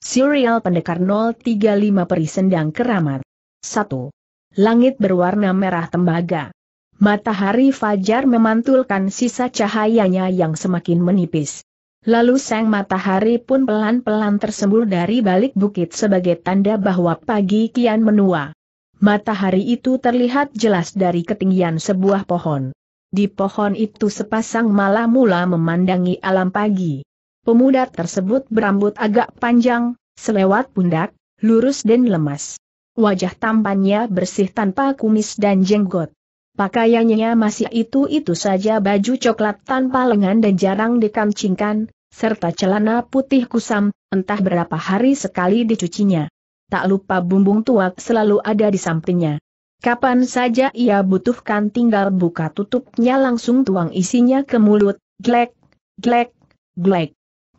Serial Pendekar 035 Perisendang Keramat 1. Langit berwarna merah tembaga Matahari fajar memantulkan sisa cahayanya yang semakin menipis. Lalu sang matahari pun pelan-pelan tersembul dari balik bukit sebagai tanda bahwa pagi kian menua. Matahari itu terlihat jelas dari ketinggian sebuah pohon. Di pohon itu sepasang mala mula memandangi alam pagi. Pemuda tersebut berambut agak panjang, selewat pundak, lurus dan lemas. Wajah tampannya bersih tanpa kumis dan jenggot. Pakaiannya masih itu-itu saja baju coklat tanpa lengan dan jarang dikancingkan, serta celana putih kusam, entah berapa hari sekali dicucinya. Tak lupa bumbung tuak selalu ada di sampingnya. Kapan saja ia butuhkan tinggal buka tutupnya langsung tuang isinya ke mulut, glek, glek, glek.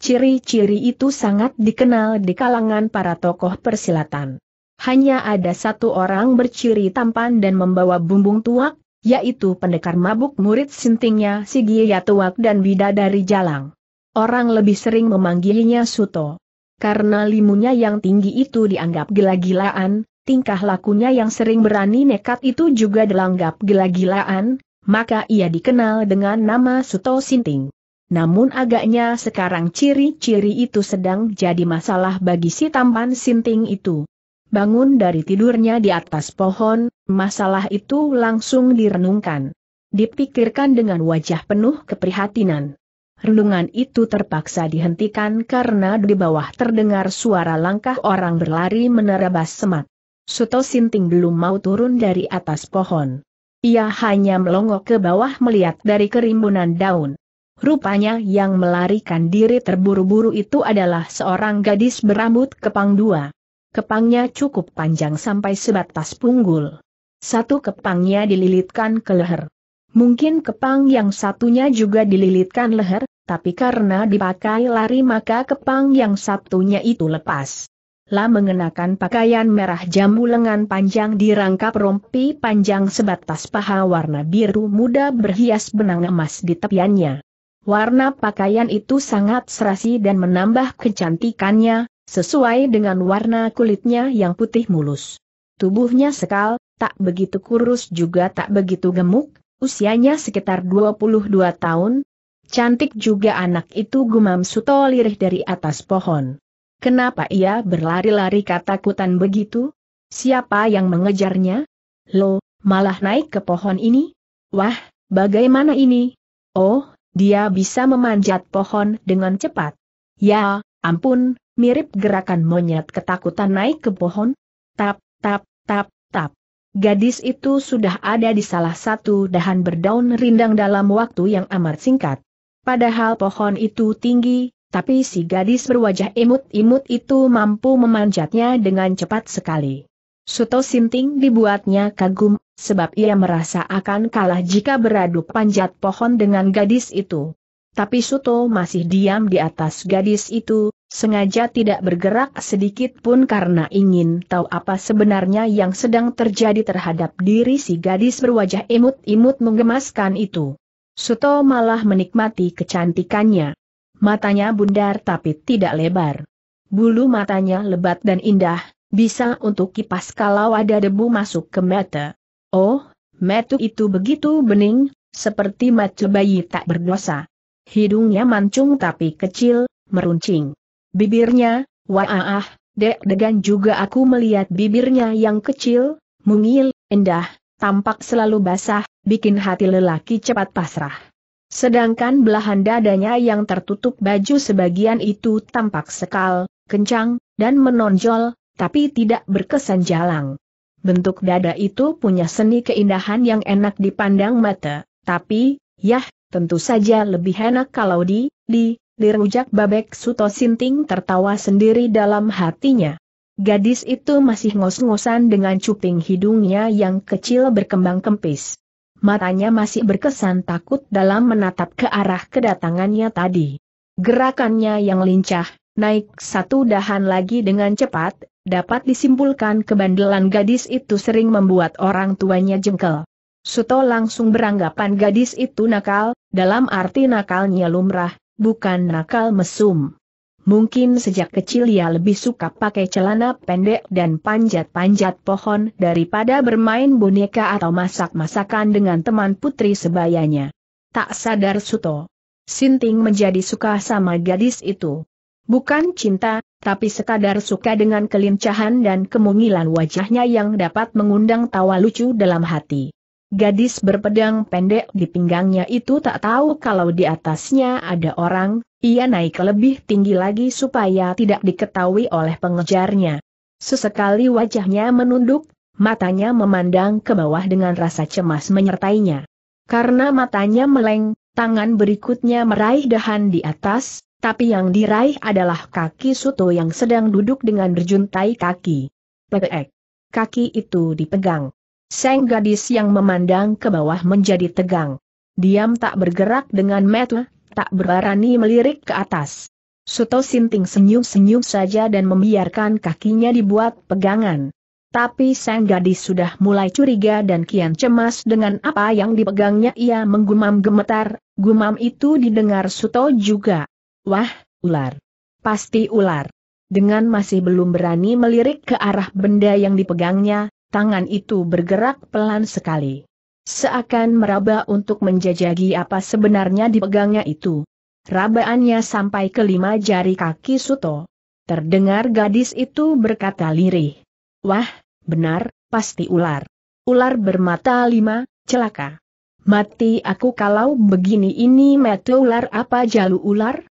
Ciri-ciri itu sangat dikenal di kalangan para tokoh persilatan. Hanya ada satu orang berciri tampan dan membawa bumbung tuak, yaitu pendekar mabuk murid sintingnya si Gia Tuak dan Bidadari Jalang. Orang lebih sering memanggilnya Suto. Karena limunya yang tinggi itu dianggap gila-gilaan, tingkah lakunya yang sering berani nekat itu juga dianggap gila-gilaan, maka ia dikenal dengan nama Suto Sinting. Namun agaknya sekarang ciri-ciri itu sedang jadi masalah bagi si tampan sinting itu. Bangun dari tidurnya di atas pohon, masalah itu langsung direnungkan. Dipikirkan dengan wajah penuh keprihatinan. Renungan itu terpaksa dihentikan karena di bawah terdengar suara langkah orang berlari menerabas semak. Suto Sinting belum mau turun dari atas pohon. Ia hanya melongok ke bawah melihat dari kerimbunan daun. Rupanya yang melarikan diri terburu-buru itu adalah seorang gadis berambut kepang dua. Kepangnya cukup panjang sampai sebatas punggul. Satu kepangnya dililitkan ke leher. Mungkin kepang yang satunya juga dililitkan leher, tapi karena dipakai lari maka kepang yang satunya itu lepas. Lah mengenakan pakaian merah jambu lengan panjang dirangkap rompi panjang sebatas paha warna biru muda berhias benang emas di tepiannya. Warna pakaian itu sangat serasi dan menambah kecantikannya, sesuai dengan warna kulitnya yang putih mulus. Tubuhnya sekal, tak begitu kurus juga tak begitu gemuk, usianya sekitar 22 tahun. Cantik juga anak itu gumam Suto lirih dari atas pohon. Kenapa ia berlari-lari ketakutan begitu? Siapa yang mengejarnya? Lo, malah naik ke pohon ini? Wah, bagaimana ini? Oh, dia bisa memanjat pohon dengan cepat. Ya, ampun, mirip gerakan monyet ketakutan naik ke pohon. Tap, tap, tap, tap. Gadis itu sudah ada di salah satu dahan berdaun rindang dalam waktu yang amat singkat. Padahal pohon itu tinggi, tapi si gadis berwajah imut-imut itu mampu memanjatnya dengan cepat sekali. Suto Sinting dibuatnya kagum, sebab ia merasa akan kalah jika beradu panjat pohon dengan gadis itu. Tapi Suto masih diam di atas gadis itu, sengaja tidak bergerak sedikit pun karena ingin tahu apa sebenarnya yang sedang terjadi terhadap diri si gadis berwajah imut-imut menggemaskan itu. Suto malah menikmati kecantikannya. Matanya bundar tapi tidak lebar. Bulu matanya lebat dan indah, bisa untuk kipas kalau ada debu masuk ke mata. Oh, metu itu begitu bening, seperti mata bayi tak berdosa. Hidungnya mancung tapi kecil, meruncing. Bibirnya, waah, deg-degan juga aku melihat bibirnya yang kecil, mungil, endah, tampak selalu basah, bikin hati lelaki cepat pasrah. Sedangkan belahan dadanya yang tertutup baju sebagian itu tampak sekal, kencang, dan menonjol, tapi tidak berkesan jalang. Bentuk dada itu punya seni keindahan yang enak dipandang mata, tapi, yah, tentu saja lebih enak kalau di, di, dirujak babek Suto Sinting tertawa sendiri dalam hatinya. Gadis itu masih ngos-ngosan dengan cuping hidungnya yang kecil berkembang kempis. Matanya masih berkesan takut dalam menatap ke arah kedatangannya tadi. Gerakannya yang lincah, naik satu dahan lagi dengan cepat, Dapat disimpulkan kebandelan gadis itu sering membuat orang tuanya jengkel. Suto langsung beranggapan gadis itu nakal, dalam arti nakalnya lumrah, bukan nakal mesum. Mungkin sejak kecil ia lebih suka pakai celana pendek dan panjat-panjat pohon daripada bermain boneka atau masak-masakan dengan teman putri sebayanya. Tak sadar Suto. Sinting menjadi suka sama gadis itu. Bukan cinta, tapi sekadar suka dengan kelincahan dan kemungilan wajahnya yang dapat mengundang tawa lucu dalam hati. Gadis berpedang pendek di pinggangnya itu tak tahu kalau di atasnya ada orang, ia naik lebih tinggi lagi supaya tidak diketahui oleh pengejarnya. Sesekali wajahnya menunduk, matanya memandang ke bawah dengan rasa cemas menyertainya. Karena matanya meleng, tangan berikutnya meraih dahan di atas, tapi yang diraih adalah kaki Suto yang sedang duduk dengan berjuntai kaki. Peek. Kaki itu dipegang. Seng gadis yang memandang ke bawah menjadi tegang. Diam tak bergerak dengan metu, tak berani melirik ke atas. Suto Sinting senyum-senyum saja dan membiarkan kakinya dibuat pegangan. Tapi sang gadis sudah mulai curiga dan kian cemas dengan apa yang dipegangnya ia menggumam gemetar, gumam itu didengar Suto juga. Wah, ular. Pasti ular. Dengan masih belum berani melirik ke arah benda yang dipegangnya, tangan itu bergerak pelan sekali. Seakan meraba untuk menjajagi apa sebenarnya dipegangnya itu. Rabaannya sampai ke lima jari kaki Suto. Terdengar gadis itu berkata lirih. Wah, benar, pasti ular. Ular bermata lima, celaka. Mati aku kalau begini ini metu ular apa jalu ular?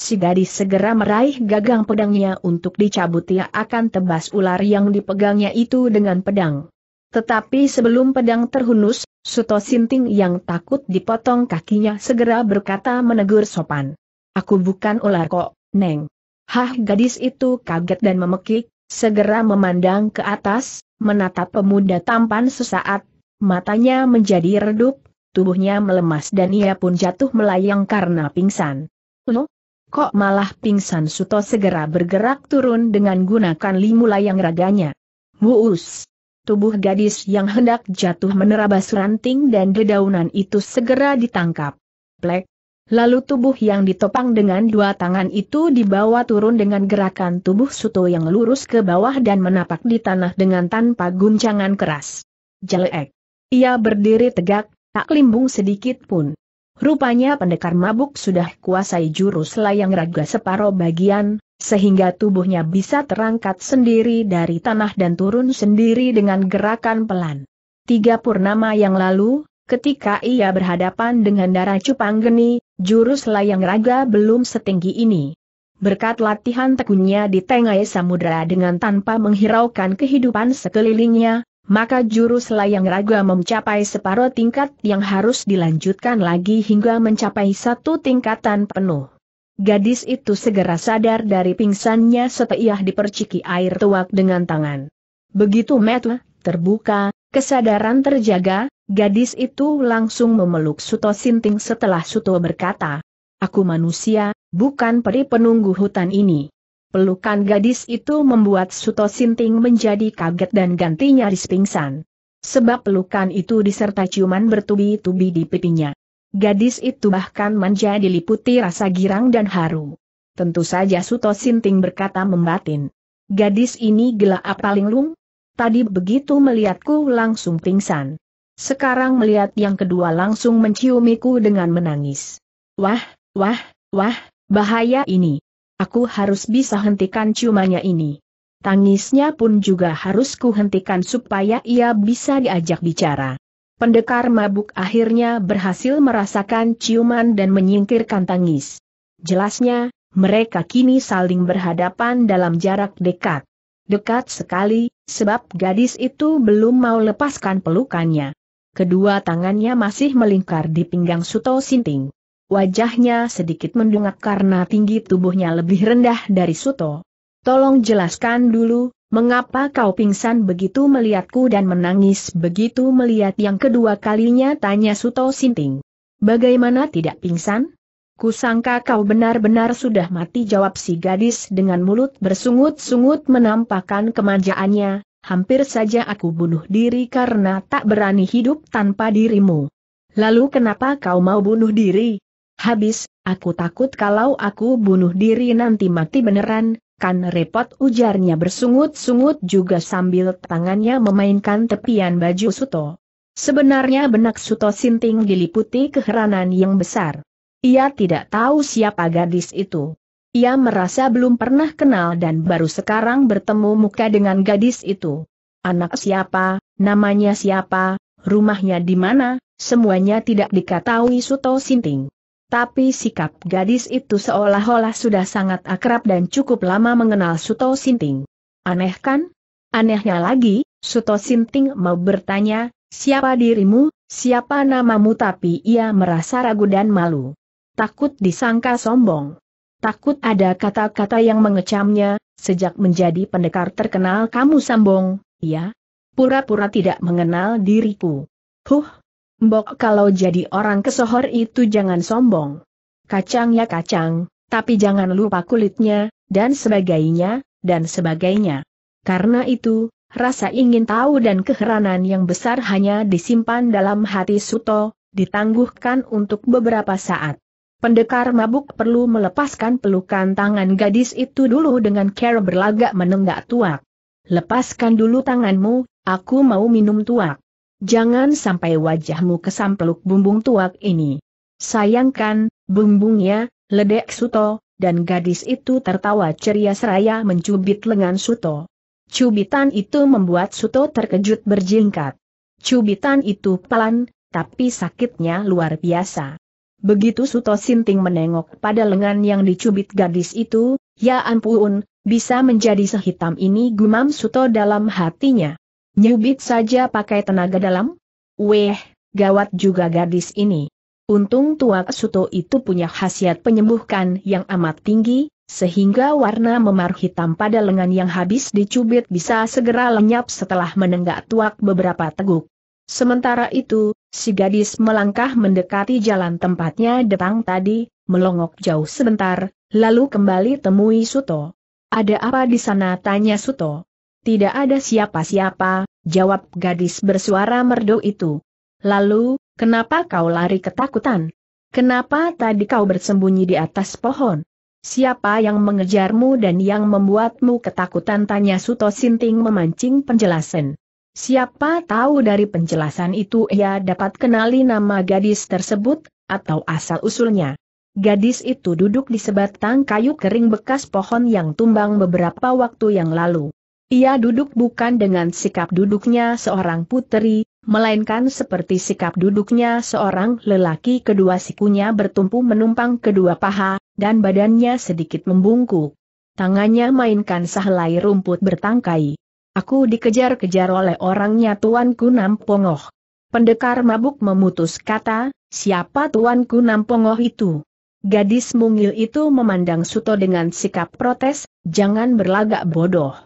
Si gadis segera meraih gagang pedangnya untuk dicabut ia akan tebas ular yang dipegangnya itu dengan pedang. Tetapi sebelum pedang terhunus, Suto Sinting yang takut dipotong kakinya segera berkata menegur sopan. Aku bukan ular kok, Neng. Hah gadis itu kaget dan memekik, segera memandang ke atas, menatap pemuda tampan sesaat, matanya menjadi redup, tubuhnya melemas dan ia pun jatuh melayang karena pingsan. Lo, Kok malah pingsan Suto segera bergerak turun dengan gunakan limula yang raganya. Muus! Tubuh gadis yang hendak jatuh menerabas ranting dan dedaunan itu segera ditangkap. Plek! Lalu tubuh yang ditopang dengan dua tangan itu dibawa turun dengan gerakan tubuh Suto yang lurus ke bawah dan menapak di tanah dengan tanpa guncangan keras. Jelek. Ia berdiri tegak, tak limbung sedikit pun. Rupanya pendekar mabuk sudah kuasai jurus layang raga separuh bagian, sehingga tubuhnya bisa terangkat sendiri dari tanah dan turun sendiri dengan gerakan pelan. Tiga purnama yang lalu, ketika ia berhadapan dengan darah cupang geni, jurus layang raga belum setinggi ini. Berkat latihan tekunnya di tengah samudera dengan tanpa menghiraukan kehidupan sekelilingnya, maka jurus layang raga mencapai separuh tingkat yang harus dilanjutkan lagi hingga mencapai satu tingkatan penuh. Gadis itu segera sadar dari pingsannya setelah diperciki air tuak dengan tangan. Begitu mata terbuka, kesadaran terjaga, gadis itu langsung memeluk Suto Sinting setelah Suto berkata, Aku manusia, bukan peri penunggu hutan ini. Pelukan gadis itu membuat Suto Sinting menjadi kaget dan gantinya nyaris pingsan. Sebab pelukan itu disertai ciuman bertubi-tubi di pipinya. Gadis itu bahkan menjadi liputi rasa girang dan haru. Tentu saja Suto Sinting berkata membatin. Gadis ini gila apa linglung? Tadi begitu melihatku langsung pingsan. Sekarang melihat yang kedua langsung menciumiku dengan menangis. Wah, wah, wah, bahaya ini. Aku harus bisa hentikan ciumannya ini. Tangisnya pun juga harus kuhentikan supaya ia bisa diajak bicara. Pendekar mabuk akhirnya berhasil merasakan ciuman dan menyingkirkan tangis. Jelasnya, mereka kini saling berhadapan dalam jarak dekat. Dekat sekali, sebab gadis itu belum mau lepaskan pelukannya. Kedua tangannya masih melingkar di pinggang Suto Sinting. Wajahnya sedikit mendungak karena tinggi tubuhnya lebih rendah dari Suto. Tolong jelaskan dulu, mengapa kau pingsan begitu melihatku dan menangis begitu melihat yang kedua kalinya tanya Suto Sinting. Bagaimana tidak pingsan? Kusangka kau benar-benar sudah mati jawab si gadis dengan mulut bersungut-sungut menampakkan kemanjaannya. hampir saja aku bunuh diri karena tak berani hidup tanpa dirimu. Lalu kenapa kau mau bunuh diri? habis, aku takut kalau aku bunuh diri nanti mati beneran, kan repot ujarnya bersungut-sungut juga sambil tangannya memainkan tepian baju Suto. Sebenarnya benak Suto Sinting diliputi keheranan yang besar. Ia tidak tahu siapa gadis itu. Ia merasa belum pernah kenal dan baru sekarang bertemu muka dengan gadis itu. Anak siapa, namanya siapa, rumahnya di mana, semuanya tidak diketahui Suto Sinting. Tapi sikap gadis itu seolah-olah sudah sangat akrab dan cukup lama mengenal Suto Sinting. Aneh kan? Anehnya lagi, Suto Sinting mau bertanya, siapa dirimu, siapa namamu tapi ia merasa ragu dan malu. Takut disangka sombong. Takut ada kata-kata yang mengecamnya, sejak menjadi pendekar terkenal kamu sambong, ya? Pura-pura tidak mengenal diriku. Huh, Mbok kalau jadi orang kesohor itu jangan sombong. Kacang ya kacang, tapi jangan lupa kulitnya, dan sebagainya, dan sebagainya. Karena itu, rasa ingin tahu dan keheranan yang besar hanya disimpan dalam hati Suto, ditangguhkan untuk beberapa saat. Pendekar mabuk perlu melepaskan pelukan tangan gadis itu dulu dengan cara berlagak menenggak tuak. Lepaskan dulu tanganmu, aku mau minum tuak. Jangan sampai wajahmu kesampeluk bumbung tuak ini. Sayangkan, bumbungnya, ledek Suto, dan gadis itu tertawa ceria seraya mencubit lengan Suto. Cubitan itu membuat Suto terkejut berjingkat. Cubitan itu pelan, tapi sakitnya luar biasa. Begitu Suto Sinting menengok pada lengan yang dicubit gadis itu, ya ampun, bisa menjadi sehitam ini gumam Suto dalam hatinya. Nyubit saja pakai tenaga dalam? Weh, gawat juga gadis ini. Untung tuak Suto itu punya khasiat penyembuhkan yang amat tinggi, sehingga warna memar hitam pada lengan yang habis dicubit bisa segera lenyap setelah menenggak tuak beberapa teguk. Sementara itu, si gadis melangkah mendekati jalan tempatnya datang tadi, melongok jauh sebentar, lalu kembali temui Suto. Ada apa di sana tanya Suto? Tidak ada siapa-siapa, jawab gadis bersuara merdu itu. Lalu, kenapa kau lari ketakutan? Kenapa tadi kau bersembunyi di atas pohon? Siapa yang mengejarmu dan yang membuatmu ketakutan? Tanya Suto Sinting memancing penjelasan. Siapa tahu dari penjelasan itu ia dapat kenali nama gadis tersebut, atau asal-usulnya. Gadis itu duduk di sebatang kayu kering bekas pohon yang tumbang beberapa waktu yang lalu. Ia duduk bukan dengan sikap duduknya seorang putri, melainkan seperti sikap duduknya seorang lelaki kedua sikunya bertumpu menumpang kedua paha, dan badannya sedikit membungkuk. Tangannya mainkan sehelai rumput bertangkai. Aku dikejar-kejar oleh orangnya tuanku Nampongoh. Pendekar mabuk memutus kata, siapa tuanku Nampongoh itu? Gadis mungil itu memandang Suto dengan sikap protes, jangan berlagak bodoh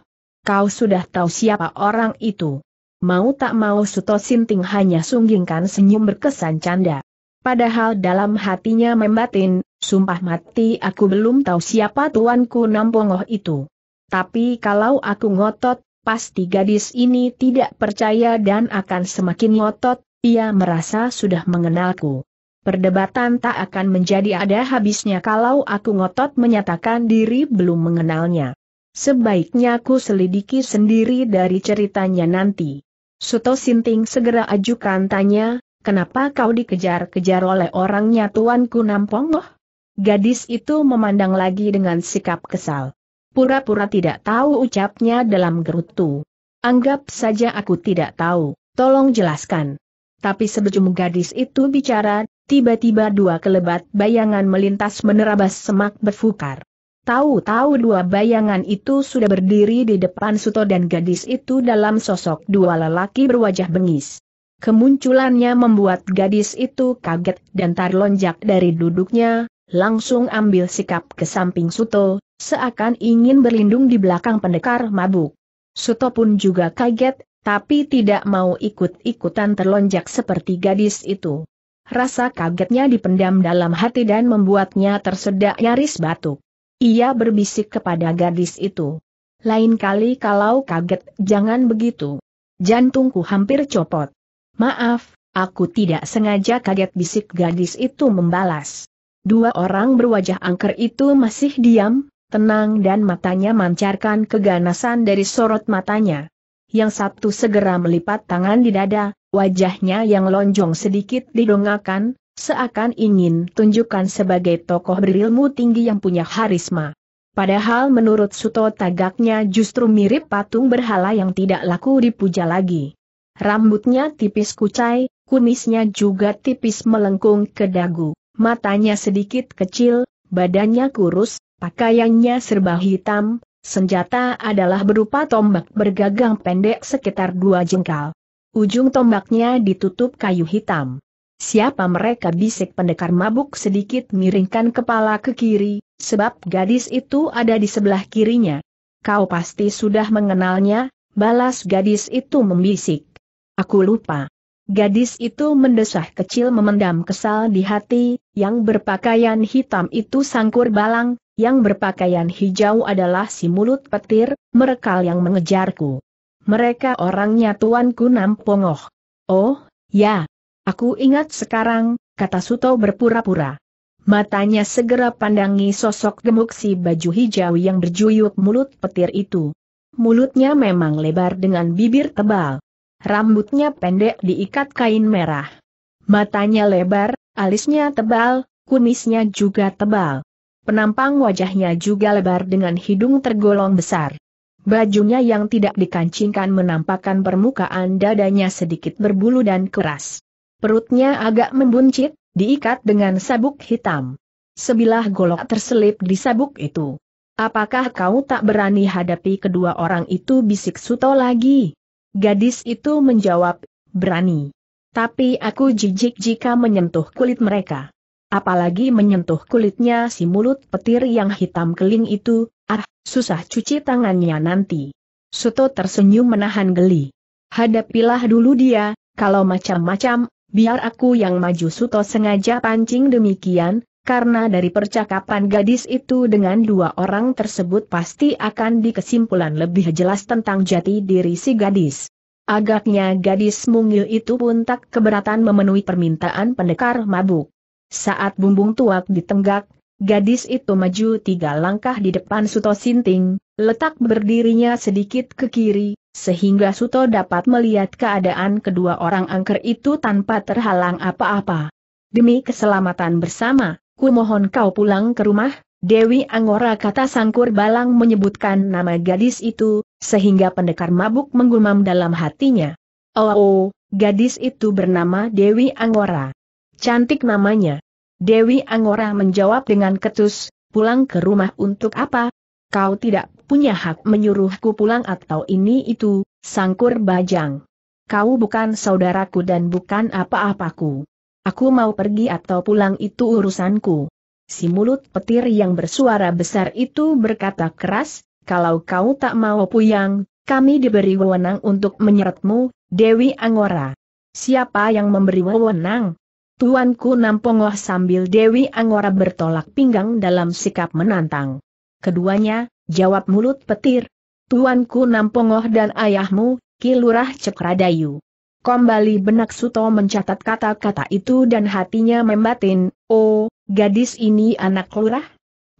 kau sudah tahu siapa orang itu. Mau tak mau Suto Sinting hanya sunggingkan senyum berkesan canda. Padahal dalam hatinya membatin, sumpah mati aku belum tahu siapa tuanku Nampongoh itu. Tapi kalau aku ngotot, pasti gadis ini tidak percaya dan akan semakin ngotot, ia merasa sudah mengenalku. Perdebatan tak akan menjadi ada habisnya kalau aku ngotot menyatakan diri belum mengenalnya. Sebaiknya aku selidiki sendiri dari ceritanya nanti. Suto Sinting segera ajukan tanya, kenapa kau dikejar-kejar oleh orangnya tuanku loh? Gadis itu memandang lagi dengan sikap kesal. Pura-pura tidak tahu ucapnya dalam gerutu. Anggap saja aku tidak tahu, tolong jelaskan. Tapi sebelum gadis itu bicara, tiba-tiba dua kelebat bayangan melintas menerabas semak berfukar. Tahu-tahu dua bayangan itu sudah berdiri di depan Suto dan gadis itu dalam sosok dua lelaki berwajah bengis. Kemunculannya membuat gadis itu kaget dan terlonjak dari duduknya, langsung ambil sikap ke samping Suto, seakan ingin berlindung di belakang pendekar mabuk. Suto pun juga kaget, tapi tidak mau ikut-ikutan terlonjak seperti gadis itu. Rasa kagetnya dipendam dalam hati dan membuatnya tersedak nyaris batuk. Ia berbisik kepada gadis itu. Lain kali kalau kaget, jangan begitu. Jantungku hampir copot. Maaf, aku tidak sengaja kaget bisik gadis itu membalas. Dua orang berwajah angker itu masih diam, tenang dan matanya mancarkan keganasan dari sorot matanya. Yang satu segera melipat tangan di dada, wajahnya yang lonjong sedikit didongakan, Seakan ingin tunjukkan sebagai tokoh berilmu tinggi yang punya harisma. Padahal menurut Suto tagaknya justru mirip patung berhala yang tidak laku dipuja lagi. Rambutnya tipis kucai, kumisnya juga tipis melengkung ke dagu, matanya sedikit kecil, badannya kurus, pakaiannya serba hitam, senjata adalah berupa tombak bergagang pendek sekitar dua jengkal. Ujung tombaknya ditutup kayu hitam. Siapa mereka bisik pendekar mabuk sedikit miringkan kepala ke kiri, sebab gadis itu ada di sebelah kirinya. Kau pasti sudah mengenalnya, balas gadis itu membisik. Aku lupa. Gadis itu mendesah kecil memendam kesal di hati, yang berpakaian hitam itu sangkur balang, yang berpakaian hijau adalah si mulut petir, merekal yang mengejarku. Mereka orangnya tuanku nampongoh. Oh, ya, Aku ingat sekarang, kata Suto berpura-pura. Matanya segera pandangi sosok gemuk si baju hijau yang berjuyuk mulut petir itu. Mulutnya memang lebar dengan bibir tebal. Rambutnya pendek diikat kain merah. Matanya lebar, alisnya tebal, kumisnya juga tebal. Penampang wajahnya juga lebar dengan hidung tergolong besar. Bajunya yang tidak dikancingkan menampakkan permukaan dadanya sedikit berbulu dan keras. Perutnya agak membuncit, diikat dengan sabuk hitam. Sebilah golok terselip di sabuk itu. Apakah kau tak berani hadapi kedua orang itu bisik Suto lagi? Gadis itu menjawab, berani. Tapi aku jijik jika menyentuh kulit mereka. Apalagi menyentuh kulitnya si mulut petir yang hitam keling itu, ah, susah cuci tangannya nanti. Suto tersenyum menahan geli. Hadapilah dulu dia, kalau macam-macam biar aku yang maju Suto sengaja pancing demikian, karena dari percakapan gadis itu dengan dua orang tersebut pasti akan dikesimpulan lebih jelas tentang jati diri si gadis. Agaknya gadis mungil itu pun tak keberatan memenuhi permintaan pendekar mabuk. Saat bumbung tuak ditenggak, gadis itu maju tiga langkah di depan Suto Sinting, letak berdirinya sedikit ke kiri, sehingga Suto dapat melihat keadaan kedua orang angker itu tanpa terhalang apa-apa. Demi keselamatan bersama, ku mohon kau pulang ke rumah, Dewi Angora kata Sangkur Balang menyebutkan nama gadis itu, sehingga pendekar mabuk menggumam dalam hatinya. Oh, oh gadis itu bernama Dewi Angora. Cantik namanya. Dewi Angora menjawab dengan ketus, pulang ke rumah untuk apa? Kau tidak punya hak menyuruhku pulang atau ini itu, sangkur bajang. Kau bukan saudaraku dan bukan apa-apaku. Aku mau pergi atau pulang itu urusanku. Si mulut petir yang bersuara besar itu berkata keras, kalau kau tak mau puyang, kami diberi wewenang untuk menyeretmu, Dewi Angora. Siapa yang memberi wewenang? Tuanku nampongoh sambil Dewi Angora bertolak pinggang dalam sikap menantang. Keduanya, Jawab mulut petir. Tuanku Nampongoh dan ayahmu, Kilurah Cekradayu. Kembali benak Suto mencatat kata-kata itu dan hatinya membatin, oh, gadis ini anak lurah?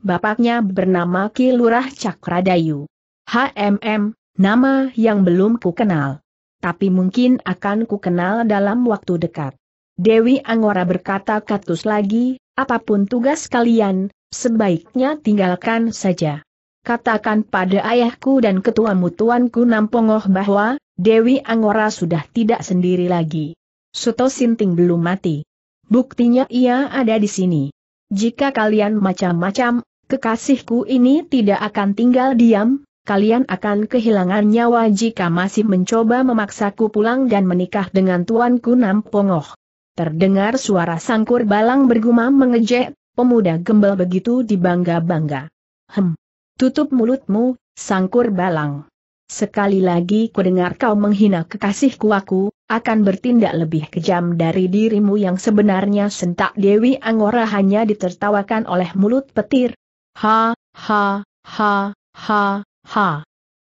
Bapaknya bernama Kilurah Cakradayu. HMM, nama yang belum ku kenal. Tapi mungkin akan ku kenal dalam waktu dekat. Dewi Angora berkata katus lagi, apapun tugas kalian, sebaiknya tinggalkan saja. Katakan pada ayahku dan ketua mutuanku Nampongoh bahwa, Dewi Angora sudah tidak sendiri lagi. Suto Sinting belum mati. Buktinya ia ada di sini. Jika kalian macam-macam, kekasihku ini tidak akan tinggal diam, kalian akan kehilangan nyawa jika masih mencoba memaksaku pulang dan menikah dengan tuanku Nampongoh. Terdengar suara sangkur balang bergumam mengejek, pemuda gembel begitu dibangga-bangga. Hem, Tutup mulutmu, sangkur balang. Sekali lagi kudengar kau menghina kekasihku aku, akan bertindak lebih kejam dari dirimu yang sebenarnya sentak Dewi Angora hanya ditertawakan oleh mulut petir. Ha, ha, ha, ha, ha.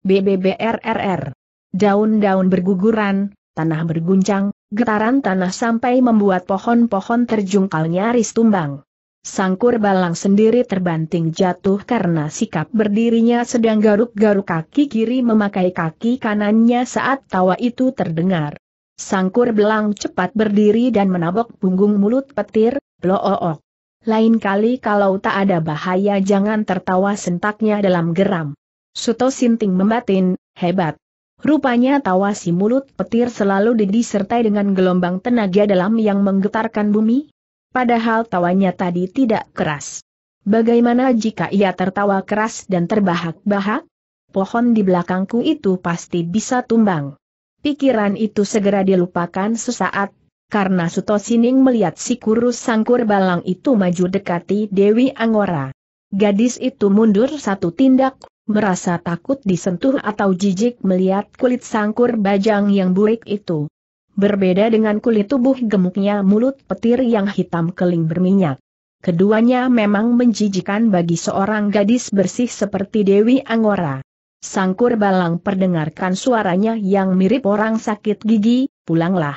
BBBRRR. Daun-daun berguguran, tanah berguncang, getaran tanah sampai membuat pohon-pohon terjungkal nyaris tumbang. Sangkur balang sendiri terbanting jatuh karena sikap berdirinya sedang garuk-garuk kaki kiri memakai kaki kanannya saat tawa itu terdengar. Sangkur belang cepat berdiri dan menabok punggung mulut petir, bloook. Lain kali kalau tak ada bahaya jangan tertawa sentaknya dalam geram. Suto Sinting membatin, hebat. Rupanya tawa si mulut petir selalu didisertai dengan gelombang tenaga dalam yang menggetarkan bumi, padahal tawanya tadi tidak keras. Bagaimana jika ia tertawa keras dan terbahak-bahak? Pohon di belakangku itu pasti bisa tumbang. Pikiran itu segera dilupakan sesaat, karena Suto Sining melihat si kurus sangkur balang itu maju dekati Dewi Angora. Gadis itu mundur satu tindak, merasa takut disentuh atau jijik melihat kulit sangkur bajang yang burik itu. Berbeda dengan kulit tubuh gemuknya mulut petir yang hitam keling berminyak. Keduanya memang menjijikan bagi seorang gadis bersih seperti Dewi Angora. Sangkur Balang perdengarkan suaranya yang mirip orang sakit gigi, pulanglah.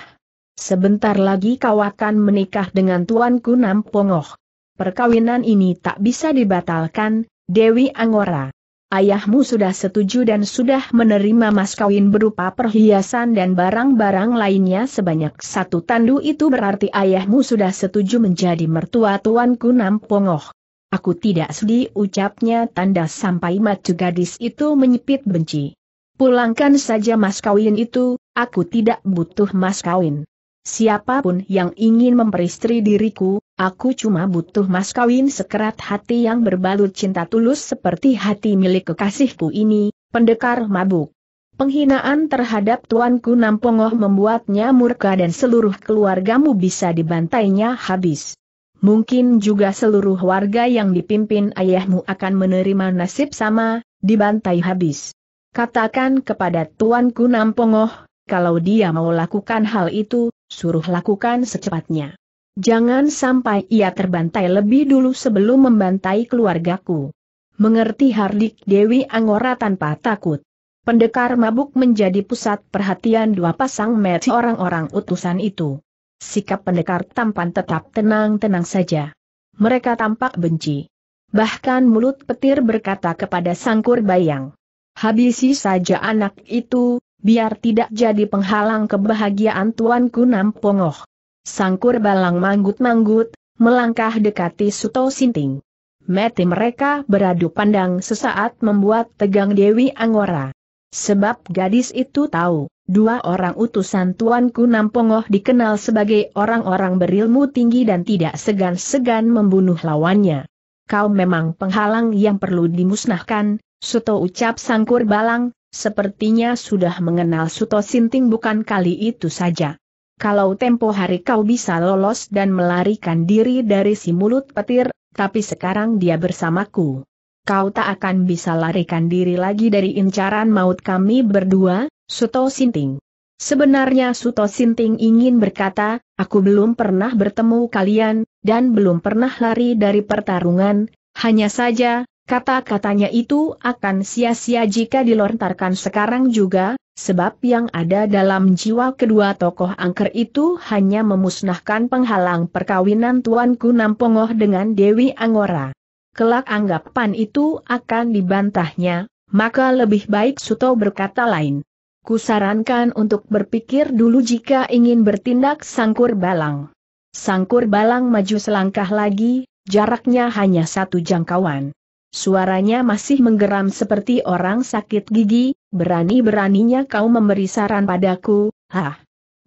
Sebentar lagi kau akan menikah dengan Tuanku Nampongoh. Perkawinan ini tak bisa dibatalkan, Dewi Angora. Ayahmu sudah setuju dan sudah menerima mas kawin berupa perhiasan dan barang-barang lainnya sebanyak satu tandu itu berarti ayahmu sudah setuju menjadi mertua tuanku Nampongoh. Aku tidak sedih ucapnya tanda sampai mata gadis itu menyipit benci. Pulangkan saja mas kawin itu, aku tidak butuh mas kawin. Siapapun yang ingin memperistri diriku, Aku cuma butuh mas kawin sekerat hati yang berbalut cinta tulus seperti hati milik kekasihku ini, pendekar mabuk. Penghinaan terhadap tuanku Nampongoh membuatnya murka dan seluruh keluargamu bisa dibantainya habis. Mungkin juga seluruh warga yang dipimpin ayahmu akan menerima nasib sama, dibantai habis. Katakan kepada tuanku Nampongoh, kalau dia mau lakukan hal itu, suruh lakukan secepatnya. Jangan sampai ia terbantai lebih dulu sebelum membantai keluargaku. Mengerti Hardik Dewi Angora tanpa takut. Pendekar mabuk menjadi pusat perhatian dua pasang mata orang-orang utusan itu. Sikap pendekar tampan tetap tenang-tenang saja. Mereka tampak benci. Bahkan mulut petir berkata kepada sangkur bayang. Habisi saja anak itu, biar tidak jadi penghalang kebahagiaan tuanku Nampongoh. Sangkur balang manggut-manggut, melangkah dekati Suto Sinting. Mati mereka beradu pandang sesaat membuat tegang Dewi Angora. Sebab gadis itu tahu, dua orang utusan Tuanku Nampongoh dikenal sebagai orang-orang berilmu tinggi dan tidak segan-segan membunuh lawannya. Kau memang penghalang yang perlu dimusnahkan, Suto ucap Sangkur Balang, sepertinya sudah mengenal Suto Sinting bukan kali itu saja. Kalau tempo hari kau bisa lolos dan melarikan diri dari si mulut petir, tapi sekarang dia bersamaku. Kau tak akan bisa larikan diri lagi dari incaran maut kami berdua, Suto Sinting. Sebenarnya Suto Sinting ingin berkata, aku belum pernah bertemu kalian, dan belum pernah lari dari pertarungan, hanya saja, kata-katanya itu akan sia-sia jika dilontarkan sekarang juga, Sebab yang ada dalam jiwa kedua tokoh angker itu hanya memusnahkan penghalang perkawinan Tuanku Nampongoh dengan Dewi Angora. Kelak anggapan itu akan dibantahnya, maka lebih baik Suto berkata lain. Kusarankan untuk berpikir dulu jika ingin bertindak sangkur balang. Sangkur balang maju selangkah lagi, jaraknya hanya satu jangkauan. Suaranya masih menggeram seperti orang sakit gigi, berani-beraninya kau memberi saran padaku, hah?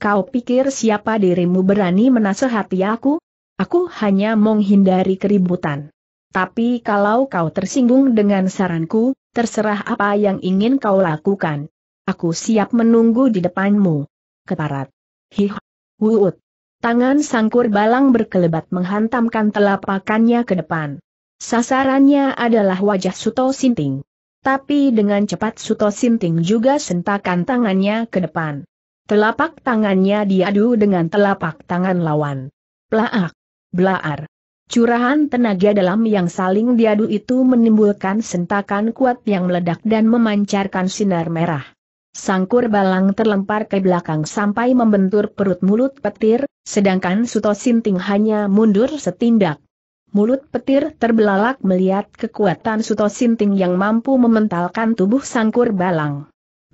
Kau pikir siapa dirimu berani menasehati aku? Aku hanya menghindari keributan. Tapi kalau kau tersinggung dengan saranku, terserah apa yang ingin kau lakukan. Aku siap menunggu di depanmu. Keparat. Hih. Wuut. Tangan sangkur balang berkelebat menghantamkan telapakannya ke depan. Sasarannya adalah wajah Suto Sinting. Tapi dengan cepat Suto Sinting juga sentakan tangannya ke depan. Telapak tangannya diadu dengan telapak tangan lawan. Plaak, blaar. Curahan tenaga dalam yang saling diadu itu menimbulkan sentakan kuat yang meledak dan memancarkan sinar merah. Sangkur balang terlempar ke belakang sampai membentur perut mulut petir, sedangkan Suto Sinting hanya mundur setindak. Mulut petir terbelalak melihat kekuatan Suto Sinting yang mampu mementalkan tubuh sangkur balang.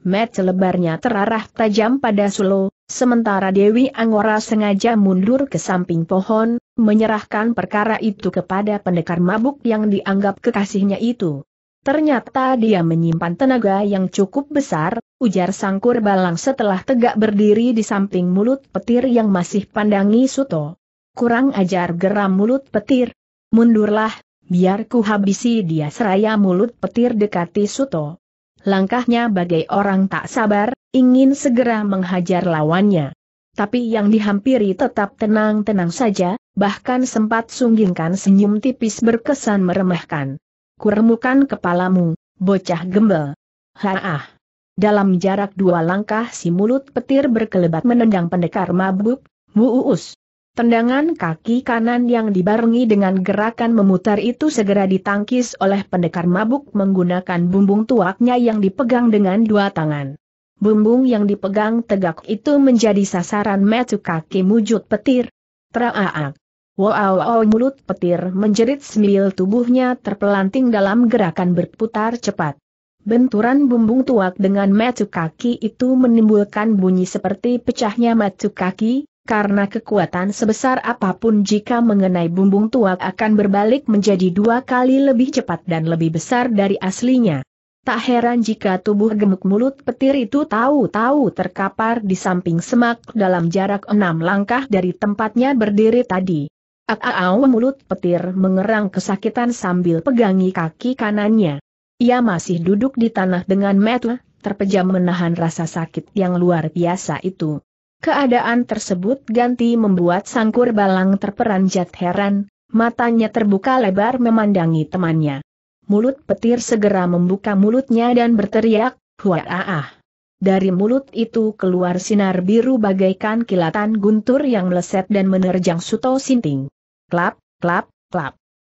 Met selebarnya terarah tajam pada Sulo, sementara Dewi Angora sengaja mundur ke samping pohon, menyerahkan perkara itu kepada pendekar mabuk yang dianggap kekasihnya itu. Ternyata dia menyimpan tenaga yang cukup besar, ujar sangkur balang setelah tegak berdiri di samping mulut petir yang masih pandangi Suto. Kurang ajar geram mulut petir, mundurlah, biar ku habisi dia seraya mulut petir dekati Suto. Langkahnya bagai orang tak sabar, ingin segera menghajar lawannya. Tapi yang dihampiri tetap tenang-tenang saja, bahkan sempat sunggingkan senyum tipis berkesan meremehkan. Kuremukan kepalamu, bocah gembel. Haah. Dalam jarak dua langkah si mulut petir berkelebat menendang pendekar mabuk, Muus. Tendangan kaki kanan yang dibarengi dengan gerakan memutar itu segera ditangkis oleh pendekar mabuk menggunakan bumbung tuaknya yang dipegang dengan dua tangan. Bumbung yang dipegang tegak itu menjadi sasaran metu kaki mujud petir. Teraak. Wow, wow mulut petir menjerit semil tubuhnya terpelanting dalam gerakan berputar cepat. Benturan bumbung tuak dengan metu kaki itu menimbulkan bunyi seperti pecahnya metu kaki, karena kekuatan sebesar apapun jika mengenai bumbung tua akan berbalik menjadi dua kali lebih cepat dan lebih besar dari aslinya. Tak heran jika tubuh gemuk mulut petir itu tahu-tahu terkapar di samping semak dalam jarak enam langkah dari tempatnya berdiri tadi. Aau mulut petir mengerang kesakitan sambil pegangi kaki kanannya. Ia masih duduk di tanah dengan metu, terpejam menahan rasa sakit yang luar biasa itu. Keadaan tersebut ganti membuat sangkur balang terperanjat heran, matanya terbuka lebar memandangi temannya. Mulut petir segera membuka mulutnya dan berteriak, huaaah! Dari mulut itu keluar sinar biru bagaikan kilatan guntur yang meleset dan menerjang Suto Sinting. Klap, klap,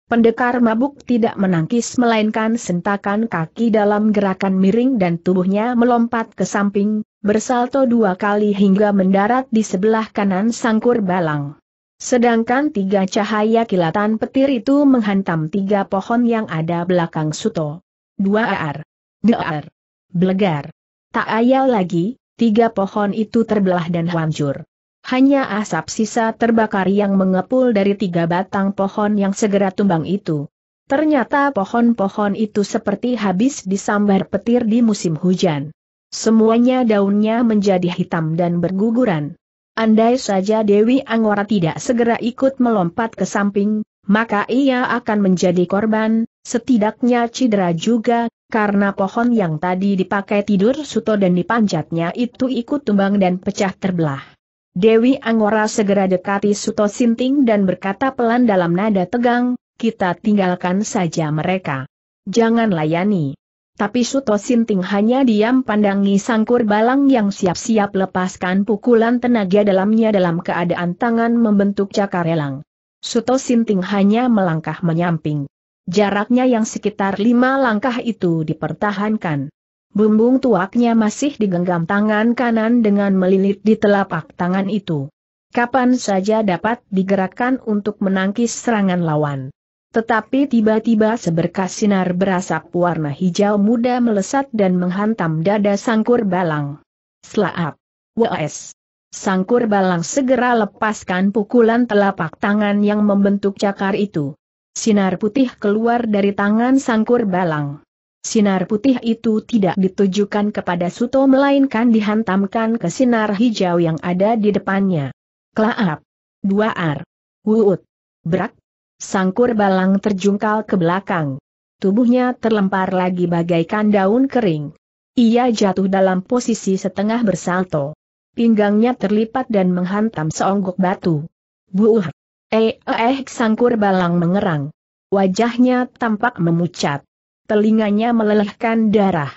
Pendekar mabuk tidak menangkis melainkan sentakan kaki dalam gerakan miring dan tubuhnya melompat ke samping, bersalto dua kali hingga mendarat di sebelah kanan sangkur balang. Sedangkan tiga cahaya kilatan petir itu menghantam tiga pohon yang ada belakang Suto. Dua ar. Dear. Belegar. Tak ayal lagi, tiga pohon itu terbelah dan hancur hanya asap sisa terbakar yang mengepul dari tiga batang pohon yang segera tumbang itu. Ternyata pohon-pohon itu seperti habis disambar petir di musim hujan. Semuanya daunnya menjadi hitam dan berguguran. Andai saja Dewi Anggora tidak segera ikut melompat ke samping, maka ia akan menjadi korban, setidaknya cedera juga, karena pohon yang tadi dipakai tidur suto dan dipanjatnya itu ikut tumbang dan pecah terbelah. Dewi Angora segera dekati Suto Sinting dan berkata pelan dalam nada tegang, kita tinggalkan saja mereka. Jangan layani. Tapi Suto Sinting hanya diam pandangi sangkur balang yang siap-siap lepaskan pukulan tenaga dalamnya dalam keadaan tangan membentuk cakar elang. Suto Sinting hanya melangkah menyamping. Jaraknya yang sekitar lima langkah itu dipertahankan. Bumbung tuaknya masih digenggam tangan kanan dengan melilit di telapak tangan itu. Kapan saja dapat digerakkan untuk menangkis serangan lawan. Tetapi tiba-tiba seberkas sinar berasap warna hijau muda melesat dan menghantam dada sangkur balang. Selaap. W.S. Sangkur balang segera lepaskan pukulan telapak tangan yang membentuk cakar itu. Sinar putih keluar dari tangan sangkur balang sinar putih itu tidak ditujukan kepada Suto melainkan dihantamkan ke sinar hijau yang ada di depannya. Klaap. Dua ar. Wuut. Berak. Sangkur balang terjungkal ke belakang. Tubuhnya terlempar lagi bagaikan daun kering. Ia jatuh dalam posisi setengah bersalto. Pinggangnya terlipat dan menghantam seonggok batu. Buuh. Eh, eh, eh sangkur balang mengerang. Wajahnya tampak memucat telinganya melelehkan darah.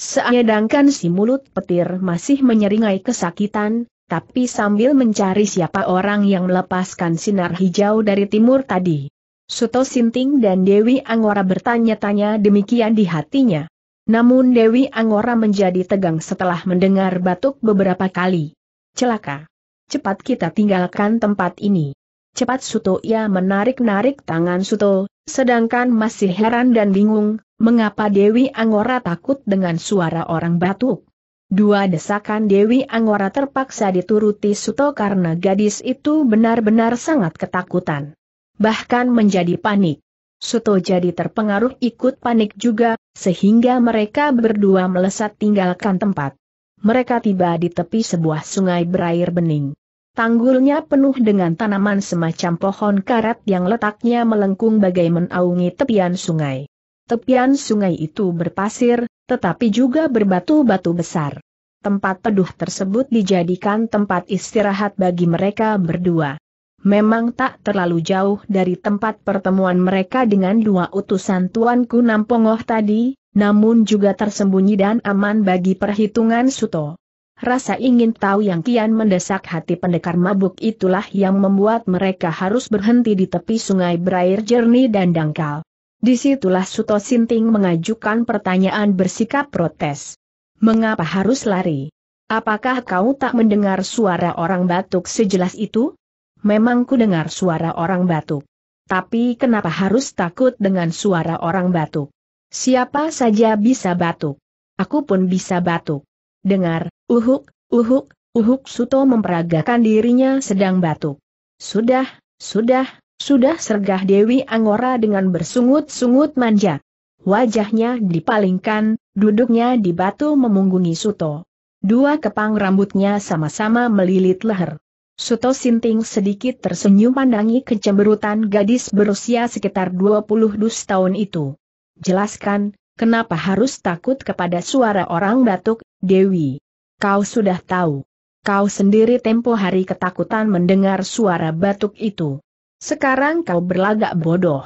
Sedangkan si mulut petir masih menyeringai kesakitan, tapi sambil mencari siapa orang yang melepaskan sinar hijau dari timur tadi. Suto Sinting dan Dewi Angora bertanya-tanya demikian di hatinya. Namun Dewi Angora menjadi tegang setelah mendengar batuk beberapa kali. Celaka. Cepat kita tinggalkan tempat ini. Cepat Suto ia menarik-narik tangan Suto, sedangkan masih heran dan bingung, Mengapa Dewi Angora takut dengan suara orang batuk? Dua desakan Dewi Angora terpaksa dituruti Suto karena gadis itu benar-benar sangat ketakutan. Bahkan menjadi panik. Suto jadi terpengaruh ikut panik juga, sehingga mereka berdua melesat tinggalkan tempat. Mereka tiba di tepi sebuah sungai berair bening. Tanggulnya penuh dengan tanaman semacam pohon karet yang letaknya melengkung bagai menaungi tepian sungai. Tepian sungai itu berpasir, tetapi juga berbatu-batu besar. Tempat teduh tersebut dijadikan tempat istirahat bagi mereka berdua. Memang tak terlalu jauh dari tempat pertemuan mereka dengan dua utusan Tuanku Nampongoh tadi, namun juga tersembunyi dan aman bagi perhitungan Suto. Rasa ingin tahu yang kian mendesak hati pendekar mabuk itulah yang membuat mereka harus berhenti di tepi sungai berair jernih dan dangkal. Disitulah Suto Sinting mengajukan pertanyaan bersikap protes. Mengapa harus lari? Apakah kau tak mendengar suara orang batuk sejelas itu? Memang ku dengar suara orang batuk. Tapi kenapa harus takut dengan suara orang batuk? Siapa saja bisa batuk. Aku pun bisa batuk. Dengar, uhuk, uhuk, uhuk Suto memperagakan dirinya sedang batuk. Sudah, sudah, sudah sergah Dewi Angora dengan bersungut-sungut manja. Wajahnya dipalingkan, duduknya di batu memunggungi Suto. Dua kepang rambutnya sama-sama melilit leher. Suto Sinting sedikit tersenyum pandangi kecemberutan gadis berusia sekitar 20 dus tahun itu. Jelaskan, kenapa harus takut kepada suara orang batuk, Dewi? Kau sudah tahu. Kau sendiri tempo hari ketakutan mendengar suara batuk itu. Sekarang kau berlagak bodoh.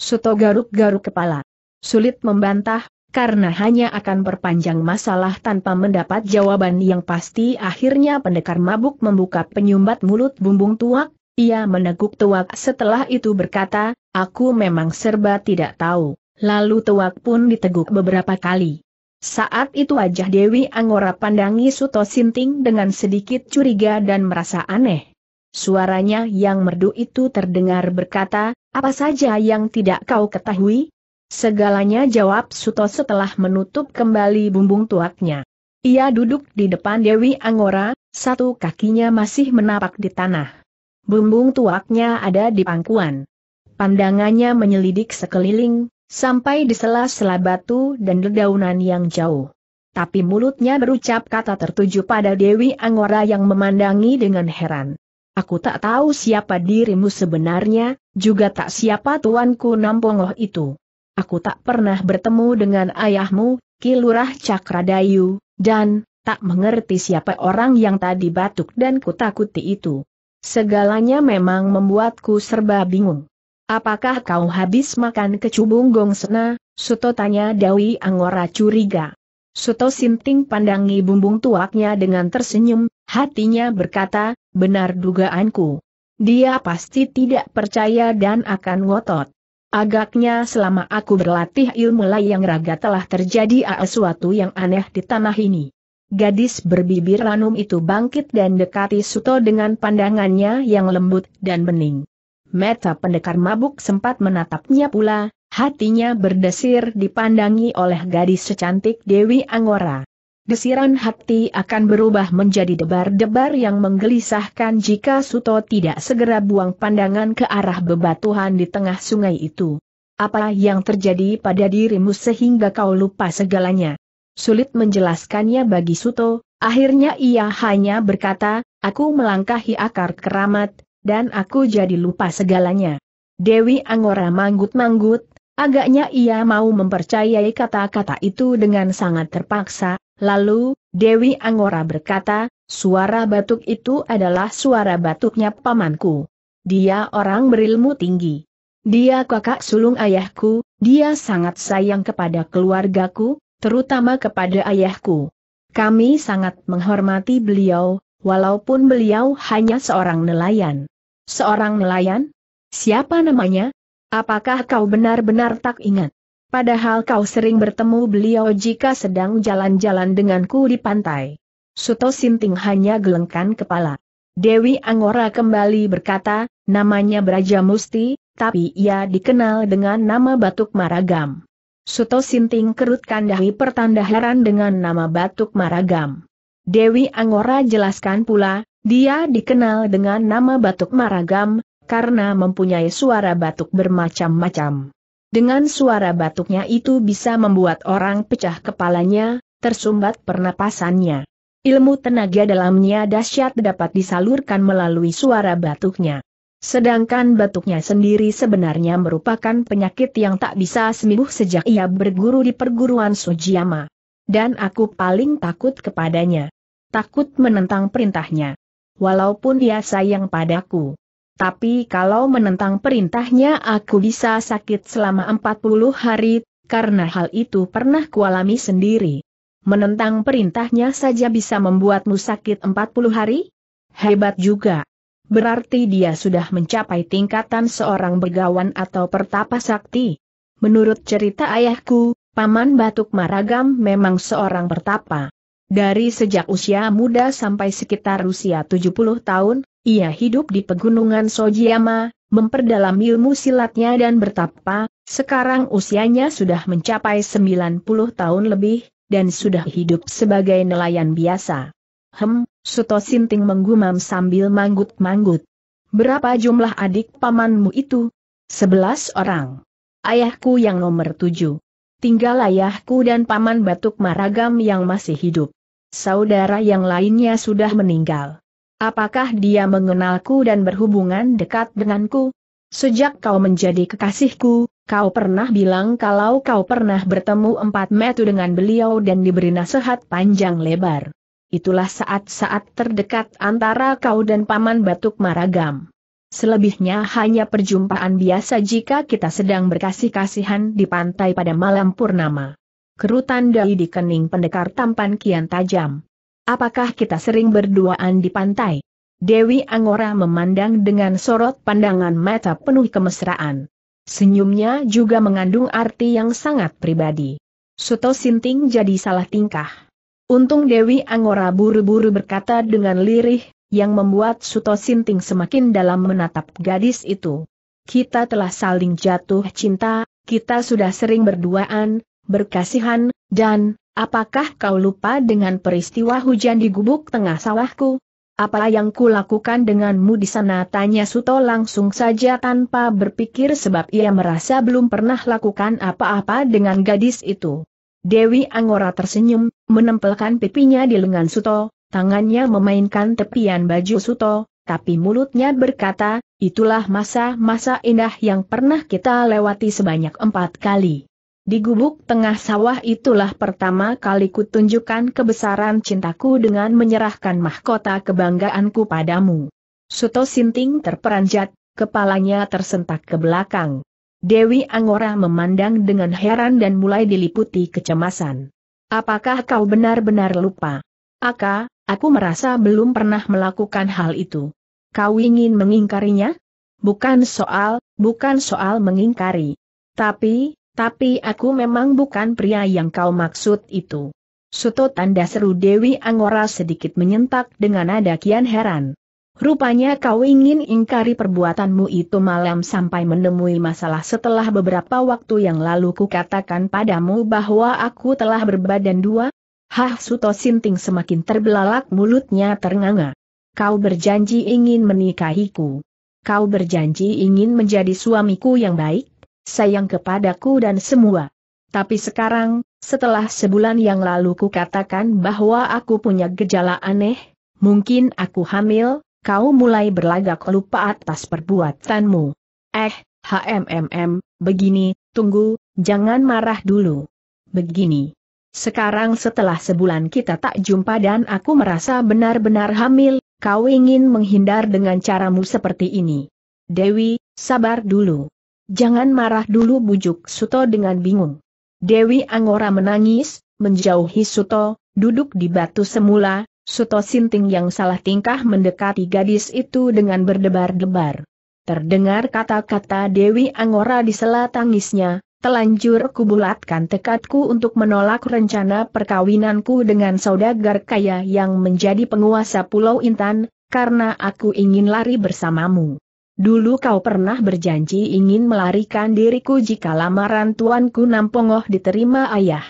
Suto garuk-garuk kepala. Sulit membantah, karena hanya akan perpanjang masalah tanpa mendapat jawaban yang pasti akhirnya pendekar mabuk membuka penyumbat mulut bumbung tuak, ia meneguk tuak setelah itu berkata, aku memang serba tidak tahu, lalu tuak pun diteguk beberapa kali. Saat itu wajah Dewi Angora pandangi Suto Sinting dengan sedikit curiga dan merasa aneh. Suaranya yang merdu itu terdengar berkata, apa saja yang tidak kau ketahui? Segalanya jawab Suto setelah menutup kembali bumbung tuaknya. Ia duduk di depan Dewi Angora, satu kakinya masih menapak di tanah. Bumbung tuaknya ada di pangkuan. Pandangannya menyelidik sekeliling, sampai di sela-sela batu dan dedaunan yang jauh. Tapi mulutnya berucap kata tertuju pada Dewi Angora yang memandangi dengan heran. Aku tak tahu siapa dirimu sebenarnya, juga tak siapa tuanku Nampongoh itu. Aku tak pernah bertemu dengan ayahmu, Kilurah Cakradayu, dan tak mengerti siapa orang yang tadi batuk dan kutakuti itu. Segalanya memang membuatku serba bingung. Apakah kau habis makan kecubung gongsena? Suto tanya Dawi Angora curiga. Suto Sinting pandangi bumbung tuaknya dengan tersenyum, hatinya berkata, Benar dugaanku. Dia pasti tidak percaya dan akan ngotot. Agaknya selama aku berlatih ilmu layang raga telah terjadi sesuatu yang aneh di tanah ini. Gadis berbibir ranum itu bangkit dan dekati Suto dengan pandangannya yang lembut dan bening. Meta pendekar mabuk sempat menatapnya pula, hatinya berdesir dipandangi oleh gadis secantik Dewi Angora desiran hati akan berubah menjadi debar-debar yang menggelisahkan jika Suto tidak segera buang pandangan ke arah bebatuhan di tengah sungai itu. Apa yang terjadi pada dirimu sehingga kau lupa segalanya? Sulit menjelaskannya bagi Suto, akhirnya ia hanya berkata, aku melangkahi akar keramat, dan aku jadi lupa segalanya. Dewi Angora manggut-manggut, agaknya ia mau mempercayai kata-kata itu dengan sangat terpaksa, Lalu, Dewi Angora berkata, suara batuk itu adalah suara batuknya pamanku. Dia orang berilmu tinggi. Dia kakak sulung ayahku, dia sangat sayang kepada keluargaku, terutama kepada ayahku. Kami sangat menghormati beliau, walaupun beliau hanya seorang nelayan. Seorang nelayan? Siapa namanya? Apakah kau benar-benar tak ingat? Padahal kau sering bertemu beliau jika sedang jalan-jalan denganku di pantai. Suto Sinting hanya gelengkan kepala. Dewi Angora kembali berkata, namanya Braja Musti, tapi ia dikenal dengan nama Batuk Maragam. Suto Sinting kerutkan dahi pertanda heran dengan nama Batuk Maragam. Dewi Angora jelaskan pula, dia dikenal dengan nama Batuk Maragam, karena mempunyai suara batuk bermacam-macam. Dengan suara batuknya itu bisa membuat orang pecah kepalanya, tersumbat pernapasannya. Ilmu tenaga dalamnya dahsyat dapat disalurkan melalui suara batuknya. Sedangkan batuknya sendiri sebenarnya merupakan penyakit yang tak bisa sembuh sejak ia berguru di perguruan Sujiyama. Dan aku paling takut kepadanya. Takut menentang perintahnya. Walaupun ia sayang padaku. Tapi kalau menentang perintahnya aku bisa sakit selama 40 hari, karena hal itu pernah kualami sendiri. Menentang perintahnya saja bisa membuatmu sakit 40 hari? Hebat juga. Berarti dia sudah mencapai tingkatan seorang begawan atau pertapa sakti. Menurut cerita ayahku, Paman Batuk Maragam memang seorang pertapa. Dari sejak usia muda sampai sekitar usia 70 tahun, ia hidup di pegunungan Sojiyama, memperdalam ilmu silatnya dan bertapa, sekarang usianya sudah mencapai 90 tahun lebih, dan sudah hidup sebagai nelayan biasa. Hem, Suto Sinting menggumam sambil manggut-manggut. Berapa jumlah adik pamanmu itu? Sebelas orang. Ayahku yang nomor tujuh. Tinggal ayahku dan paman Batuk Maragam yang masih hidup saudara yang lainnya sudah meninggal. Apakah dia mengenalku dan berhubungan dekat denganku? Sejak kau menjadi kekasihku, kau pernah bilang kalau kau pernah bertemu empat metu dengan beliau dan diberi nasihat panjang lebar. Itulah saat-saat terdekat antara kau dan Paman Batuk Maragam. Selebihnya hanya perjumpaan biasa jika kita sedang berkasih-kasihan di pantai pada malam purnama kerutan dai di kening pendekar tampan kian tajam. Apakah kita sering berduaan di pantai? Dewi Angora memandang dengan sorot pandangan mata penuh kemesraan. Senyumnya juga mengandung arti yang sangat pribadi. Suto Sinting jadi salah tingkah. Untung Dewi Angora buru-buru berkata dengan lirih, yang membuat Suto Sinting semakin dalam menatap gadis itu. Kita telah saling jatuh cinta, kita sudah sering berduaan, berkasihan, dan, apakah kau lupa dengan peristiwa hujan di gubuk tengah sawahku? Apa yang kulakukan denganmu di sana? Tanya Suto langsung saja tanpa berpikir sebab ia merasa belum pernah lakukan apa-apa dengan gadis itu. Dewi Angora tersenyum, menempelkan pipinya di lengan Suto, tangannya memainkan tepian baju Suto, tapi mulutnya berkata, itulah masa-masa indah yang pernah kita lewati sebanyak empat kali. Di gubuk tengah sawah itulah pertama kali kutunjukkan kebesaran cintaku dengan menyerahkan mahkota kebanggaanku padamu. Suto Sinting terperanjat, kepalanya tersentak ke belakang. Dewi Angora memandang dengan heran dan mulai diliputi kecemasan. Apakah kau benar-benar lupa? Aka, aku merasa belum pernah melakukan hal itu. Kau ingin mengingkarinya? Bukan soal, bukan soal mengingkari. Tapi, tapi aku memang bukan pria yang kau maksud itu. Suto tanda seru Dewi Angora sedikit menyentak dengan nada kian heran. Rupanya kau ingin ingkari perbuatanmu itu malam sampai menemui masalah setelah beberapa waktu yang lalu kukatakan padamu bahwa aku telah berbadan dua? Hah Suto Sinting semakin terbelalak mulutnya ternganga. Kau berjanji ingin menikahiku. Kau berjanji ingin menjadi suamiku yang baik? sayang kepadaku dan semua. Tapi sekarang, setelah sebulan yang lalu ku katakan bahwa aku punya gejala aneh, mungkin aku hamil, kau mulai berlagak lupa atas perbuatanmu. Eh, HMMM, begini, tunggu, jangan marah dulu. Begini. Sekarang setelah sebulan kita tak jumpa dan aku merasa benar-benar hamil, kau ingin menghindar dengan caramu seperti ini. Dewi, sabar dulu. Jangan marah dulu bujuk Suto dengan bingung. Dewi Angora menangis, menjauhi Suto, duduk di batu semula, Suto Sinting yang salah tingkah mendekati gadis itu dengan berdebar-debar. Terdengar kata-kata Dewi Angora di sela tangisnya, telanjur kubulatkan tekadku untuk menolak rencana perkawinanku dengan saudagar kaya yang menjadi penguasa Pulau Intan, karena aku ingin lari bersamamu. Dulu kau pernah berjanji ingin melarikan diriku jika lamaran tuanku Nampongoh diterima ayah.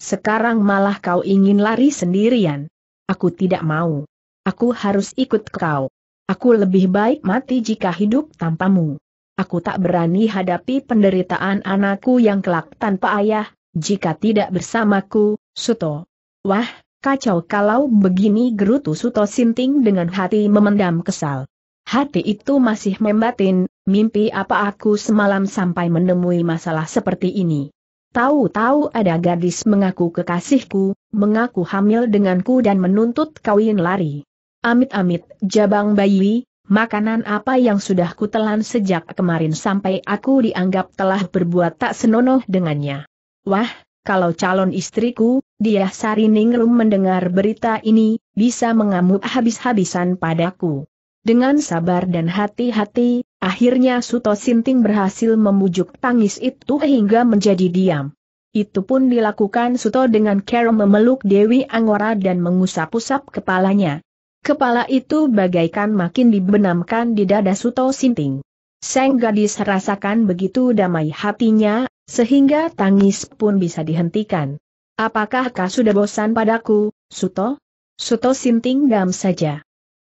Sekarang malah kau ingin lari sendirian. Aku tidak mau. Aku harus ikut kau. Aku lebih baik mati jika hidup tanpamu. Aku tak berani hadapi penderitaan anakku yang kelak tanpa ayah, jika tidak bersamaku, Suto. Wah, kacau kalau begini gerutu Suto Sinting dengan hati memendam kesal. Hati itu masih membatin, mimpi apa aku semalam sampai menemui masalah seperti ini. Tahu-tahu ada gadis mengaku kekasihku, mengaku hamil denganku dan menuntut kawin lari. Amit-amit, jabang bayi, makanan apa yang sudah kutelan sejak kemarin sampai aku dianggap telah berbuat tak senonoh dengannya. Wah, kalau calon istriku, dia Sari Ningrum mendengar berita ini, bisa mengamuk habis-habisan padaku. Dengan sabar dan hati-hati, akhirnya Suto Sinting berhasil membujuk tangis itu hingga menjadi diam. Itu pun dilakukan Suto dengan cara memeluk Dewi Angora dan mengusap-usap kepalanya. Kepala itu bagaikan makin dibenamkan di dada Suto Sinting. Sang gadis rasakan begitu damai hatinya, sehingga tangis pun bisa dihentikan. Apakah kau sudah bosan padaku, Suto? Suto Sinting dam saja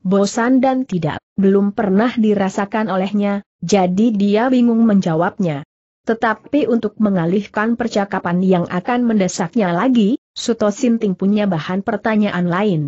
bosan dan tidak, belum pernah dirasakan olehnya, jadi dia bingung menjawabnya. Tetapi untuk mengalihkan percakapan yang akan mendesaknya lagi, Suto Sinting punya bahan pertanyaan lain.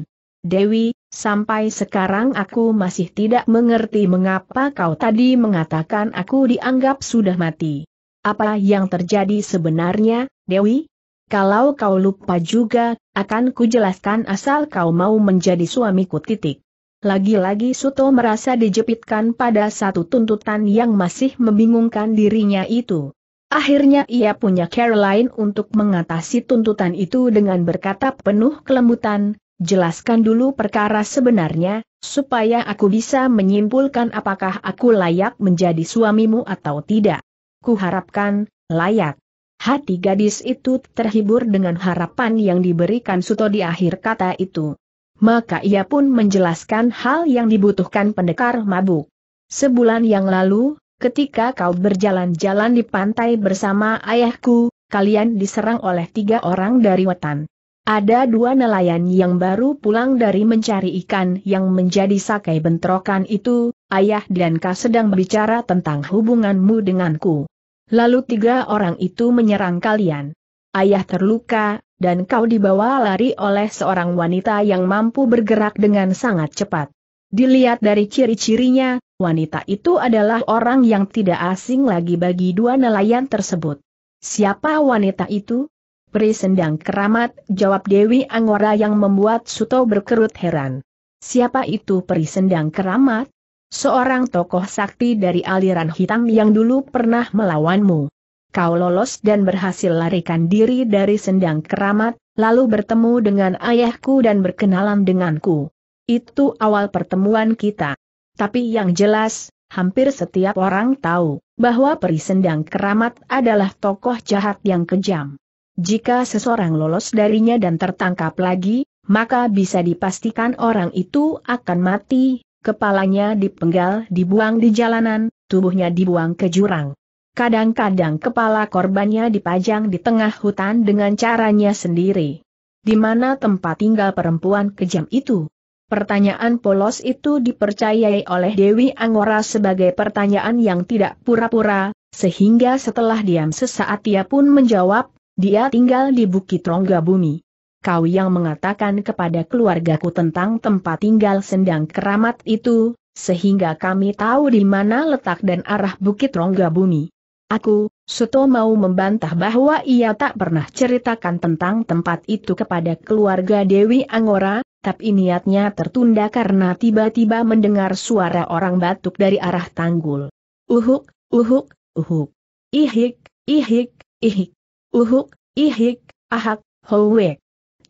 Dewi, sampai sekarang aku masih tidak mengerti mengapa kau tadi mengatakan aku dianggap sudah mati. Apa yang terjadi sebenarnya, Dewi? Kalau kau lupa juga, akan kujelaskan asal kau mau menjadi suamiku titik. Lagi-lagi Suto merasa dijepitkan pada satu tuntutan yang masih membingungkan dirinya itu. Akhirnya ia punya Caroline untuk mengatasi tuntutan itu dengan berkata penuh kelembutan, jelaskan dulu perkara sebenarnya, supaya aku bisa menyimpulkan apakah aku layak menjadi suamimu atau tidak. Kuharapkan, layak. Hati gadis itu terhibur dengan harapan yang diberikan Suto di akhir kata itu maka ia pun menjelaskan hal yang dibutuhkan pendekar mabuk. Sebulan yang lalu, ketika kau berjalan-jalan di pantai bersama ayahku, kalian diserang oleh tiga orang dari wetan. Ada dua nelayan yang baru pulang dari mencari ikan yang menjadi sakai bentrokan itu, ayah dan kau sedang berbicara tentang hubunganmu denganku. Lalu tiga orang itu menyerang kalian. Ayah terluka, dan kau dibawa lari oleh seorang wanita yang mampu bergerak dengan sangat cepat. Dilihat dari ciri-cirinya, wanita itu adalah orang yang tidak asing lagi bagi dua nelayan tersebut. Siapa wanita itu? Peri sendang keramat, jawab Dewi Angora yang membuat Suto berkerut heran. Siapa itu peri sendang keramat? Seorang tokoh sakti dari aliran hitam yang dulu pernah melawanmu kau lolos dan berhasil larikan diri dari sendang keramat, lalu bertemu dengan ayahku dan berkenalan denganku. Itu awal pertemuan kita. Tapi yang jelas, hampir setiap orang tahu bahwa peri sendang keramat adalah tokoh jahat yang kejam. Jika seseorang lolos darinya dan tertangkap lagi, maka bisa dipastikan orang itu akan mati, kepalanya dipenggal dibuang di jalanan, tubuhnya dibuang ke jurang. Kadang-kadang kepala korbannya dipajang di tengah hutan dengan caranya sendiri. Di mana tempat tinggal perempuan kejam itu? Pertanyaan polos itu dipercayai oleh Dewi Angora sebagai pertanyaan yang tidak pura-pura, sehingga setelah diam sesaat ia pun menjawab, dia tinggal di Bukit Rongga Bumi. Kau yang mengatakan kepada keluargaku tentang tempat tinggal sendang keramat itu, sehingga kami tahu di mana letak dan arah Bukit Rongga Bumi. Aku, Suto mau membantah bahwa ia tak pernah ceritakan tentang tempat itu kepada keluarga Dewi Angora, tapi niatnya tertunda karena tiba-tiba mendengar suara orang batuk dari arah tanggul. Uhuk, uhuk, uhuk. Ihik, ihik, ihik. Uhuk, ihik, ahak, howek.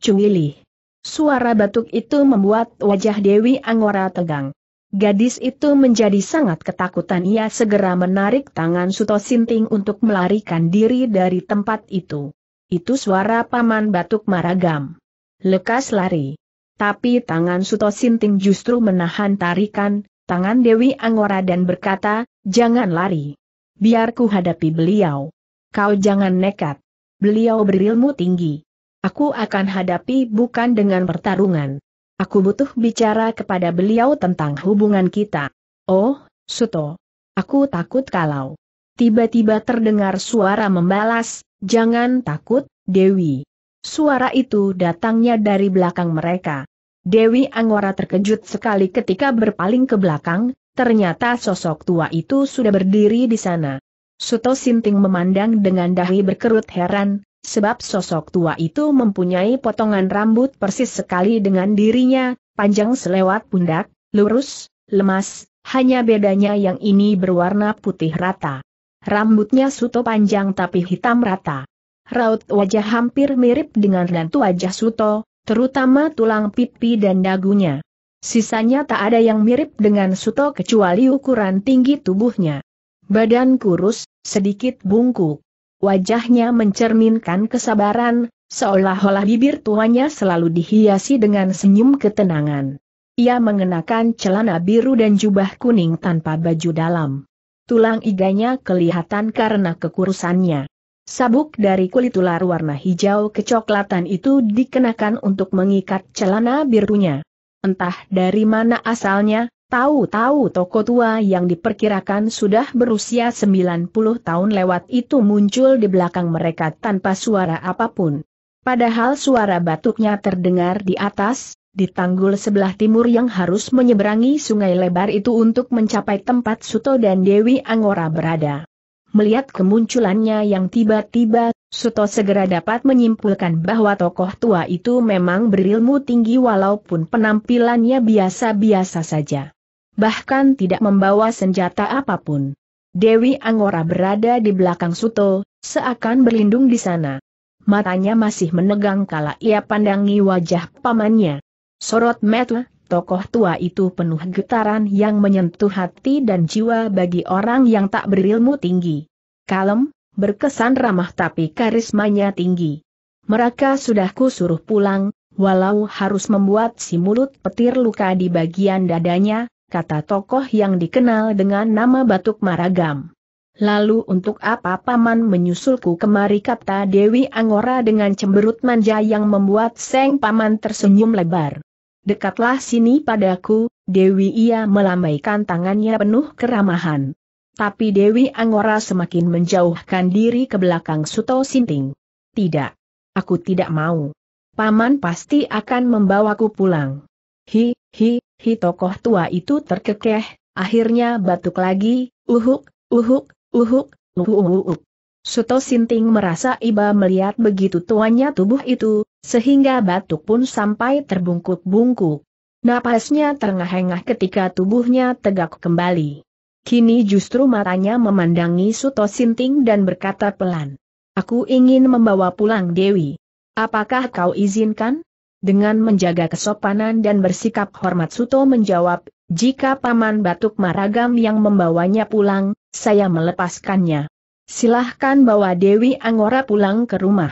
Cungilih. Suara batuk itu membuat wajah Dewi Angora tegang. Gadis itu menjadi sangat ketakutan ia segera menarik tangan Suto Sinting untuk melarikan diri dari tempat itu. Itu suara paman batuk maragam. Lekas lari. Tapi tangan Suto Sinting justru menahan tarikan, tangan Dewi Angora dan berkata, jangan lari. Biarku hadapi beliau. Kau jangan nekat. Beliau berilmu tinggi. Aku akan hadapi bukan dengan pertarungan. Aku butuh bicara kepada beliau tentang hubungan kita. Oh, Suto. Aku takut kalau. Tiba-tiba terdengar suara membalas, jangan takut, Dewi. Suara itu datangnya dari belakang mereka. Dewi Angora terkejut sekali ketika berpaling ke belakang, ternyata sosok tua itu sudah berdiri di sana. Suto Sinting memandang dengan dahi berkerut heran, Sebab sosok tua itu mempunyai potongan rambut persis sekali dengan dirinya, panjang selewat pundak, lurus, lemas, hanya bedanya yang ini berwarna putih rata. Rambutnya suto panjang tapi hitam rata. Raut wajah hampir mirip dengan rantu wajah suto, terutama tulang pipi dan dagunya. Sisanya tak ada yang mirip dengan suto kecuali ukuran tinggi tubuhnya. Badan kurus, sedikit bungkuk. Wajahnya mencerminkan kesabaran, seolah-olah bibir tuanya selalu dihiasi dengan senyum ketenangan. Ia mengenakan celana biru dan jubah kuning tanpa baju dalam. Tulang iganya kelihatan karena kekurusannya. Sabuk dari kulit ular warna hijau kecoklatan itu dikenakan untuk mengikat celana birunya. Entah dari mana asalnya, Tahu-tahu toko tua yang diperkirakan sudah berusia 90 tahun lewat itu muncul di belakang mereka tanpa suara apapun. Padahal suara batuknya terdengar di atas, di tanggul sebelah timur yang harus menyeberangi sungai lebar itu untuk mencapai tempat Suto dan Dewi Angora berada. Melihat kemunculannya yang tiba-tiba, Suto segera dapat menyimpulkan bahwa tokoh tua itu memang berilmu tinggi walaupun penampilannya biasa-biasa saja bahkan tidak membawa senjata apapun. Dewi Angora berada di belakang Suto, seakan berlindung di sana. Matanya masih menegang kala ia pandangi wajah pamannya. Sorot mata, tokoh tua itu penuh getaran yang menyentuh hati dan jiwa bagi orang yang tak berilmu tinggi. Kalem, berkesan ramah tapi karismanya tinggi. Mereka sudah kusuruh pulang, walau harus membuat si mulut petir luka di bagian dadanya, kata tokoh yang dikenal dengan nama Batuk Maragam. Lalu untuk apa paman menyusulku kemari kata Dewi Angora dengan cemberut manja yang membuat Seng Paman tersenyum lebar. Dekatlah sini padaku, Dewi ia melambaikan tangannya penuh keramahan. Tapi Dewi Angora semakin menjauhkan diri ke belakang Suto Sinting. Tidak. Aku tidak mau. Paman pasti akan membawaku pulang. Hi, Hi, hi tokoh tua itu terkekeh, akhirnya batuk lagi, uhuk, uhuk, uhuk, uhuk, uhuk. Suto Sinting merasa iba melihat begitu tuanya tubuh itu, sehingga batuk pun sampai terbungkuk-bungkuk. Napasnya terengah-engah ketika tubuhnya tegak kembali. Kini justru matanya memandangi Suto Sinting dan berkata pelan. Aku ingin membawa pulang Dewi. Apakah kau izinkan? Dengan menjaga kesopanan dan bersikap hormat Suto menjawab, jika Paman Batuk Maragam yang membawanya pulang, saya melepaskannya. Silahkan bawa Dewi Angora pulang ke rumah.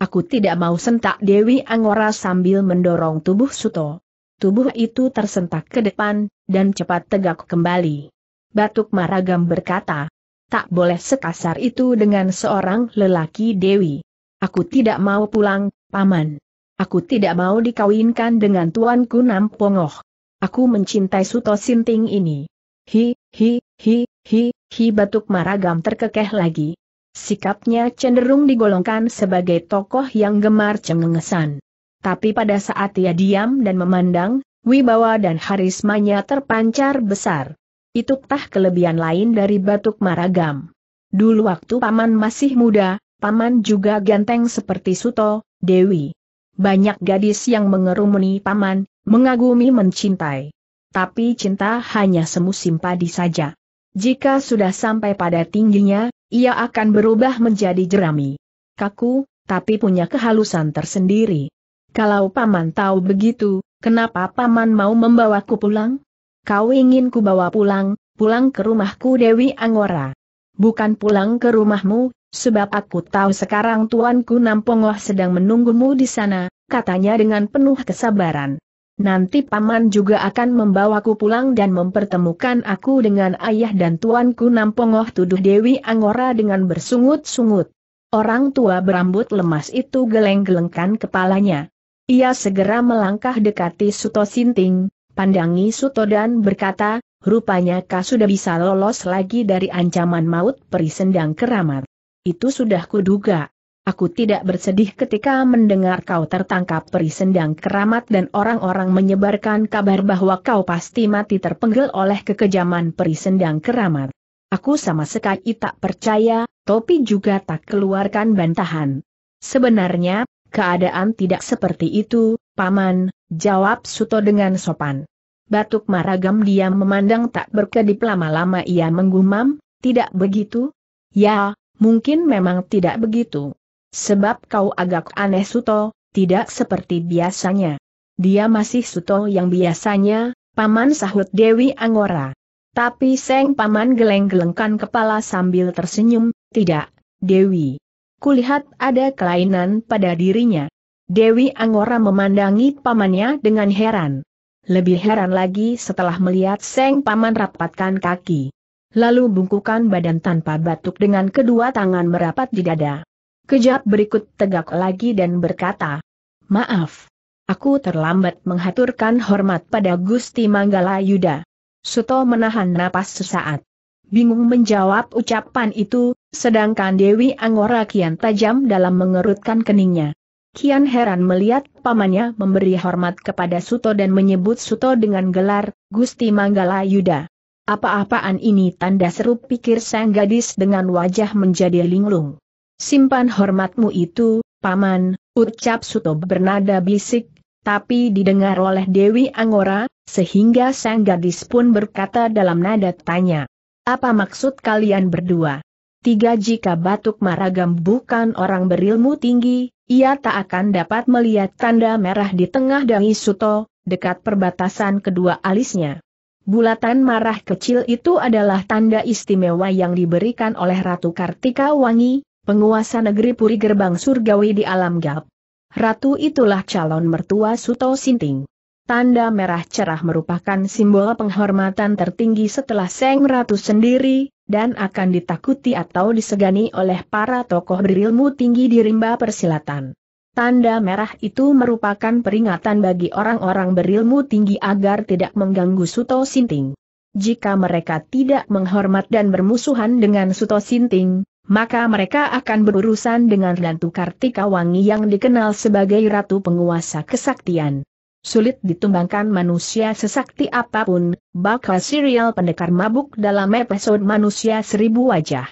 Aku tidak mau sentak Dewi Angora sambil mendorong tubuh Suto. Tubuh itu tersentak ke depan, dan cepat tegak kembali. Batuk Maragam berkata, tak boleh sekasar itu dengan seorang lelaki Dewi. Aku tidak mau pulang, Paman. Aku tidak mau dikawinkan dengan tuanku Nampongoh. Aku mencintai Suto Sinting ini. Hi, hi, hi, hi, hi batuk maragam terkekeh lagi. Sikapnya cenderung digolongkan sebagai tokoh yang gemar cengengesan. Tapi pada saat ia diam dan memandang, wibawa dan harismanya terpancar besar. Itu tah kelebihan lain dari batuk maragam. Dulu waktu paman masih muda, paman juga ganteng seperti Suto, Dewi. Banyak gadis yang mengerumuni paman, mengagumi mencintai. Tapi cinta hanya semusim padi saja. Jika sudah sampai pada tingginya, ia akan berubah menjadi jerami. Kaku, tapi punya kehalusan tersendiri. Kalau paman tahu begitu, kenapa paman mau membawaku pulang? Kau ingin ku bawa pulang, pulang ke rumahku Dewi Angora. Bukan pulang ke rumahmu, sebab aku tahu sekarang tuanku Nampongoh sedang menunggumu di sana, katanya dengan penuh kesabaran. Nanti paman juga akan membawaku pulang dan mempertemukan aku dengan ayah dan tuanku Nampongoh tuduh Dewi Angora dengan bersungut-sungut. Orang tua berambut lemas itu geleng-gelengkan kepalanya. Ia segera melangkah dekati Suto Sinting, pandangi Suto dan berkata, rupanya kau sudah bisa lolos lagi dari ancaman maut perisendang keramat. Itu sudah kuduga. Aku tidak bersedih ketika mendengar kau tertangkap peri sendang keramat dan orang-orang menyebarkan kabar bahwa kau pasti mati terpenggal oleh kekejaman peri sendang keramat. Aku sama sekali tak percaya, Topi juga tak keluarkan bantahan. Sebenarnya, keadaan tidak seperti itu, Paman, jawab Suto dengan sopan. Batuk Maragam diam memandang tak berkedip lama-lama ia menggumam, tidak begitu? Ya, Mungkin memang tidak begitu. Sebab kau agak aneh Suto, tidak seperti biasanya. Dia masih Suto yang biasanya, paman sahut Dewi Angora. Tapi Seng Paman geleng-gelengkan kepala sambil tersenyum, tidak, Dewi. Kulihat ada kelainan pada dirinya. Dewi Angora memandangi pamannya dengan heran. Lebih heran lagi setelah melihat Seng Paman rapatkan kaki lalu bungkukan badan tanpa batuk dengan kedua tangan merapat di dada. Kejap berikut tegak lagi dan berkata, Maaf, aku terlambat menghaturkan hormat pada Gusti Manggala Yuda. Suto menahan napas sesaat. Bingung menjawab ucapan itu, sedangkan Dewi Angora kian tajam dalam mengerutkan keningnya. Kian heran melihat pamannya memberi hormat kepada Suto dan menyebut Suto dengan gelar, Gusti Manggala Yuda. Apa-apaan ini tanda seru pikir sang gadis dengan wajah menjadi linglung. Simpan hormatmu itu, paman, ucap Suto bernada bisik, tapi didengar oleh Dewi Angora, sehingga sang gadis pun berkata dalam nada tanya. Apa maksud kalian berdua? Tiga jika Batuk Maragam bukan orang berilmu tinggi, ia tak akan dapat melihat tanda merah di tengah dahi Suto, dekat perbatasan kedua alisnya. Bulatan marah kecil itu adalah tanda istimewa yang diberikan oleh Ratu Kartika Wangi, penguasa negeri Puri Gerbang Surgawi di alam Gap. Ratu itulah calon mertua Suto Sinting. Tanda merah cerah merupakan simbol penghormatan tertinggi setelah Seng Ratu sendiri, dan akan ditakuti atau disegani oleh para tokoh berilmu tinggi di rimba persilatan. Tanda merah itu merupakan peringatan bagi orang-orang berilmu tinggi agar tidak mengganggu Suto Sinting. Jika mereka tidak menghormat dan bermusuhan dengan Suto Sinting, maka mereka akan berurusan dengan Rantukartika Kartika Wangi yang dikenal sebagai Ratu Penguasa Kesaktian. Sulit ditumbangkan manusia sesakti apapun, bakal serial pendekar mabuk dalam episode Manusia Seribu Wajah.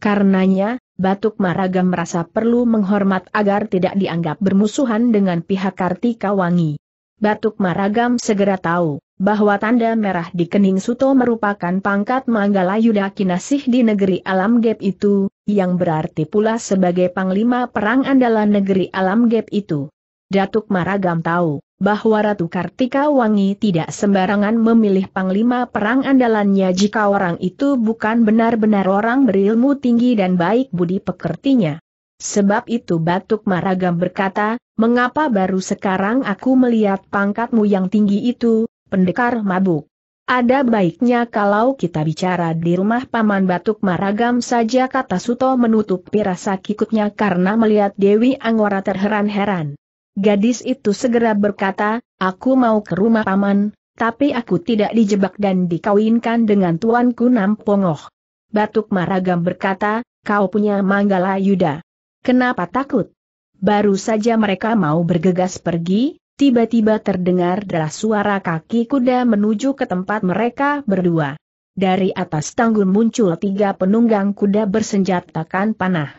Karenanya, Batuk Maragam merasa perlu menghormat agar tidak dianggap bermusuhan dengan pihak Kartika Wangi. Batuk Maragam segera tahu bahwa tanda merah di kening Suto merupakan pangkat Yuda Kinasih di negeri Alam Gap itu, yang berarti pula sebagai panglima perang andalan negeri Alam Gap itu. Datuk Maragam tahu bahwa Ratu Kartika Wangi tidak sembarangan memilih panglima perang andalannya jika orang itu bukan benar-benar orang berilmu tinggi dan baik budi pekertinya. Sebab itu Batuk Maragam berkata, mengapa baru sekarang aku melihat pangkatmu yang tinggi itu, pendekar mabuk. Ada baiknya kalau kita bicara di rumah Paman Batuk Maragam saja kata Suto menutup rasa kikutnya karena melihat Dewi Angora terheran-heran. Gadis itu segera berkata, aku mau ke rumah paman, tapi aku tidak dijebak dan dikawinkan dengan tuanku Nampongoh. Batuk Maragam berkata, kau punya Manggala Yuda. Kenapa takut? Baru saja mereka mau bergegas pergi, tiba-tiba terdengar deras suara kaki kuda menuju ke tempat mereka berdua. Dari atas tanggul muncul tiga penunggang kuda bersenjatakan panah.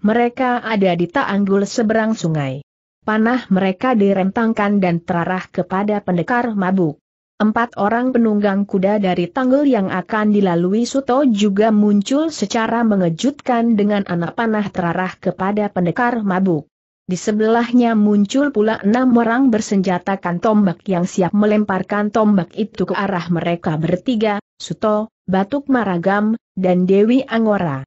Mereka ada di tanggul seberang sungai panah mereka direntangkan dan terarah kepada pendekar mabuk. Empat orang penunggang kuda dari tanggul yang akan dilalui Suto juga muncul secara mengejutkan dengan anak panah terarah kepada pendekar mabuk. Di sebelahnya muncul pula enam orang bersenjatakan tombak yang siap melemparkan tombak itu ke arah mereka bertiga, Suto, Batuk Maragam, dan Dewi Angora.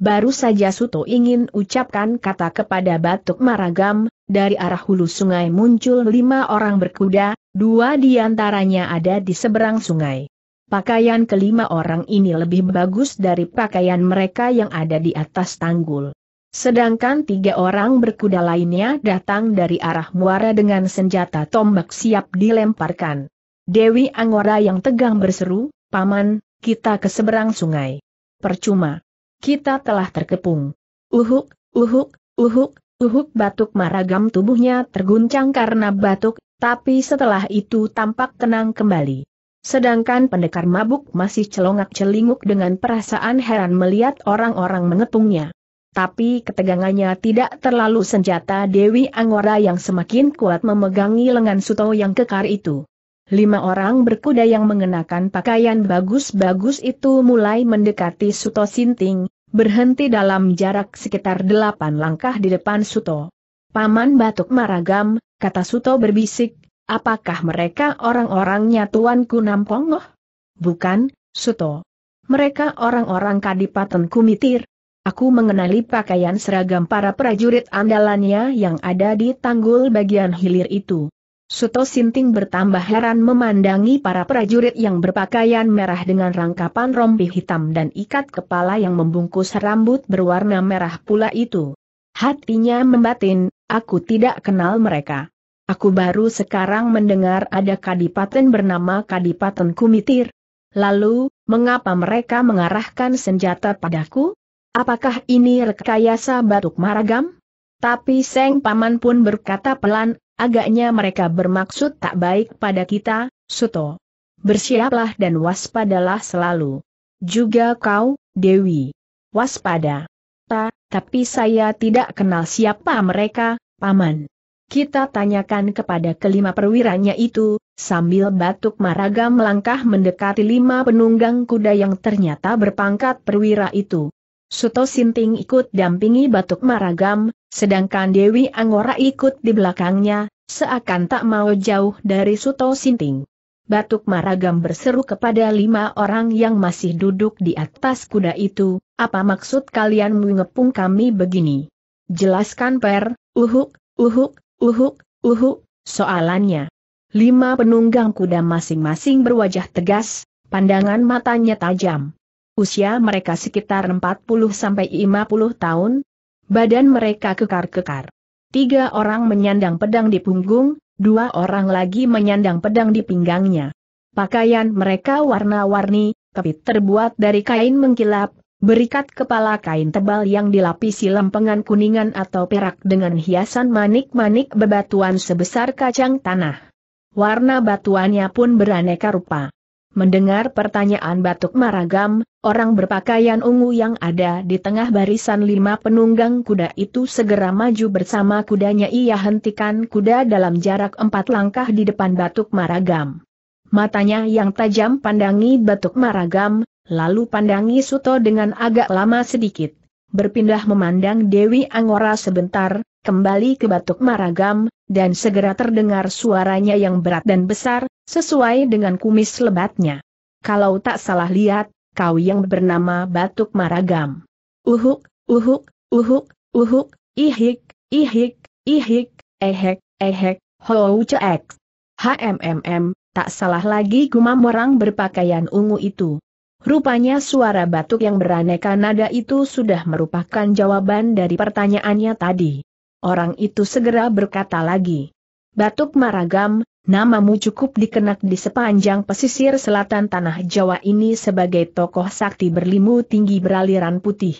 Baru saja Suto ingin ucapkan kata kepada Batuk Maragam, dari arah hulu sungai muncul lima orang berkuda, dua di antaranya ada di seberang sungai. Pakaian kelima orang ini lebih bagus dari pakaian mereka yang ada di atas tanggul. Sedangkan tiga orang berkuda lainnya datang dari arah muara dengan senjata tombak siap dilemparkan. Dewi Angora yang tegang berseru, Paman, kita ke seberang sungai. Percuma kita telah terkepung. Uhuk, uhuk, uhuk, uhuk batuk maragam tubuhnya terguncang karena batuk, tapi setelah itu tampak tenang kembali. Sedangkan pendekar mabuk masih celongak-celinguk dengan perasaan heran melihat orang-orang mengepungnya. Tapi ketegangannya tidak terlalu senjata Dewi Angora yang semakin kuat memegangi lengan Suto yang kekar itu. Lima orang berkuda yang mengenakan pakaian bagus-bagus itu mulai mendekati Suto Sinting, berhenti dalam jarak sekitar delapan langkah di depan Suto. Paman Batuk Maragam, kata Suto berbisik, apakah mereka orang-orangnya Tuanku Nampongoh? Bukan, Suto. Mereka orang-orang Kadipaten Kumitir. Aku mengenali pakaian seragam para prajurit andalannya yang ada di tanggul bagian hilir itu. Suto Sinting bertambah heran memandangi para prajurit yang berpakaian merah dengan rangkapan rompi hitam dan ikat kepala yang membungkus rambut berwarna merah pula itu. Hatinya membatin, aku tidak kenal mereka. Aku baru sekarang mendengar ada kadipaten bernama Kadipaten Kumitir. Lalu, mengapa mereka mengarahkan senjata padaku? Apakah ini rekayasa batuk maragam? Tapi Seng Paman pun berkata pelan, Agaknya mereka bermaksud tak baik pada kita, Suto. Bersiaplah dan waspadalah selalu. Juga kau, Dewi. Waspada. Ta, tapi saya tidak kenal siapa mereka, Paman. Kita tanyakan kepada kelima perwiranya itu, sambil batuk maraga melangkah mendekati lima penunggang kuda yang ternyata berpangkat perwira itu. Suto Sinting ikut dampingi batuk maragam, Sedangkan Dewi Anggora ikut di belakangnya, seakan tak mau jauh dari Suto Sinting. Batuk Maragam berseru kepada lima orang yang masih duduk di atas kuda itu, apa maksud kalian mengepung kami begini? Jelaskan per, uhuk, uhuk, uhuk, uhuk, soalannya. Lima penunggang kuda masing-masing berwajah tegas, pandangan matanya tajam. Usia mereka sekitar 40-50 tahun, Badan mereka kekar-kekar. Tiga orang menyandang pedang di punggung, dua orang lagi menyandang pedang di pinggangnya. Pakaian mereka warna-warni, tapi terbuat dari kain mengkilap, berikat kepala kain tebal yang dilapisi lempengan kuningan atau perak dengan hiasan manik-manik bebatuan sebesar kacang tanah. Warna batuannya pun beraneka rupa. Mendengar pertanyaan Batuk Maragam, orang berpakaian ungu yang ada di tengah barisan lima penunggang kuda itu segera maju bersama kudanya ia hentikan kuda dalam jarak empat langkah di depan Batuk Maragam. Matanya yang tajam pandangi Batuk Maragam, lalu pandangi Suto dengan agak lama sedikit. Berpindah memandang Dewi Angora sebentar, kembali ke Batuk Maragam, dan segera terdengar suaranya yang berat dan besar, sesuai dengan kumis lebatnya. Kalau tak salah lihat, kau yang bernama Batuk Maragam. Uhuk, uhuk, uhuk, uhuk, ihik, ihik, ihik, ehek, ehek, hou HMMM, tak salah lagi gumam orang berpakaian ungu itu. Rupanya suara batuk yang beraneka nada itu sudah merupakan jawaban dari pertanyaannya tadi. Orang itu segera berkata lagi. Batuk Maragam, namamu cukup dikenak di sepanjang pesisir selatan tanah Jawa ini sebagai tokoh sakti berlimu tinggi beraliran putih.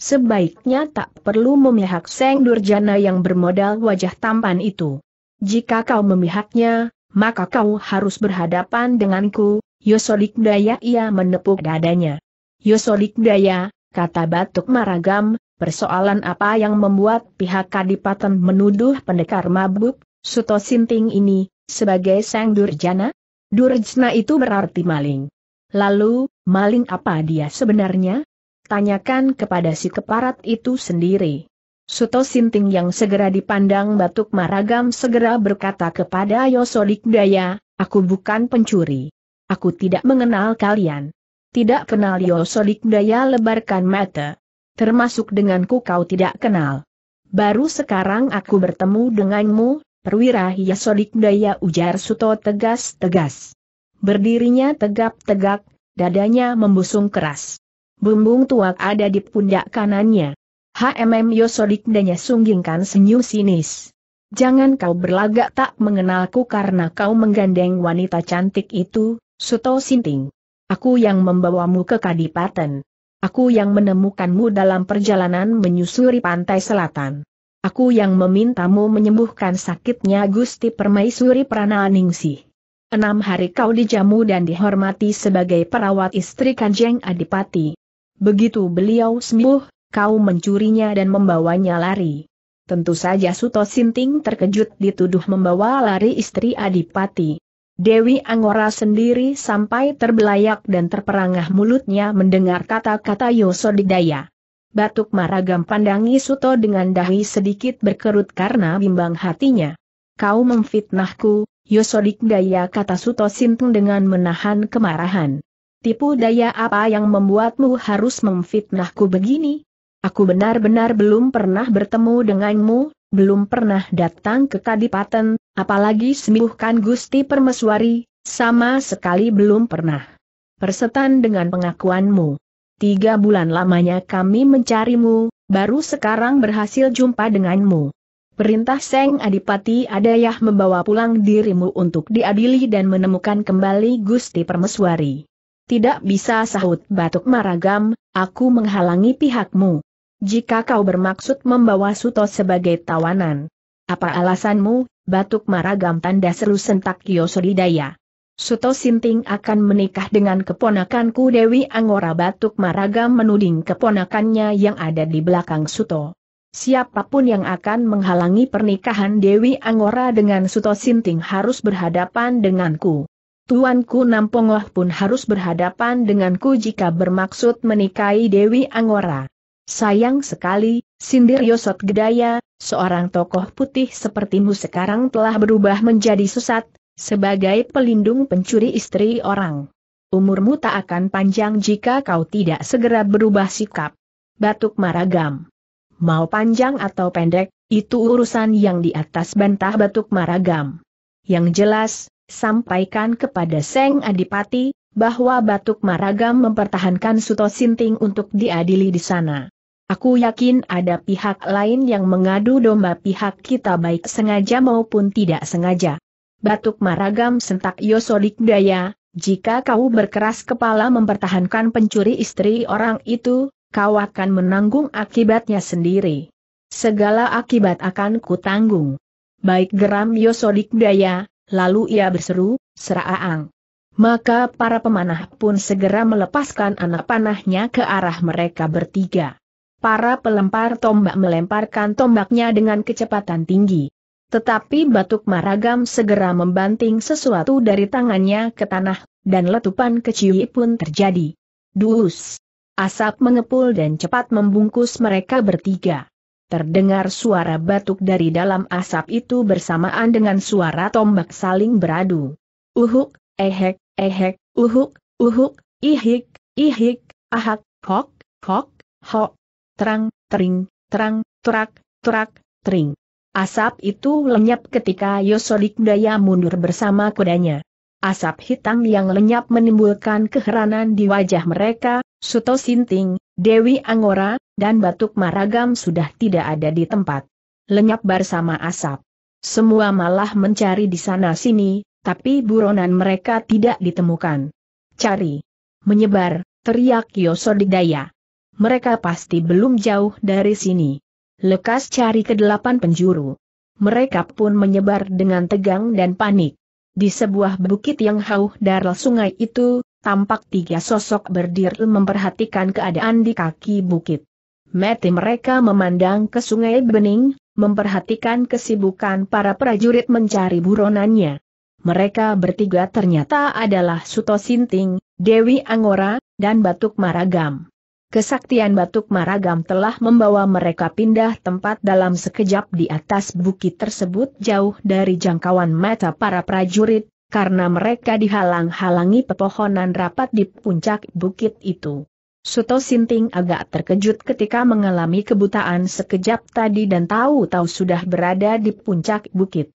Sebaiknya tak perlu memihak Seng Durjana yang bermodal wajah tampan itu. Jika kau memihaknya, maka kau harus berhadapan denganku, Yosolik Daya ia menepuk dadanya. Yosolik Daya, kata Batuk Maragam, Persoalan apa yang membuat pihak Kadipaten menuduh pendekar mabuk, Suto Sinting ini, sebagai sang Durjana? Durjana itu berarti maling. Lalu, maling apa dia sebenarnya? Tanyakan kepada si keparat itu sendiri. Suto Sinting yang segera dipandang batuk maragam segera berkata kepada Yosodik Daya, aku bukan pencuri. Aku tidak mengenal kalian. Tidak kenal Yosodik Daya lebarkan mata termasuk denganku kau tidak kenal. Baru sekarang aku bertemu denganmu, perwira Yasodik Daya ujar Suto tegas-tegas. Berdirinya tegap-tegak, dadanya membusung keras. Bumbung tuak ada di pundak kanannya. HMM Yosodik Daya sunggingkan senyum sinis. Jangan kau berlagak tak mengenalku karena kau menggandeng wanita cantik itu, Suto Sinting. Aku yang membawamu ke Kadipaten. Aku yang menemukanmu dalam perjalanan menyusuri pantai selatan. Aku yang memintamu menyembuhkan sakitnya Gusti Permaisuri Prananingsih. Enam hari kau dijamu dan dihormati sebagai perawat istri Kanjeng Adipati. Begitu beliau sembuh, kau mencurinya dan membawanya lari. Tentu saja Suto Sinting terkejut dituduh membawa lari istri Adipati. Dewi Angora sendiri sampai terbelayak dan terperangah mulutnya mendengar kata-kata Yosodidaya. Batuk Maragam pandangi Suto dengan dahi sedikit berkerut karena bimbang hatinya. Kau memfitnahku, Yosodidaya kata Suto Sinteng dengan menahan kemarahan. Tipu daya apa yang membuatmu harus memfitnahku begini? Aku benar-benar belum pernah bertemu denganmu, belum pernah datang ke Kadipaten, apalagi sembuhkan Gusti Permeswari, sama sekali belum pernah. Persetan dengan pengakuanmu. Tiga bulan lamanya kami mencarimu, baru sekarang berhasil jumpa denganmu. Perintah Seng Adipati Adayah membawa pulang dirimu untuk diadili dan menemukan kembali Gusti Permeswari. Tidak bisa sahut batuk maragam, aku menghalangi pihakmu. Jika kau bermaksud membawa Suto sebagai tawanan, apa alasanmu, batuk maragam tanda seru sentak Yosodidaya. Suto Sinting akan menikah dengan keponakanku Dewi Angora Batuk Maragam menuding keponakannya yang ada di belakang Suto. Siapapun yang akan menghalangi pernikahan Dewi Angora dengan Suto Sinting harus berhadapan denganku. Tuanku Nampongoh pun harus berhadapan denganku jika bermaksud menikahi Dewi Angora. Sayang sekali, sindir Yosot Gedaya, seorang tokoh putih sepertimu sekarang telah berubah menjadi sesat, sebagai pelindung pencuri istri orang. Umurmu tak akan panjang jika kau tidak segera berubah sikap. Batuk Maragam. Mau panjang atau pendek, itu urusan yang di atas bantah Batuk Maragam. Yang jelas, sampaikan kepada Seng Adipati, bahwa Batuk Maragam mempertahankan Suto Sinting untuk diadili di sana. Aku yakin ada pihak lain yang mengadu domba pihak kita baik sengaja maupun tidak sengaja. Batuk Maragam sentak Yosodik Daya, jika kau berkeras kepala mempertahankan pencuri istri orang itu, kau akan menanggung akibatnya sendiri. Segala akibat akan kutanggung. Baik geram Yosodik Daya, lalu ia berseru, Seraang. Maka para pemanah pun segera melepaskan anak panahnya ke arah mereka bertiga para pelempar tombak melemparkan tombaknya dengan kecepatan tinggi. Tetapi Batuk Maragam segera membanting sesuatu dari tangannya ke tanah, dan letupan kecil pun terjadi. Dus! Asap mengepul dan cepat membungkus mereka bertiga. Terdengar suara batuk dari dalam asap itu bersamaan dengan suara tombak saling beradu. Uhuk, ehek, ehek, uhuk, uhuk, ihik, ihik, ahak, hok, hok, hok terang, tering, terang, terak, terak, tering. Asap itu lenyap ketika Yosodik Daya mundur bersama kudanya. Asap hitam yang lenyap menimbulkan keheranan di wajah mereka, Suto Sinting, Dewi Angora, dan Batuk Maragam sudah tidak ada di tempat. Lenyap bersama asap. Semua malah mencari di sana-sini, tapi buronan mereka tidak ditemukan. Cari. Menyebar, teriak Yosodik Daya mereka pasti belum jauh dari sini. Lekas cari ke delapan penjuru. Mereka pun menyebar dengan tegang dan panik. Di sebuah bukit yang hauh dari sungai itu, tampak tiga sosok berdiri memperhatikan keadaan di kaki bukit. Mati mereka memandang ke sungai bening, memperhatikan kesibukan para prajurit mencari buronannya. Mereka bertiga ternyata adalah Suto Sinting, Dewi Angora, dan Batuk Maragam. Kesaktian Batuk Maragam telah membawa mereka pindah tempat dalam sekejap di atas bukit tersebut jauh dari jangkauan mata para prajurit, karena mereka dihalang-halangi pepohonan rapat di puncak bukit itu. Suto Sinting agak terkejut ketika mengalami kebutaan sekejap tadi dan tahu-tahu sudah berada di puncak bukit.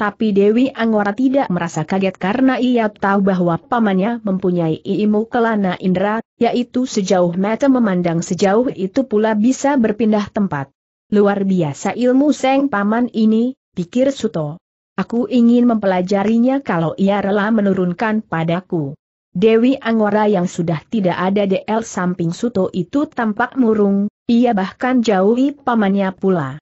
Tapi Dewi Angora tidak merasa kaget karena ia tahu bahwa pamannya mempunyai ilmu kelana indera, yaitu sejauh mata memandang sejauh itu pula bisa berpindah tempat. Luar biasa ilmu seng paman ini, pikir Suto. Aku ingin mempelajarinya kalau ia rela menurunkan padaku. Dewi Angora yang sudah tidak ada DL samping Suto itu tampak murung, ia bahkan jauhi pamannya pula.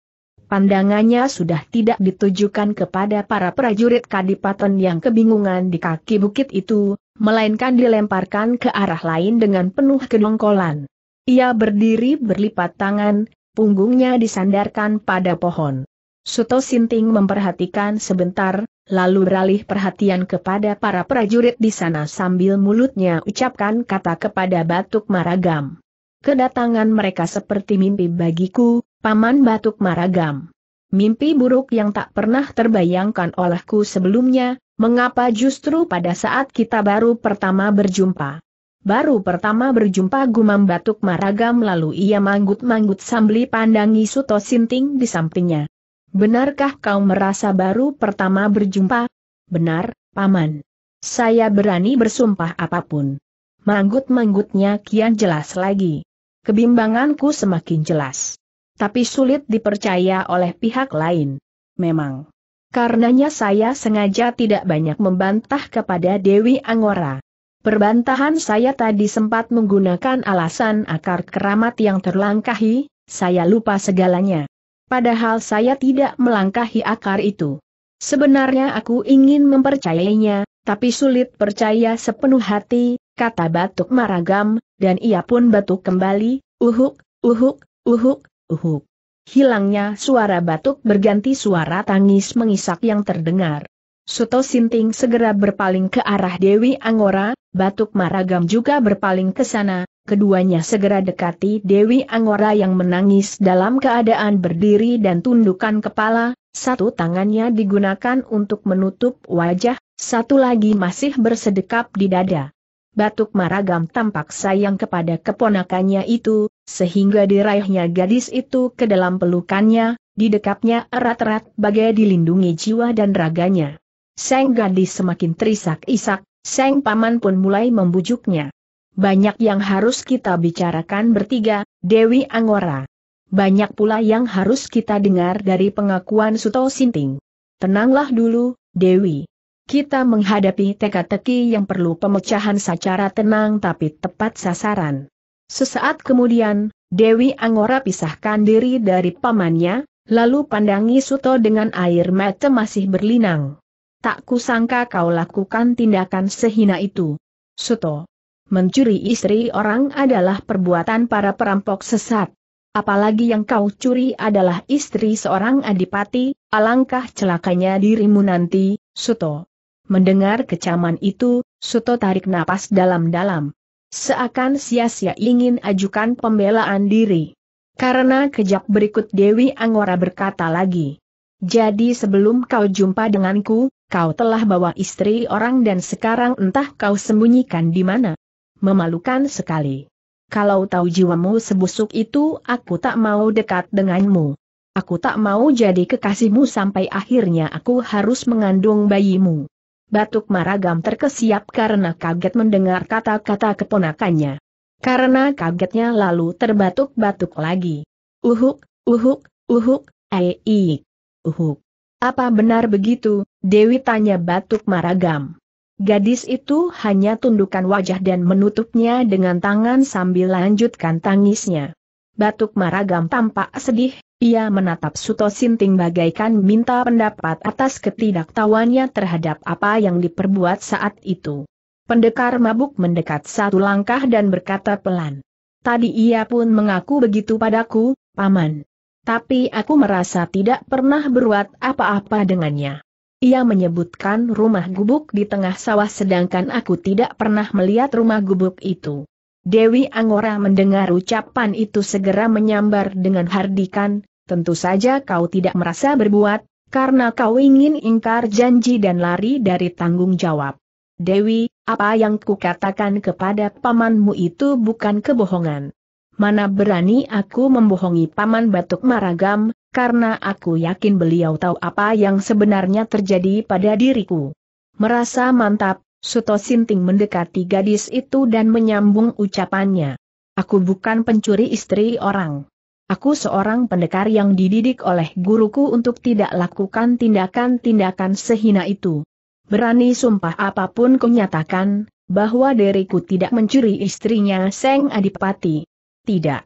Pandangannya sudah tidak ditujukan kepada para prajurit kadipaten yang kebingungan di kaki bukit itu, melainkan dilemparkan ke arah lain dengan penuh kedongkolan. Ia berdiri berlipat tangan, punggungnya disandarkan pada pohon. Suto Sinting memperhatikan sebentar, lalu beralih perhatian kepada para prajurit di sana sambil mulutnya ucapkan kata kepada Batuk Maragam. Kedatangan mereka seperti mimpi bagiku, Paman Batuk Maragam. Mimpi buruk yang tak pernah terbayangkan olehku sebelumnya, mengapa justru pada saat kita baru pertama berjumpa. Baru pertama berjumpa gumam batuk maragam lalu ia manggut-manggut sambil pandangi Suto Sinting di sampingnya. Benarkah kau merasa baru pertama berjumpa? Benar, Paman. Saya berani bersumpah apapun. Manggut-manggutnya kian jelas lagi. Kebimbanganku semakin jelas tapi sulit dipercaya oleh pihak lain. Memang. Karenanya saya sengaja tidak banyak membantah kepada Dewi Angora. Perbantahan saya tadi sempat menggunakan alasan akar keramat yang terlangkahi, saya lupa segalanya. Padahal saya tidak melangkahi akar itu. Sebenarnya aku ingin mempercayainya, tapi sulit percaya sepenuh hati, kata Batuk Maragam, dan ia pun batuk kembali, uhuk, uhuk, uhuk, Uhuk. Hilangnya suara batuk berganti suara tangis mengisak yang terdengar. Suto Sinting segera berpaling ke arah Dewi Angora, Batuk Maragam juga berpaling ke sana, keduanya segera dekati Dewi Angora yang menangis dalam keadaan berdiri dan tundukan kepala, satu tangannya digunakan untuk menutup wajah, satu lagi masih bersedekap di dada. Batuk Maragam tampak sayang kepada keponakannya itu, sehingga diraihnya gadis itu ke dalam pelukannya, didekapnya erat-erat bagai dilindungi jiwa dan raganya. Seng gadis semakin terisak-isak, seng paman pun mulai membujuknya. Banyak yang harus kita bicarakan bertiga, Dewi Angora. Banyak pula yang harus kita dengar dari pengakuan Suto Sinting. Tenanglah dulu, Dewi. Kita menghadapi teka-teki yang perlu pemecahan secara tenang tapi tepat sasaran. Sesaat kemudian, Dewi Angora pisahkan diri dari pamannya, lalu pandangi Suto dengan air mata masih berlinang. Tak kusangka kau lakukan tindakan sehina itu. Suto. Mencuri istri orang adalah perbuatan para perampok sesat. Apalagi yang kau curi adalah istri seorang adipati, alangkah celakanya dirimu nanti, Suto. Mendengar kecaman itu, Suto tarik napas dalam-dalam. Seakan sia-sia ingin ajukan pembelaan diri. Karena kejap berikut Dewi Angora berkata lagi. Jadi sebelum kau jumpa denganku, kau telah bawa istri orang dan sekarang entah kau sembunyikan di mana. Memalukan sekali. Kalau tahu jiwamu sebusuk itu, aku tak mau dekat denganmu. Aku tak mau jadi kekasihmu sampai akhirnya aku harus mengandung bayimu. Batuk Maragam terkesiap karena kaget mendengar kata-kata keponakannya. Karena kagetnya lalu terbatuk-batuk lagi. Uhuk, uhuk, uhuk, aii, uhuk. Apa benar begitu? Dewi tanya batuk Maragam. Gadis itu hanya tundukkan wajah dan menutupnya dengan tangan sambil lanjutkan tangisnya. Batuk Maragam tampak sedih, ia menatap Suto Sinting bagaikan minta pendapat atas ketidaktahuannya terhadap apa yang diperbuat saat itu. Pendekar mabuk mendekat satu langkah dan berkata pelan. Tadi ia pun mengaku begitu padaku, Paman. Tapi aku merasa tidak pernah berbuat apa-apa dengannya. Ia menyebutkan rumah gubuk di tengah sawah sedangkan aku tidak pernah melihat rumah gubuk itu. Dewi Angora mendengar ucapan itu segera menyambar dengan hardikan, tentu saja kau tidak merasa berbuat, karena kau ingin ingkar janji dan lari dari tanggung jawab. Dewi, apa yang kukatakan kepada pamanmu itu bukan kebohongan. Mana berani aku membohongi paman Batuk Maragam, karena aku yakin beliau tahu apa yang sebenarnya terjadi pada diriku. Merasa mantap, Suto Sinting mendekati gadis itu dan menyambung ucapannya. Aku bukan pencuri istri orang. Aku seorang pendekar yang dididik oleh guruku untuk tidak lakukan tindakan-tindakan sehina itu. Berani sumpah apapun kunyatakan, bahwa diriku tidak mencuri istrinya Seng Adipati. Tidak.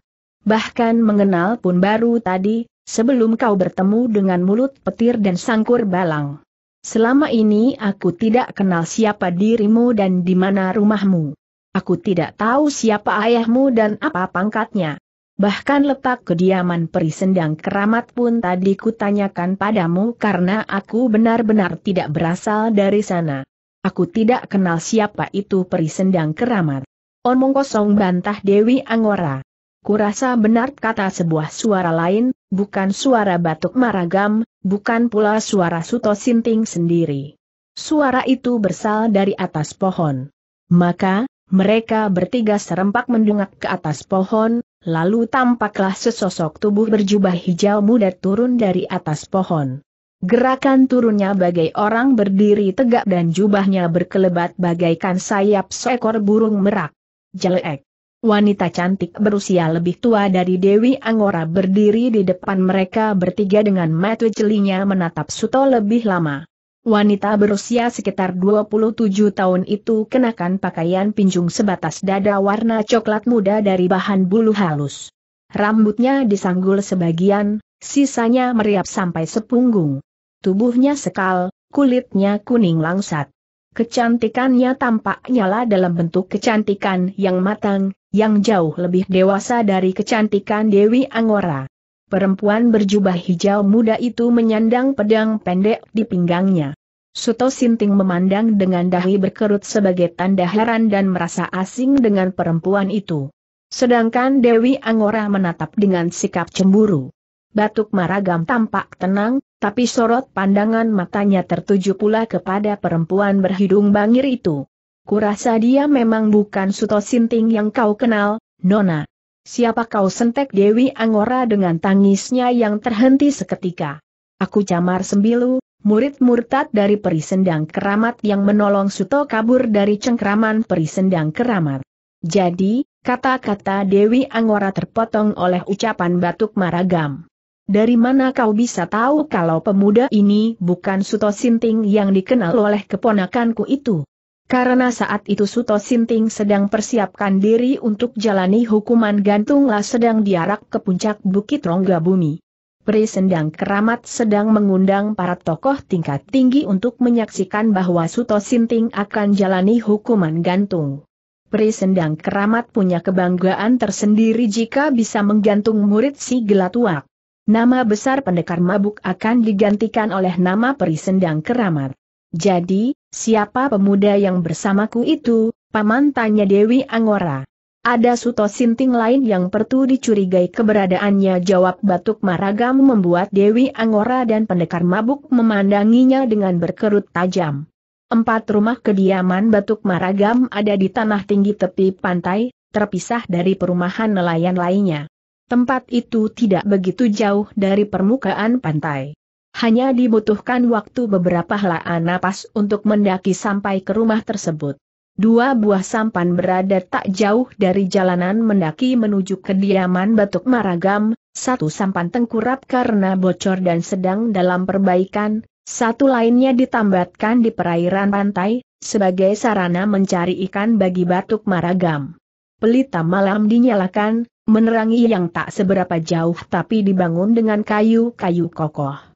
Bahkan mengenal pun baru tadi, sebelum kau bertemu dengan mulut petir dan sangkur balang. Selama ini aku tidak kenal siapa dirimu dan di mana rumahmu. Aku tidak tahu siapa ayahmu dan apa pangkatnya. Bahkan letak kediaman peri sendang keramat pun tadi kutanyakan padamu karena aku benar-benar tidak berasal dari sana. Aku tidak kenal siapa itu peri sendang keramat. Omong kosong bantah Dewi Angora. Kurasa benar kata sebuah suara lain, bukan suara batuk maragam, bukan pula suara Suto Sinting sendiri. Suara itu bersal dari atas pohon. Maka, mereka bertiga serempak mendungak ke atas pohon, lalu tampaklah sesosok tubuh berjubah hijau muda turun dari atas pohon. Gerakan turunnya bagai orang berdiri tegak dan jubahnya berkelebat bagaikan sayap seekor burung merak. Jelek. Wanita cantik berusia lebih tua dari Dewi Angora berdiri di depan mereka bertiga dengan mata jelinya menatap Suto lebih lama. Wanita berusia sekitar 27 tahun itu kenakan pakaian pinjung sebatas dada warna coklat muda dari bahan bulu halus. Rambutnya disanggul sebagian, sisanya meriap sampai sepunggung. Tubuhnya sekal, kulitnya kuning langsat. Kecantikannya tampak nyala dalam bentuk kecantikan yang matang, yang jauh lebih dewasa dari kecantikan Dewi Angora. Perempuan berjubah hijau muda itu menyandang pedang pendek di pinggangnya. Suto Sinting memandang dengan dahi berkerut sebagai tanda heran dan merasa asing dengan perempuan itu. Sedangkan Dewi Angora menatap dengan sikap cemburu. Batuk Maragam tampak tenang, tapi sorot pandangan matanya tertuju pula kepada perempuan berhidung bangir itu. Kurasa dia memang bukan Suto Sinting yang kau kenal, Nona. Siapa kau sentek Dewi Angora dengan tangisnya yang terhenti seketika. Aku camar sembilu, murid murtad dari perisendang keramat yang menolong Suto kabur dari cengkraman perisendang keramat. Jadi, kata-kata Dewi Angora terpotong oleh ucapan batuk maragam. Dari mana kau bisa tahu kalau pemuda ini bukan Suto Sinting yang dikenal oleh keponakanku itu? Karena saat itu Suto Sinting sedang persiapkan diri untuk jalani hukuman gantunglah sedang diarak ke puncak Bukit Rongga Bumi. Pri Sendang Keramat sedang mengundang para tokoh tingkat tinggi untuk menyaksikan bahwa Suto Sinting akan jalani hukuman gantung. Pri Sendang Keramat punya kebanggaan tersendiri jika bisa menggantung murid si Gelatuak. Nama besar pendekar mabuk akan digantikan oleh nama Pri Sendang Keramat. Jadi, siapa pemuda yang bersamaku itu, paman tanya Dewi Angora. Ada Suto Sinting lain yang perlu dicurigai keberadaannya jawab Batuk Maragam membuat Dewi Angora dan pendekar mabuk memandanginya dengan berkerut tajam. Empat rumah kediaman Batuk Maragam ada di tanah tinggi tepi pantai, terpisah dari perumahan nelayan lainnya. Tempat itu tidak begitu jauh dari permukaan pantai. Hanya dibutuhkan waktu beberapa helaan napas untuk mendaki sampai ke rumah tersebut. Dua buah sampan berada tak jauh dari jalanan mendaki menuju kediaman Batuk Maragam, satu sampan tengkurap karena bocor dan sedang dalam perbaikan, satu lainnya ditambatkan di perairan pantai, sebagai sarana mencari ikan bagi Batuk Maragam. Pelita malam dinyalakan, menerangi yang tak seberapa jauh tapi dibangun dengan kayu-kayu kokoh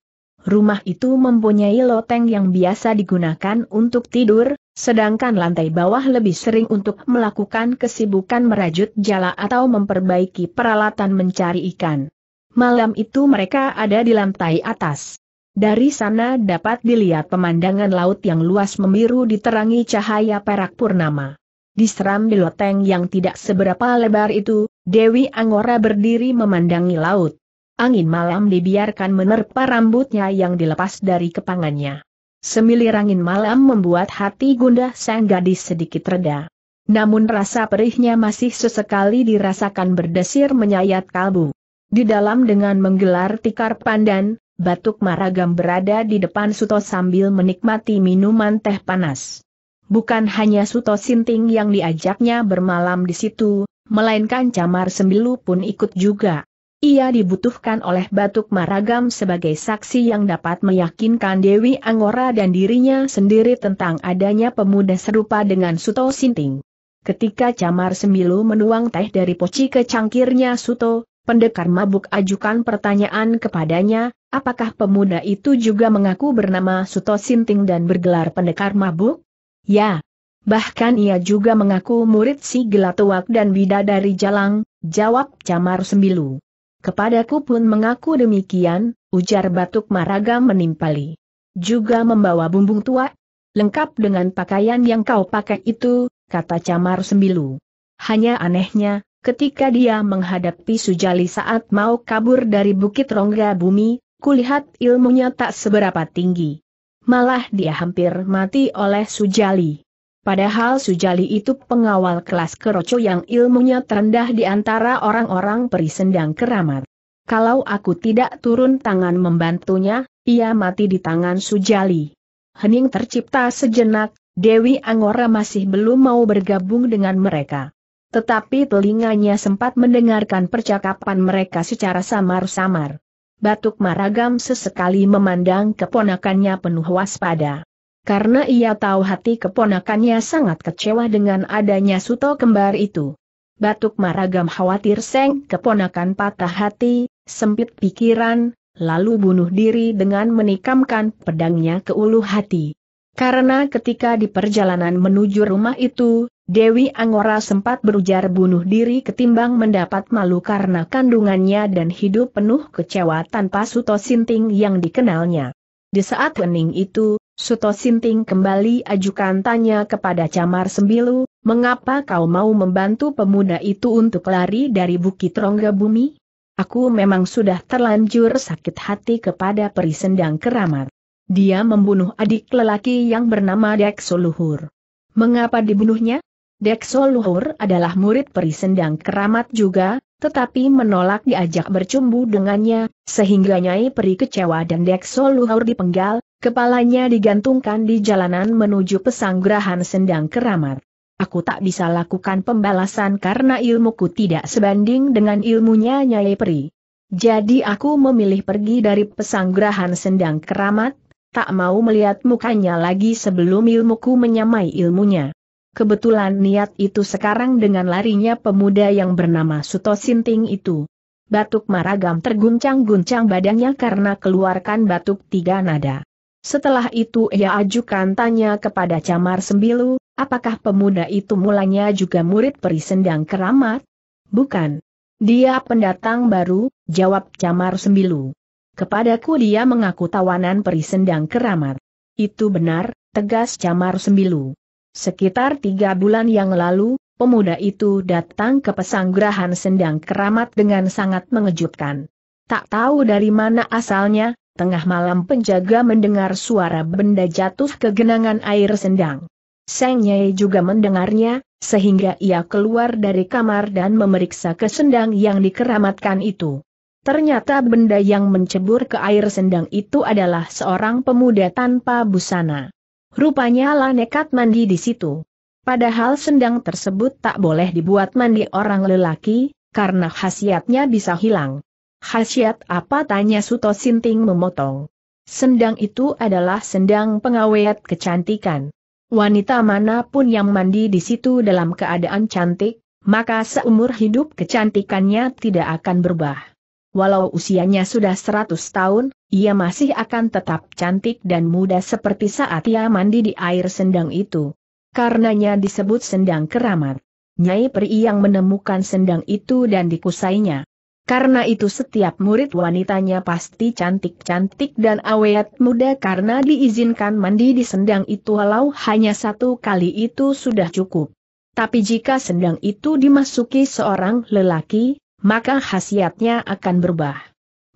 rumah itu mempunyai loteng yang biasa digunakan untuk tidur, sedangkan lantai bawah lebih sering untuk melakukan kesibukan merajut jala atau memperbaiki peralatan mencari ikan. Malam itu mereka ada di lantai atas. Dari sana dapat dilihat pemandangan laut yang luas memiru diterangi cahaya perak purnama. Diseram di loteng yang tidak seberapa lebar itu, Dewi Angora berdiri memandangi laut. Angin malam dibiarkan menerpa rambutnya yang dilepas dari kepangannya. Semilir angin malam membuat hati gundah sang gadis sedikit reda. Namun rasa perihnya masih sesekali dirasakan berdesir menyayat kalbu. Di dalam dengan menggelar tikar pandan, Batuk Maragam berada di depan Suto sambil menikmati minuman teh panas. Bukan hanya Suto Sinting yang diajaknya bermalam di situ, melainkan Camar Sembilu pun ikut juga. Ia dibutuhkan oleh Batuk Maragam sebagai saksi yang dapat meyakinkan Dewi Angora dan dirinya sendiri tentang adanya pemuda serupa dengan Suto Sinting. Ketika Camar Semilu menuang teh dari poci ke cangkirnya Suto, pendekar mabuk ajukan pertanyaan kepadanya, apakah pemuda itu juga mengaku bernama Suto Sinting dan bergelar pendekar mabuk? Ya. Bahkan ia juga mengaku murid si Gelatuak dan Bidadari Jalang, jawab Camar Semilu. Kepadaku pun mengaku demikian, ujar Batuk Maraga menimpali. Juga membawa bumbung tua, lengkap dengan pakaian yang kau pakai itu, kata Camar Sembilu. Hanya anehnya, ketika dia menghadapi Sujali saat mau kabur dari bukit rongga bumi, kulihat ilmunya tak seberapa tinggi. Malah dia hampir mati oleh Sujali. Padahal Sujali itu pengawal kelas keroco yang ilmunya terendah di antara orang-orang perisendang keramat. Kalau aku tidak turun tangan membantunya, ia mati di tangan Sujali. Hening tercipta sejenak, Dewi Angora masih belum mau bergabung dengan mereka. Tetapi telinganya sempat mendengarkan percakapan mereka secara samar-samar. Batuk Maragam sesekali memandang keponakannya penuh waspada karena ia tahu hati keponakannya sangat kecewa dengan adanya suto kembar itu. Batuk Maragam khawatir Seng keponakan patah hati, sempit pikiran, lalu bunuh diri dengan menikamkan pedangnya ke ulu hati. Karena ketika di perjalanan menuju rumah itu, Dewi Angora sempat berujar bunuh diri ketimbang mendapat malu karena kandungannya dan hidup penuh kecewa tanpa Suto Sinting yang dikenalnya. Di saat wening itu, Suto Sinting kembali ajukan tanya kepada Camar Sembilu, mengapa kau mau membantu pemuda itu untuk lari dari Bukit Rongga Bumi? Aku memang sudah terlanjur sakit hati kepada perisendang keramat. Dia membunuh adik lelaki yang bernama Dekso Luhur. Mengapa dibunuhnya? Dekso Luhur adalah murid perisendang keramat juga, tetapi menolak diajak bercumbu dengannya, sehingga Nyai Peri kecewa dan Dekso Luhur dipenggal, kepalanya digantungkan di jalanan menuju pesanggrahan sendang keramat. Aku tak bisa lakukan pembalasan karena ilmuku tidak sebanding dengan ilmunya Nyai Peri. Jadi aku memilih pergi dari pesanggrahan sendang keramat, tak mau melihat mukanya lagi sebelum ilmuku menyamai ilmunya. Kebetulan niat itu sekarang dengan larinya pemuda yang bernama Suto Sinting itu. Batuk Maragam terguncang-guncang badannya karena keluarkan batuk tiga nada. Setelah itu ia ajukan tanya kepada Camar Sembilu, apakah pemuda itu mulanya juga murid peri sendang keramat? Bukan. Dia pendatang baru, jawab Camar Sembilu. Kepadaku dia mengaku tawanan peri sendang keramat. Itu benar, tegas Camar Sembilu. Sekitar tiga bulan yang lalu, pemuda itu datang ke pesanggrahan sendang keramat dengan sangat mengejutkan. Tak tahu dari mana asalnya, tengah malam penjaga mendengar suara benda jatuh ke genangan air sendang. Seng Nyai juga mendengarnya, sehingga ia keluar dari kamar dan memeriksa ke sendang yang dikeramatkan itu. Ternyata benda yang mencebur ke air sendang itu adalah seorang pemuda tanpa busana. Rupanya lah nekat mandi di situ. Padahal sendang tersebut tak boleh dibuat mandi orang lelaki, karena khasiatnya bisa hilang. Khasiat apa tanya Suto Sinting memotong. Sendang itu adalah sendang pengawet kecantikan. Wanita manapun yang mandi di situ dalam keadaan cantik, maka seumur hidup kecantikannya tidak akan berubah. Walau usianya sudah 100 tahun, ia masih akan tetap cantik dan muda seperti saat ia mandi di air sendang itu. Karenanya disebut sendang keramat. Nyai Peri yang menemukan sendang itu dan dikusainya. Karena itu setiap murid wanitanya pasti cantik-cantik dan awet muda karena diizinkan mandi di sendang itu walau hanya satu kali itu sudah cukup. Tapi jika sendang itu dimasuki seorang lelaki, maka khasiatnya akan berubah.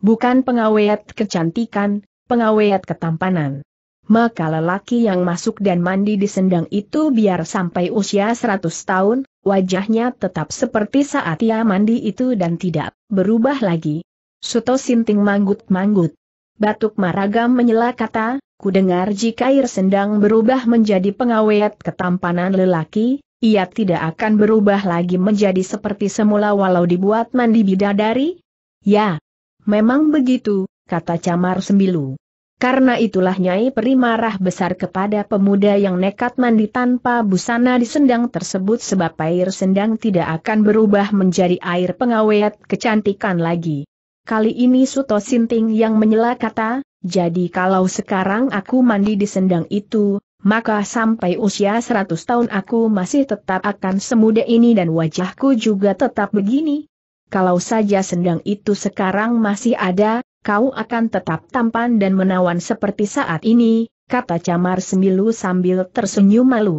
Bukan pengawet kecantikan, pengawet ketampanan. Maka lelaki yang masuk dan mandi di sendang itu biar sampai usia 100 tahun, wajahnya tetap seperti saat ia mandi itu dan tidak berubah lagi. Suto Sinting manggut-manggut. Batuk Maragam menyela kata, ku dengar jika air sendang berubah menjadi pengawet ketampanan lelaki, ia tidak akan berubah lagi menjadi seperti semula walau dibuat mandi bidadari? Ya, Memang begitu, kata Camar Sembilu. Karena itulah Nyai Peri marah besar kepada pemuda yang nekat mandi tanpa busana di sendang tersebut sebab air sendang tidak akan berubah menjadi air pengawet kecantikan lagi. Kali ini Suto Sinting yang menyela kata, jadi kalau sekarang aku mandi di sendang itu, maka sampai usia 100 tahun aku masih tetap akan semuda ini dan wajahku juga tetap begini, kalau saja sendang itu sekarang masih ada, kau akan tetap tampan dan menawan seperti saat ini, kata Camar Sembilu sambil tersenyum malu.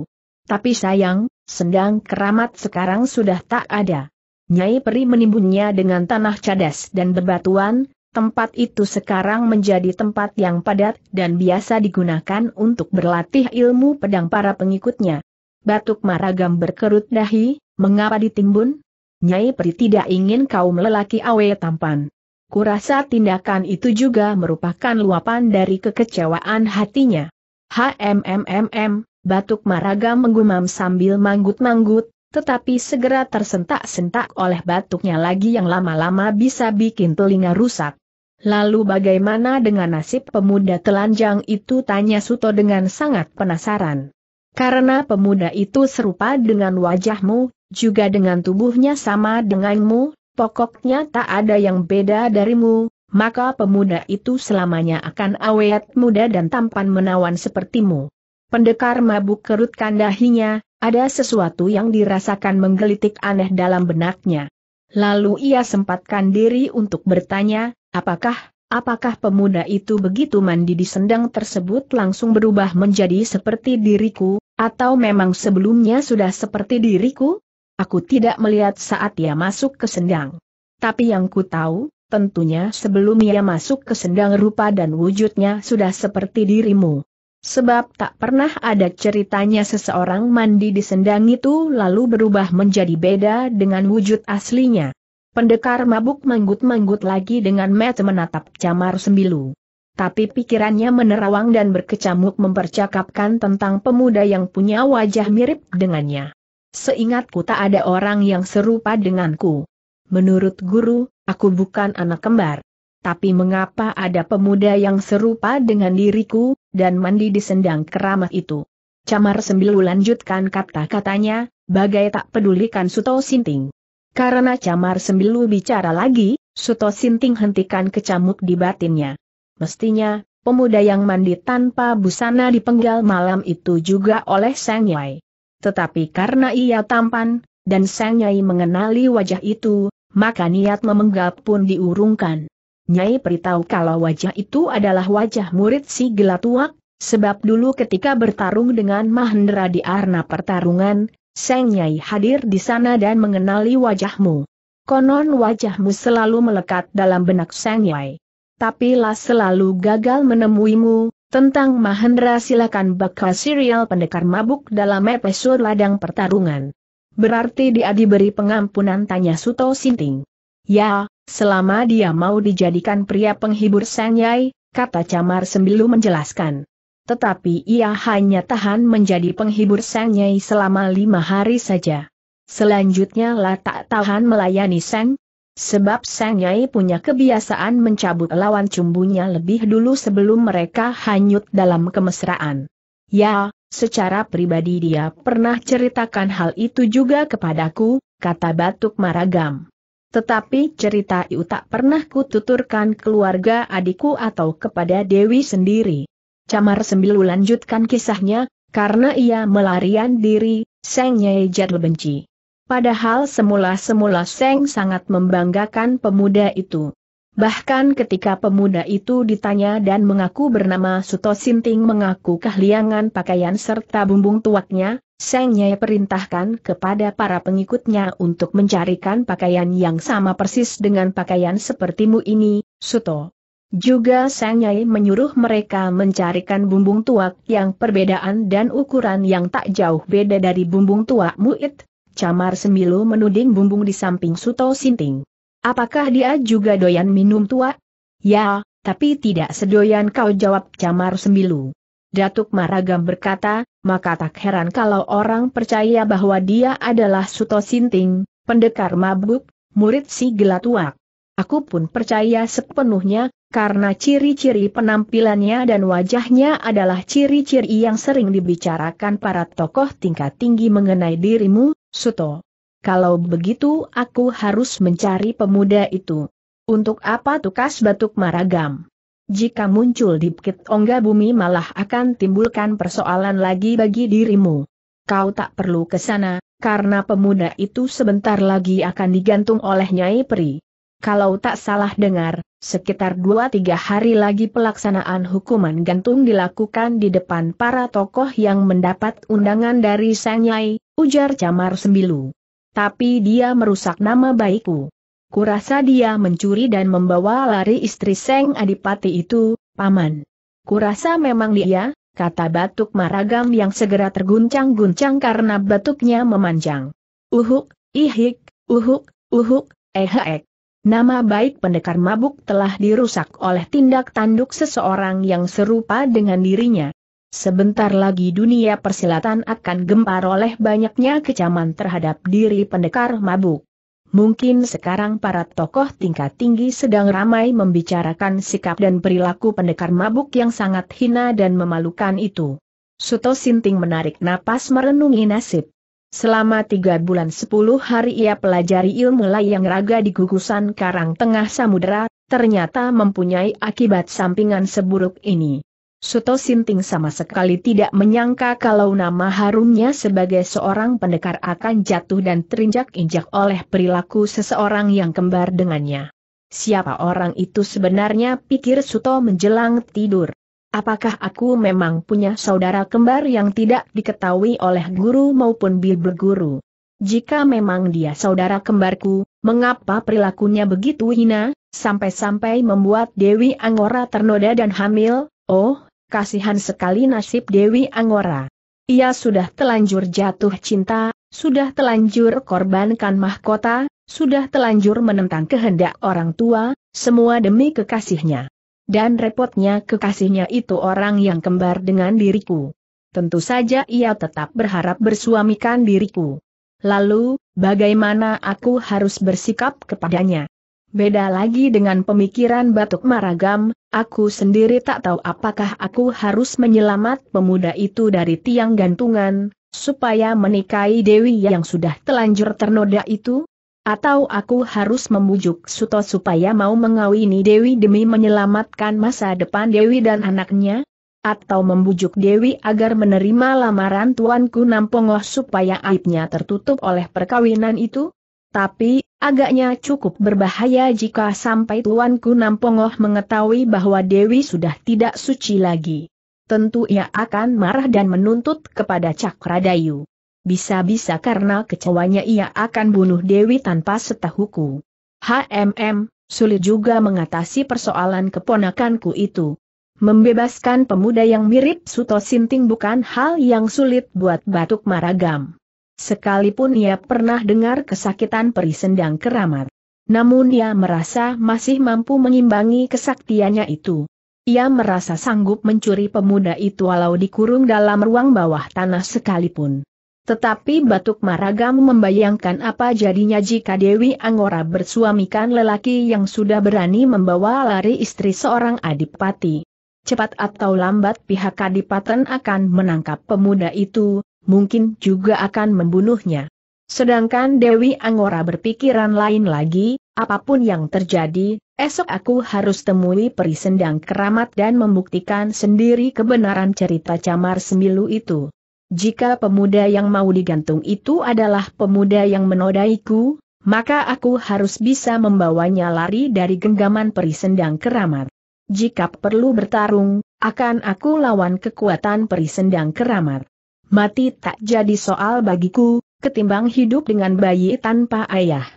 Tapi sayang, sendang keramat sekarang sudah tak ada. Nyai Peri menimbunnya dengan tanah cadas dan bebatuan, tempat itu sekarang menjadi tempat yang padat dan biasa digunakan untuk berlatih ilmu pedang para pengikutnya. Batuk Maragam berkerut dahi, mengapa ditimbun? Nyai Peri tidak ingin kaum lelaki awe tampan. Kurasa tindakan itu juga merupakan luapan dari kekecewaan hatinya. HMMMM, batuk Maraga menggumam sambil manggut-manggut, tetapi segera tersentak-sentak oleh batuknya lagi yang lama-lama bisa bikin telinga rusak. Lalu bagaimana dengan nasib pemuda telanjang itu tanya Suto dengan sangat penasaran. Karena pemuda itu serupa dengan wajahmu, juga dengan tubuhnya sama denganmu, pokoknya tak ada yang beda darimu, maka pemuda itu selamanya akan awet muda dan tampan menawan sepertimu. Pendekar mabuk kerutkan dahinya, ada sesuatu yang dirasakan menggelitik aneh dalam benaknya. Lalu ia sempatkan diri untuk bertanya, apakah Apakah pemuda itu begitu mandi di sendang tersebut langsung berubah menjadi seperti diriku, atau memang sebelumnya sudah seperti diriku? Aku tidak melihat saat ia masuk ke sendang. Tapi yang ku tahu, tentunya sebelum ia masuk ke sendang rupa dan wujudnya sudah seperti dirimu. Sebab tak pernah ada ceritanya seseorang mandi di sendang itu lalu berubah menjadi beda dengan wujud aslinya. Pendekar mabuk menggut-menggut lagi dengan met menatap camar sembilu. Tapi pikirannya menerawang dan berkecamuk mempercakapkan tentang pemuda yang punya wajah mirip dengannya. Seingatku tak ada orang yang serupa denganku. Menurut guru, aku bukan anak kembar. Tapi mengapa ada pemuda yang serupa dengan diriku, dan mandi di sendang keramat itu? Camar Sembilu lanjutkan kata-katanya, bagai tak pedulikan Suto Sinting. Karena Camar Sembilu bicara lagi, Suto Sinting hentikan kecamuk di batinnya. Mestinya, pemuda yang mandi tanpa busana dipenggal malam itu juga oleh Sang Yai tetapi karena ia tampan, dan sang Nyai mengenali wajah itu, maka niat memenggap pun diurungkan. Nyai beritahu kalau wajah itu adalah wajah murid si Gelatuak, sebab dulu ketika bertarung dengan Mahendra di arena pertarungan, Sang Nyai hadir di sana dan mengenali wajahmu. Konon wajahmu selalu melekat dalam benak Sang Nyai. Tapi lah selalu gagal menemuimu, tentang Mahendra silakan bakal serial pendekar mabuk dalam episode ladang pertarungan. Berarti dia diberi pengampunan tanya Suto Sinting. Ya, selama dia mau dijadikan pria penghibur Sang Yai, kata Camar Sembilu menjelaskan. Tetapi ia hanya tahan menjadi penghibur Sang Yai selama lima hari saja. Selanjutnya lah tak tahan melayani Sang Sebab Sang Nyai punya kebiasaan mencabut lawan cumbunya lebih dulu sebelum mereka hanyut dalam kemesraan. Ya, secara pribadi dia pernah ceritakan hal itu juga kepadaku, kata Batuk Maragam. Tetapi cerita itu tak pernah kututurkan keluarga adikku atau kepada Dewi sendiri. Camar Sembilu lanjutkan kisahnya, karena ia melarian diri, Sang Nyai Jadul benci. Padahal semula-semula Seng sangat membanggakan pemuda itu. Bahkan ketika pemuda itu ditanya dan mengaku bernama Suto Sinting mengaku kehilangan pakaian serta bumbung tuaknya, Seng Nyai perintahkan kepada para pengikutnya untuk mencarikan pakaian yang sama persis dengan pakaian sepertimu ini, Suto. Juga Seng Nyai menyuruh mereka mencarikan bumbung tuak yang perbedaan dan ukuran yang tak jauh beda dari bumbung tuakmu itu. Camar Semilu menuding bumbung di samping Suto Sinting. Apakah dia juga doyan minum tua? Ya, tapi tidak sedoyan kau jawab Camar Sembilu. Datuk Maragam berkata, maka tak heran kalau orang percaya bahwa dia adalah Suto Sinting, pendekar mabuk, murid si Gelatuak. Aku pun percaya sepenuhnya, karena ciri-ciri penampilannya dan wajahnya adalah ciri-ciri yang sering dibicarakan para tokoh tingkat tinggi mengenai dirimu, Suto. Kalau begitu aku harus mencari pemuda itu. Untuk apa tukas batuk maragam? Jika muncul di Bukit Ongga Bumi malah akan timbulkan persoalan lagi bagi dirimu. Kau tak perlu ke sana, karena pemuda itu sebentar lagi akan digantung oleh Nyai Peri. Kalau tak salah dengar, sekitar 2-3 hari lagi pelaksanaan hukuman gantung dilakukan di depan para tokoh yang mendapat undangan dari Sang Nyai, ujar Camar Sembilu. Tapi dia merusak nama baikku. Kurasa dia mencuri dan membawa lari istri Seng Adipati itu, Paman. Kurasa memang dia, kata batuk maragam yang segera terguncang-guncang karena batuknya memanjang. Uhuk, ihik, uhuk, uhuk, ehek. Nama baik pendekar mabuk telah dirusak oleh tindak tanduk seseorang yang serupa dengan dirinya. Sebentar lagi dunia persilatan akan gempar oleh banyaknya kecaman terhadap diri pendekar mabuk. Mungkin sekarang para tokoh tingkat tinggi sedang ramai membicarakan sikap dan perilaku pendekar mabuk yang sangat hina dan memalukan itu. Suto Sinting menarik napas merenungi nasib. Selama tiga bulan sepuluh hari ia pelajari ilmu layang raga di gugusan karang tengah samudera, ternyata mempunyai akibat sampingan seburuk ini. Suto Sinting sama sekali tidak menyangka kalau nama harumnya sebagai seorang pendekar akan jatuh dan terinjak-injak oleh perilaku seseorang yang kembar dengannya. Siapa orang itu sebenarnya pikir Suto menjelang tidur. Apakah aku memang punya saudara kembar yang tidak diketahui oleh guru maupun bibir guru? Jika memang dia saudara kembarku, mengapa perilakunya begitu hina, sampai-sampai membuat Dewi Angora ternoda dan hamil? Oh, kasihan sekali nasib Dewi Angora. Ia sudah telanjur jatuh cinta, sudah telanjur korbankan mahkota, sudah telanjur menentang kehendak orang tua, semua demi kekasihnya. Dan repotnya kekasihnya itu orang yang kembar dengan diriku. Tentu saja ia tetap berharap bersuamikan diriku. Lalu, bagaimana aku harus bersikap kepadanya? Beda lagi dengan pemikiran Batuk Maragam, aku sendiri tak tahu apakah aku harus menyelamat pemuda itu dari tiang gantungan, supaya menikahi Dewi yang sudah telanjur ternoda itu, atau aku harus membujuk Suto supaya mau mengawini Dewi demi menyelamatkan masa depan Dewi dan anaknya? Atau membujuk Dewi agar menerima lamaran Tuanku Nampongoh supaya aibnya tertutup oleh perkawinan itu? Tapi, agaknya cukup berbahaya jika sampai Tuanku Nampongoh mengetahui bahwa Dewi sudah tidak suci lagi. Tentu ia akan marah dan menuntut kepada Cakradayu. Bisa-bisa karena kecewanya ia akan bunuh Dewi tanpa setahuku. HMM, sulit juga mengatasi persoalan keponakanku itu. Membebaskan pemuda yang mirip Suto Sinting bukan hal yang sulit buat Batuk Maragam. Sekalipun ia pernah dengar kesakitan peri sendang keramat. Namun ia merasa masih mampu mengimbangi kesaktiannya itu. Ia merasa sanggup mencuri pemuda itu walau dikurung dalam ruang bawah tanah sekalipun. Tetapi Batuk Maragam membayangkan apa jadinya jika Dewi Angora bersuamikan lelaki yang sudah berani membawa lari istri seorang adipati. Cepat atau lambat pihak kadipaten akan menangkap pemuda itu, mungkin juga akan membunuhnya. Sedangkan Dewi Angora berpikiran lain lagi, apapun yang terjadi, esok aku harus temui perisendang keramat dan membuktikan sendiri kebenaran cerita camar semilu itu jika pemuda yang mau digantung itu adalah pemuda yang menodaiku, maka aku harus bisa membawanya lari dari genggaman perisendang keramat. Jika perlu bertarung, akan aku lawan kekuatan perisendang keramat. Mati tak jadi soal bagiku, ketimbang hidup dengan bayi tanpa ayah.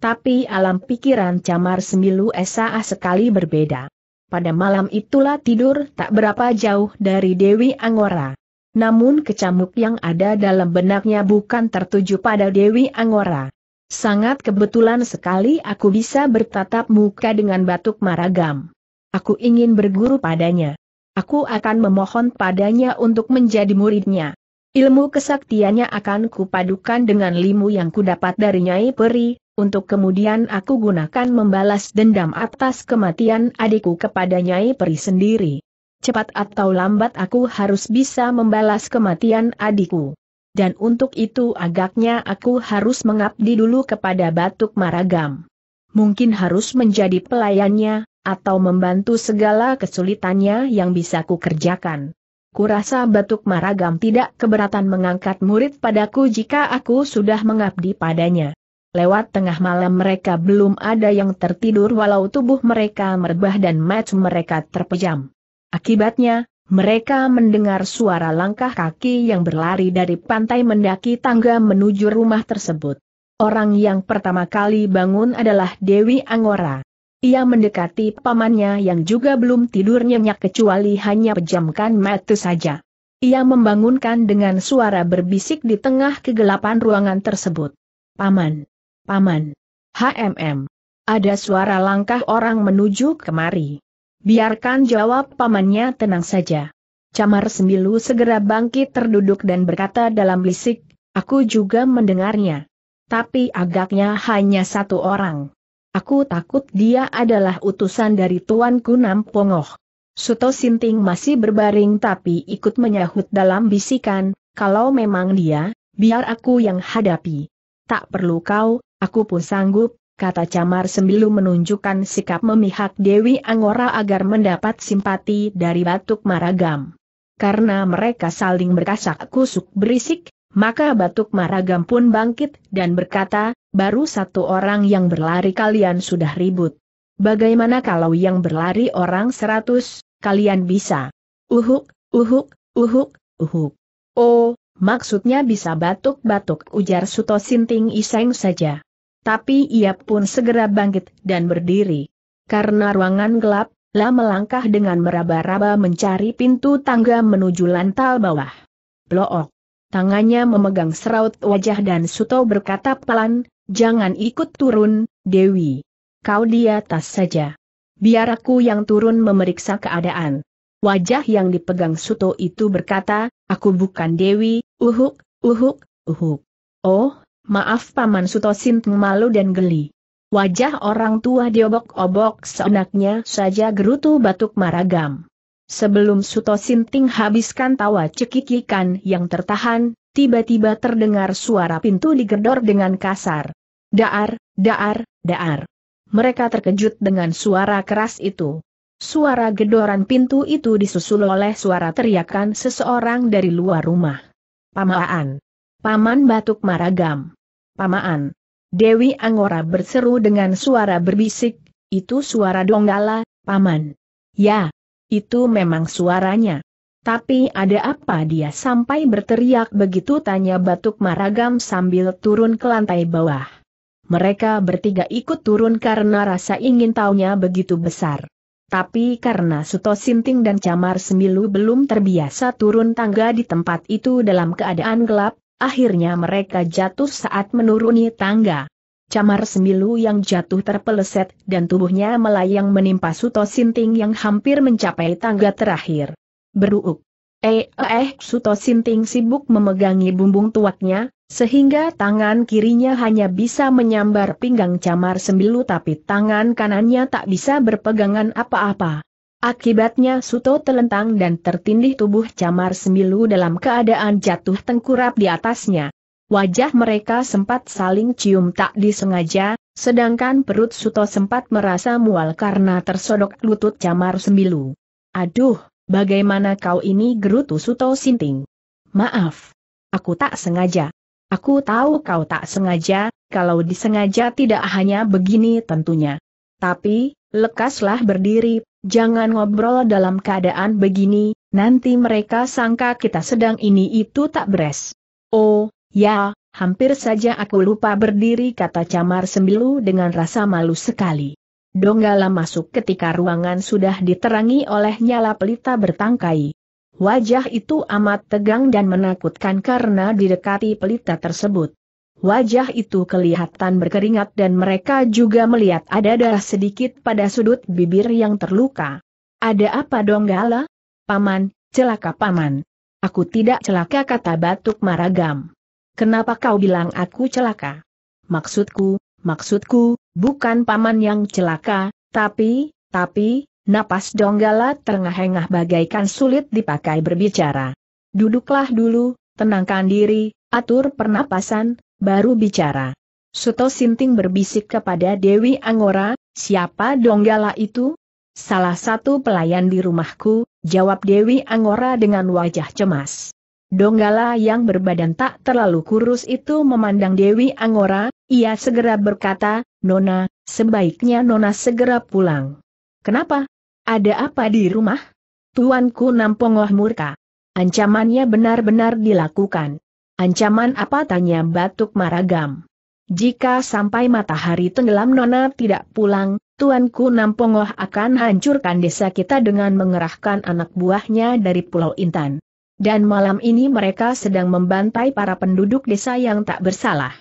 Tapi alam pikiran Camar Semilu Esa sekali berbeda. Pada malam itulah tidur tak berapa jauh dari Dewi Angora namun kecamuk yang ada dalam benaknya bukan tertuju pada Dewi Angora. Sangat kebetulan sekali aku bisa bertatap muka dengan batuk maragam. Aku ingin berguru padanya. Aku akan memohon padanya untuk menjadi muridnya. Ilmu kesaktiannya akan kupadukan dengan limu yang kudapat dari Nyai Peri, untuk kemudian aku gunakan membalas dendam atas kematian adikku kepada Nyai Peri sendiri. Cepat atau lambat aku harus bisa membalas kematian adikku. Dan untuk itu agaknya aku harus mengabdi dulu kepada Batuk Maragam. Mungkin harus menjadi pelayannya, atau membantu segala kesulitannya yang bisa ku kerjakan. Kurasa Batuk Maragam tidak keberatan mengangkat murid padaku jika aku sudah mengabdi padanya. Lewat tengah malam mereka belum ada yang tertidur walau tubuh mereka merbah dan macam mereka terpejam. Akibatnya, mereka mendengar suara langkah kaki yang berlari dari pantai mendaki tangga menuju rumah tersebut. Orang yang pertama kali bangun adalah Dewi Angora. Ia mendekati pamannya yang juga belum tidur nyenyak kecuali hanya pejamkan mata saja. Ia membangunkan dengan suara berbisik di tengah kegelapan ruangan tersebut. Paman! Paman! HMM! Ada suara langkah orang menuju kemari. Biarkan jawab pamannya tenang saja. Camar Sembilu segera bangkit terduduk dan berkata dalam bisik, aku juga mendengarnya. Tapi agaknya hanya satu orang. Aku takut dia adalah utusan dari Tuanku Pongoh. Suto Sinting masih berbaring tapi ikut menyahut dalam bisikan, kalau memang dia, biar aku yang hadapi. Tak perlu kau, aku pun sanggup, kata Camar sembilu menunjukkan sikap memihak Dewi Angora agar mendapat simpati dari Batuk Maragam. Karena mereka saling berkasak kusuk berisik, maka Batuk Maragam pun bangkit dan berkata, baru satu orang yang berlari kalian sudah ribut. Bagaimana kalau yang berlari orang seratus, kalian bisa? Uhuk, uhuk, uhuk, uhuk. Oh, maksudnya bisa batuk-batuk ujar Suto Sinting Iseng saja. Tapi ia pun segera bangkit dan berdiri. Karena ruangan gelap, La melangkah dengan meraba-raba mencari pintu tangga menuju lantai bawah. Blook. Tangannya memegang seraut wajah dan Suto berkata pelan, jangan ikut turun, Dewi. Kau di atas saja. Biar aku yang turun memeriksa keadaan. Wajah yang dipegang Suto itu berkata, aku bukan Dewi, uhuk, uhuk, uhuk. Oh, Maaf Paman Sutosin malu dan geli. Wajah orang tua diobok-obok seenaknya saja gerutu batuk maragam. Sebelum Suto Sinting habiskan tawa cekikikan yang tertahan, tiba-tiba terdengar suara pintu digedor dengan kasar. Daar, daar, daar. Mereka terkejut dengan suara keras itu. Suara gedoran pintu itu disusul oleh suara teriakan seseorang dari luar rumah. Pamaan. Paman batuk maragam. Pamaan. Dewi Angora berseru dengan suara berbisik, itu suara Donggala, Paman. Ya, itu memang suaranya. Tapi ada apa dia sampai berteriak begitu tanya Batuk Maragam sambil turun ke lantai bawah. Mereka bertiga ikut turun karena rasa ingin taunya begitu besar. Tapi karena Suto Sinting dan Camar Semilu belum terbiasa turun tangga di tempat itu dalam keadaan gelap, Akhirnya mereka jatuh saat menuruni tangga. Camar Semilu yang jatuh terpeleset dan tubuhnya melayang menimpa Suto Sinting yang hampir mencapai tangga terakhir. Beruuk. Eh, eh, eh Suto Sinting sibuk memegangi bumbung tuaknya, sehingga tangan kirinya hanya bisa menyambar pinggang Camar Semilu tapi tangan kanannya tak bisa berpegangan apa-apa. Akibatnya Suto telentang dan tertindih tubuh Camar Semilu dalam keadaan jatuh tengkurap di atasnya. Wajah mereka sempat saling cium tak disengaja, sedangkan perut Suto sempat merasa mual karena tersodok lutut Camar Semilu. Aduh, bagaimana kau ini gerutu Suto Sinting? Maaf. Aku tak sengaja. Aku tahu kau tak sengaja, kalau disengaja tidak hanya begini tentunya. Tapi, Lekaslah berdiri, jangan ngobrol dalam keadaan begini, nanti mereka sangka kita sedang ini itu tak beres. Oh, ya, hampir saja aku lupa berdiri kata Camar Sembilu dengan rasa malu sekali. Donggala masuk ketika ruangan sudah diterangi oleh nyala pelita bertangkai. Wajah itu amat tegang dan menakutkan karena didekati pelita tersebut. Wajah itu kelihatan berkeringat dan mereka juga melihat ada darah sedikit pada sudut bibir yang terluka. Ada apa donggala? Paman, celaka paman. Aku tidak celaka kata Batuk Maragam. Kenapa kau bilang aku celaka? Maksudku, maksudku, bukan paman yang celaka, tapi, tapi, napas donggala terengah-engah bagaikan sulit dipakai berbicara. Duduklah dulu, tenangkan diri, atur pernapasan, baru bicara. Suto Sinting berbisik kepada Dewi Angora, siapa donggala itu? Salah satu pelayan di rumahku, jawab Dewi Angora dengan wajah cemas. Donggala yang berbadan tak terlalu kurus itu memandang Dewi Angora, ia segera berkata, Nona, sebaiknya Nona segera pulang. Kenapa? Ada apa di rumah? Tuanku Nampongoh murka. Ancamannya benar-benar dilakukan. Ancaman apa tanya Batuk Maragam. Jika sampai matahari tenggelam Nona tidak pulang, Tuanku Nampongoh akan hancurkan desa kita dengan mengerahkan anak buahnya dari Pulau Intan. Dan malam ini mereka sedang membantai para penduduk desa yang tak bersalah.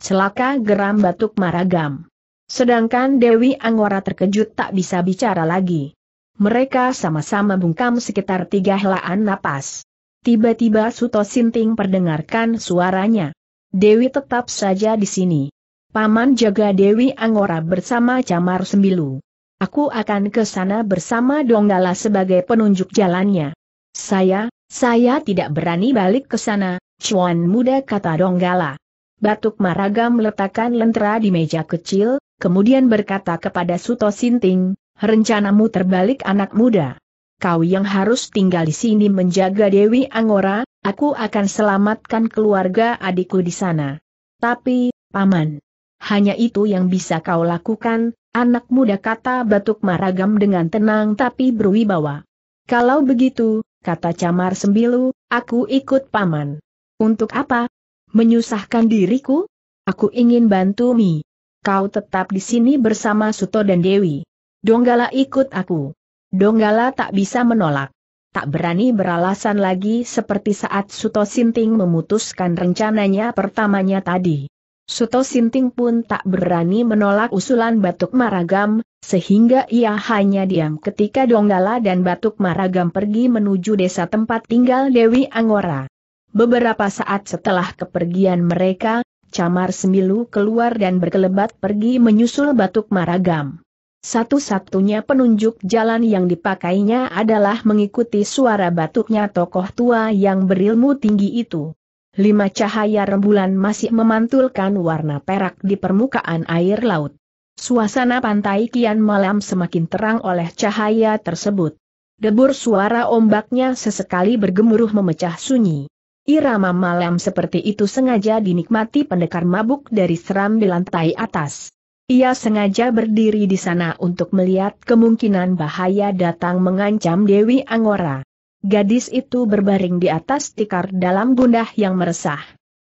Celaka geram Batuk Maragam. Sedangkan Dewi Angwara terkejut tak bisa bicara lagi. Mereka sama-sama bungkam sekitar tiga helaan napas. Tiba-tiba Suto Sinting perdengarkan suaranya. Dewi tetap saja di sini. Paman jaga Dewi Angora bersama Camar Sembilu. Aku akan ke sana bersama Donggala sebagai penunjuk jalannya. Saya, saya tidak berani balik ke sana, Cuan muda kata Donggala. Batuk Maraga meletakkan lentera di meja kecil, kemudian berkata kepada Suto Sinting, rencanamu terbalik anak muda kau yang harus tinggal di sini menjaga Dewi Angora, aku akan selamatkan keluarga adikku di sana. Tapi, Paman, hanya itu yang bisa kau lakukan, anak muda kata Batuk Maragam dengan tenang tapi berwibawa. Kalau begitu, kata Camar Sembilu, aku ikut Paman. Untuk apa? Menyusahkan diriku? Aku ingin bantu Mi. Kau tetap di sini bersama Suto dan Dewi. Donggala ikut aku. Donggala tak bisa menolak. Tak berani beralasan lagi seperti saat Suto Sinting memutuskan rencananya pertamanya tadi. Suto Sinting pun tak berani menolak usulan Batuk Maragam, sehingga ia hanya diam ketika Donggala dan Batuk Maragam pergi menuju desa tempat tinggal Dewi Angora. Beberapa saat setelah kepergian mereka, Camar Semilu keluar dan berkelebat pergi menyusul Batuk Maragam. Satu-satunya penunjuk jalan yang dipakainya adalah mengikuti suara batuknya tokoh tua yang berilmu tinggi itu. Lima cahaya rembulan masih memantulkan warna perak di permukaan air laut. Suasana pantai kian malam semakin terang oleh cahaya tersebut. Debur suara ombaknya sesekali bergemuruh memecah sunyi. Irama malam seperti itu sengaja dinikmati pendekar mabuk dari seram di lantai atas. Ia sengaja berdiri di sana untuk melihat kemungkinan bahaya datang mengancam Dewi Angora. Gadis itu berbaring di atas tikar dalam gundah yang meresah.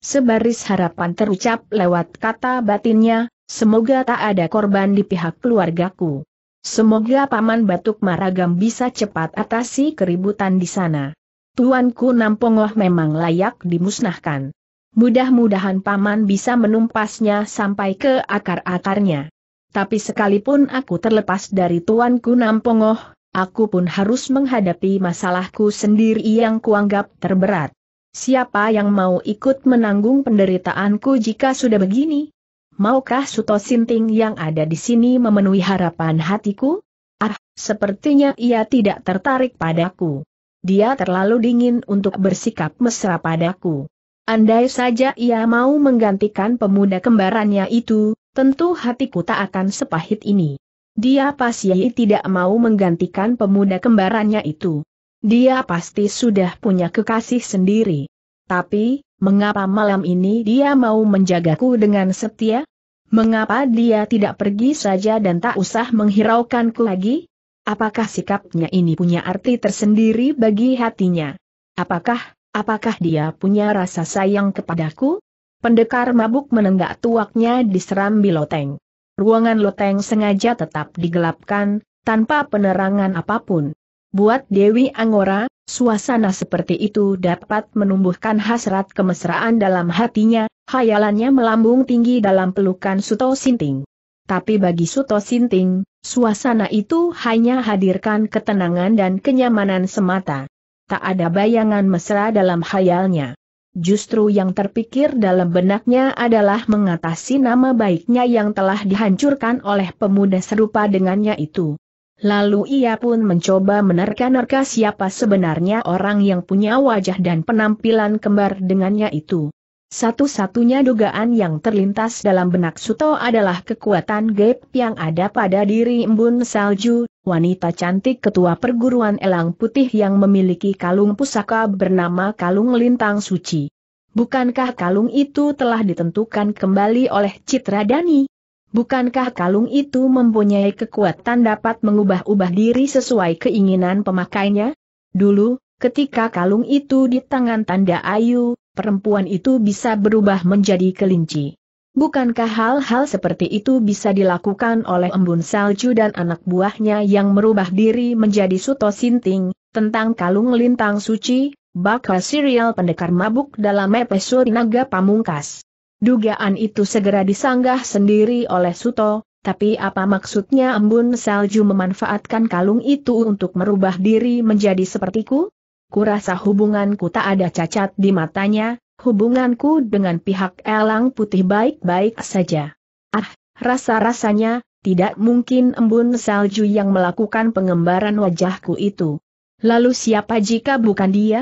Sebaris harapan terucap lewat kata batinnya, semoga tak ada korban di pihak keluargaku. Semoga Paman Batuk Maragam bisa cepat atasi keributan di sana. Tuanku Nampongoh memang layak dimusnahkan. Mudah-mudahan paman bisa menumpasnya sampai ke akar-akarnya. Tapi sekalipun aku terlepas dari tuanku Nampongoh, aku pun harus menghadapi masalahku sendiri yang kuanggap terberat. Siapa yang mau ikut menanggung penderitaanku jika sudah begini? Maukah Suto Sinting yang ada di sini memenuhi harapan hatiku? Ah, sepertinya ia tidak tertarik padaku. Dia terlalu dingin untuk bersikap mesra padaku. Andai saja ia mau menggantikan pemuda kembarannya itu, tentu hatiku tak akan sepahit ini. Dia pasti tidak mau menggantikan pemuda kembarannya itu. Dia pasti sudah punya kekasih sendiri. Tapi, mengapa malam ini dia mau menjagaku dengan setia? Mengapa dia tidak pergi saja dan tak usah menghiraukanku lagi? Apakah sikapnya ini punya arti tersendiri bagi hatinya? Apakah Apakah dia punya rasa sayang kepadaku? Pendekar mabuk menenggak tuaknya di serambi loteng. Ruangan loteng sengaja tetap digelapkan, tanpa penerangan apapun. Buat Dewi Angora, suasana seperti itu dapat menumbuhkan hasrat kemesraan dalam hatinya, hayalannya melambung tinggi dalam pelukan Suto Sinting. Tapi bagi Suto Sinting, suasana itu hanya hadirkan ketenangan dan kenyamanan semata tak ada bayangan mesra dalam hayalnya. Justru yang terpikir dalam benaknya adalah mengatasi nama baiknya yang telah dihancurkan oleh pemuda serupa dengannya itu. Lalu ia pun mencoba menerka-nerka siapa sebenarnya orang yang punya wajah dan penampilan kembar dengannya itu. Satu-satunya dugaan yang terlintas dalam benak Suto adalah kekuatan gap yang ada pada diri embun salju, wanita cantik ketua perguruan elang putih yang memiliki kalung pusaka bernama kalung lintang suci. Bukankah kalung itu telah ditentukan kembali oleh Citra Dani? Bukankah kalung itu mempunyai kekuatan dapat mengubah-ubah diri sesuai keinginan pemakainya? Dulu, ketika kalung itu di tangan Tanda Ayu, perempuan itu bisa berubah menjadi kelinci. Bukankah hal-hal seperti itu bisa dilakukan oleh embun salju dan anak buahnya yang merubah diri menjadi suto sinting, tentang kalung lintang suci, bakal serial pendekar mabuk dalam episode naga pamungkas. Dugaan itu segera disanggah sendiri oleh suto, tapi apa maksudnya embun salju memanfaatkan kalung itu untuk merubah diri menjadi sepertiku? kurasa hubunganku tak ada cacat di matanya, hubunganku dengan pihak elang putih baik-baik saja. Ah, rasa-rasanya, tidak mungkin embun salju yang melakukan pengembaran wajahku itu. Lalu siapa jika bukan dia?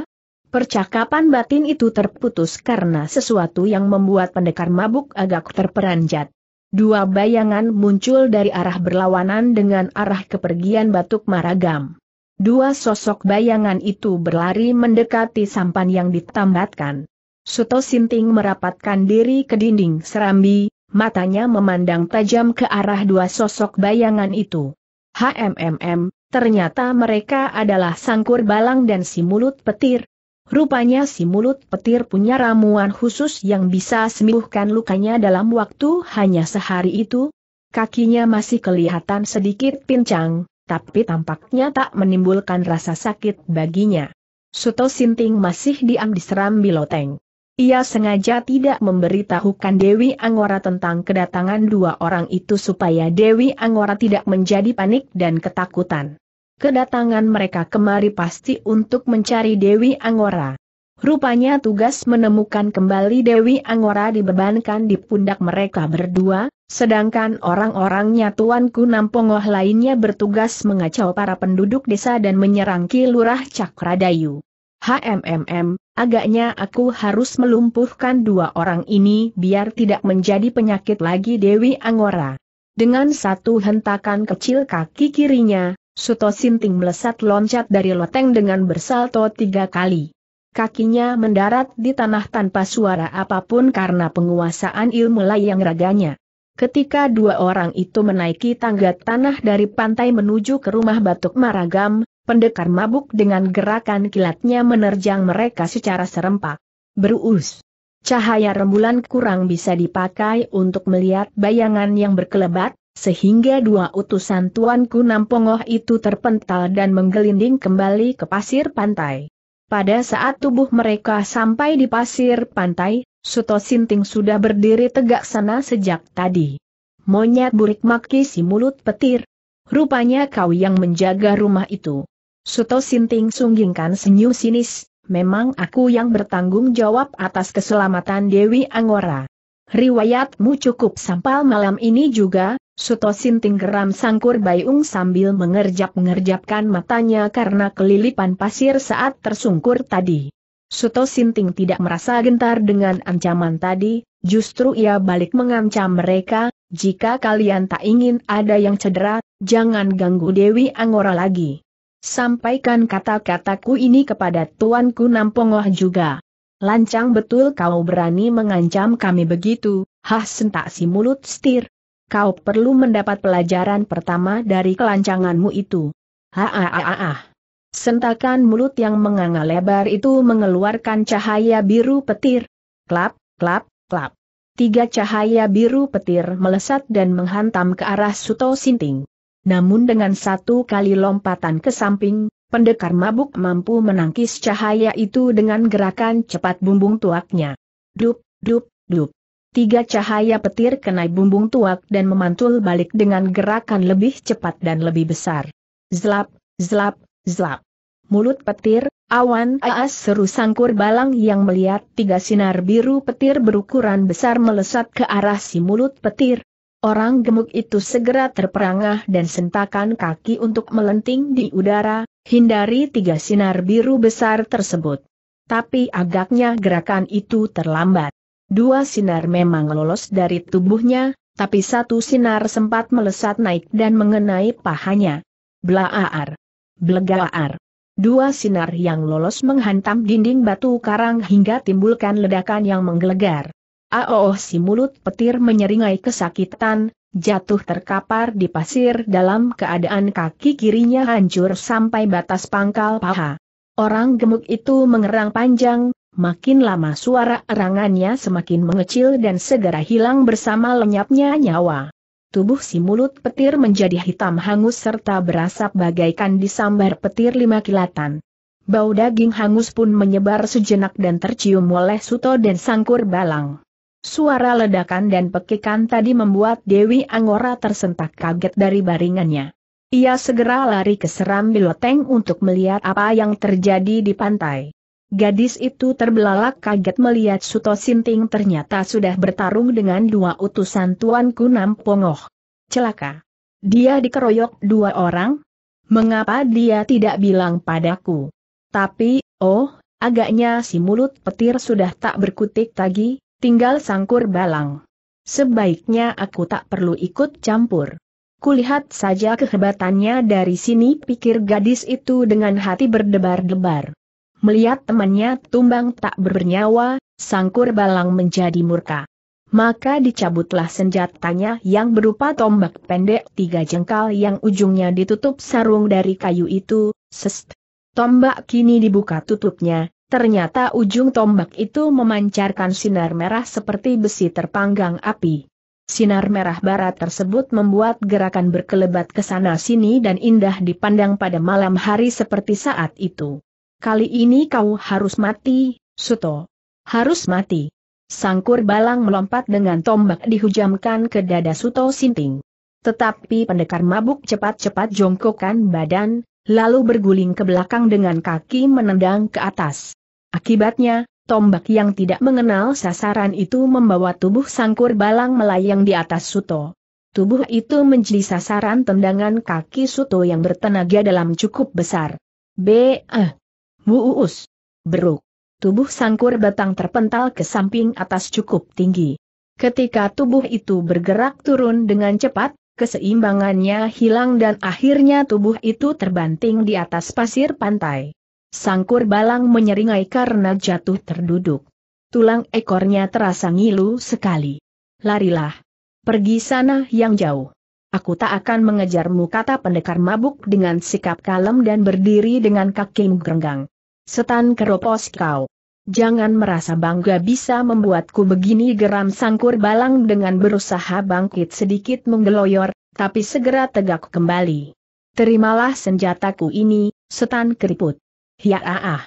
Percakapan batin itu terputus karena sesuatu yang membuat pendekar mabuk agak terperanjat. Dua bayangan muncul dari arah berlawanan dengan arah kepergian Batuk Maragam. Dua sosok bayangan itu berlari mendekati sampan yang ditambatkan. Suto Sinting merapatkan diri ke dinding serambi, matanya memandang tajam ke arah dua sosok bayangan itu. HMMM, ternyata mereka adalah sangkur balang dan si mulut petir. Rupanya si mulut petir punya ramuan khusus yang bisa sembuhkan lukanya dalam waktu hanya sehari itu. Kakinya masih kelihatan sedikit pincang, tapi tampaknya tak menimbulkan rasa sakit baginya. Suto Sinting masih diam di serambi loteng. Ia sengaja tidak memberitahukan Dewi Angora tentang kedatangan dua orang itu supaya Dewi Angora tidak menjadi panik dan ketakutan. Kedatangan mereka kemari pasti untuk mencari Dewi Angora. Rupanya tugas menemukan kembali Dewi Angora dibebankan di pundak mereka berdua, sedangkan orang-orangnya Tuanku Nampongoh lainnya bertugas mengacau para penduduk desa dan menyerang Kilurah Cakradayu. HMMM, agaknya aku harus melumpuhkan dua orang ini biar tidak menjadi penyakit lagi Dewi Angora. Dengan satu hentakan kecil kaki kirinya, Suto Sinting melesat loncat dari loteng dengan bersalto tiga kali kakinya mendarat di tanah tanpa suara apapun karena penguasaan ilmu layang raganya. Ketika dua orang itu menaiki tangga tanah dari pantai menuju ke rumah Batuk Maragam, pendekar mabuk dengan gerakan kilatnya menerjang mereka secara serempak. Berus, Cahaya rembulan kurang bisa dipakai untuk melihat bayangan yang berkelebat, sehingga dua utusan Tuanku Nampongoh itu terpental dan menggelinding kembali ke pasir pantai. Pada saat tubuh mereka sampai di pasir pantai, Suto Sinting sudah berdiri tegak sana sejak tadi. Monyet burik maki si mulut petir. Rupanya kau yang menjaga rumah itu. Suto Sinting sunggingkan senyum sinis, memang aku yang bertanggung jawab atas keselamatan Dewi Angora. Riwayatmu cukup sampal malam ini juga, Suto Sinting geram sangkur Bayung sambil mengerjap-ngerjapkan matanya karena kelilipan pasir saat tersungkur tadi. Suto Sinting tidak merasa gentar dengan ancaman tadi, justru ia balik mengancam mereka, jika kalian tak ingin ada yang cedera, jangan ganggu Dewi Angora lagi. Sampaikan kata-kataku ini kepada Tuanku Nampongoh juga. Lancang betul kau berani mengancam kami begitu, hah sentak si mulut stir kau perlu mendapat pelajaran pertama dari kelancanganmu itu. Haaaaah. Sentakan mulut yang menganga lebar itu mengeluarkan cahaya biru petir. Klap, klap, klap. Tiga cahaya biru petir melesat dan menghantam ke arah Suto Sinting. Namun dengan satu kali lompatan ke samping, pendekar mabuk mampu menangkis cahaya itu dengan gerakan cepat bumbung tuaknya. Dup, dup, dup tiga cahaya petir kenai bumbung tuak dan memantul balik dengan gerakan lebih cepat dan lebih besar. Zlap, zlap, zlap. Mulut petir, awan aas seru sangkur balang yang melihat tiga sinar biru petir berukuran besar melesat ke arah si mulut petir. Orang gemuk itu segera terperangah dan sentakan kaki untuk melenting di udara, hindari tiga sinar biru besar tersebut. Tapi agaknya gerakan itu terlambat. Dua sinar memang lolos dari tubuhnya, tapi satu sinar sempat melesat naik dan mengenai pahanya. Blaaar! Blegaar! Dua sinar yang lolos menghantam dinding batu karang hingga timbulkan ledakan yang menggelegar. Aooh si mulut petir menyeringai kesakitan, jatuh terkapar di pasir dalam keadaan kaki kirinya hancur sampai batas pangkal paha. Orang gemuk itu mengerang panjang, Makin lama suara erangannya semakin mengecil dan segera hilang bersama lenyapnya nyawa. Tubuh si mulut petir menjadi hitam hangus serta berasap bagaikan disambar petir lima kilatan. Bau daging hangus pun menyebar sejenak dan tercium oleh Suto dan Sangkur Balang. Suara ledakan dan pekikan tadi membuat Dewi Angora tersentak kaget dari baringannya. Ia segera lari ke seram biloteng untuk melihat apa yang terjadi di pantai. Gadis itu terbelalak kaget melihat Suto Sinting ternyata sudah bertarung dengan dua utusan Tuan Kunam Pongoh. Celaka. Dia dikeroyok dua orang? Mengapa dia tidak bilang padaku? Tapi, oh, agaknya si mulut petir sudah tak berkutik lagi, tinggal sangkur balang. Sebaiknya aku tak perlu ikut campur. Kulihat saja kehebatannya dari sini pikir gadis itu dengan hati berdebar-debar. Melihat temannya tumbang tak bernyawa, Sangkur Balang menjadi murka. Maka dicabutlah senjatanya yang berupa tombak pendek tiga jengkal yang ujungnya ditutup sarung dari kayu itu, sest. Tombak kini dibuka tutupnya, ternyata ujung tombak itu memancarkan sinar merah seperti besi terpanggang api. Sinar merah barat tersebut membuat gerakan berkelebat ke sana sini dan indah dipandang pada malam hari seperti saat itu. Kali ini kau harus mati, Suto. Harus mati. Sangkur balang melompat dengan tombak dihujamkan ke dada Suto Sinting. Tetapi pendekar mabuk cepat-cepat jongkokkan badan, lalu berguling ke belakang dengan kaki menendang ke atas. Akibatnya, tombak yang tidak mengenal sasaran itu membawa tubuh sangkur balang melayang di atas Suto. Tubuh itu menjadi sasaran tendangan kaki Suto yang bertenaga dalam cukup besar. B. Eh. Wuus. Beruk. Tubuh sangkur batang terpental ke samping atas cukup tinggi. Ketika tubuh itu bergerak turun dengan cepat, keseimbangannya hilang dan akhirnya tubuh itu terbanting di atas pasir pantai. Sangkur balang menyeringai karena jatuh terduduk. Tulang ekornya terasa ngilu sekali. Larilah. Pergi sana yang jauh. Aku tak akan mengejarmu kata pendekar mabuk dengan sikap kalem dan berdiri dengan kaki menggerenggang. Setan keropos kau. Jangan merasa bangga bisa membuatku begini geram sangkur balang dengan berusaha bangkit sedikit menggeloyor, tapi segera tegak kembali. Terimalah senjataku ini, setan keriput. Ya ah ah.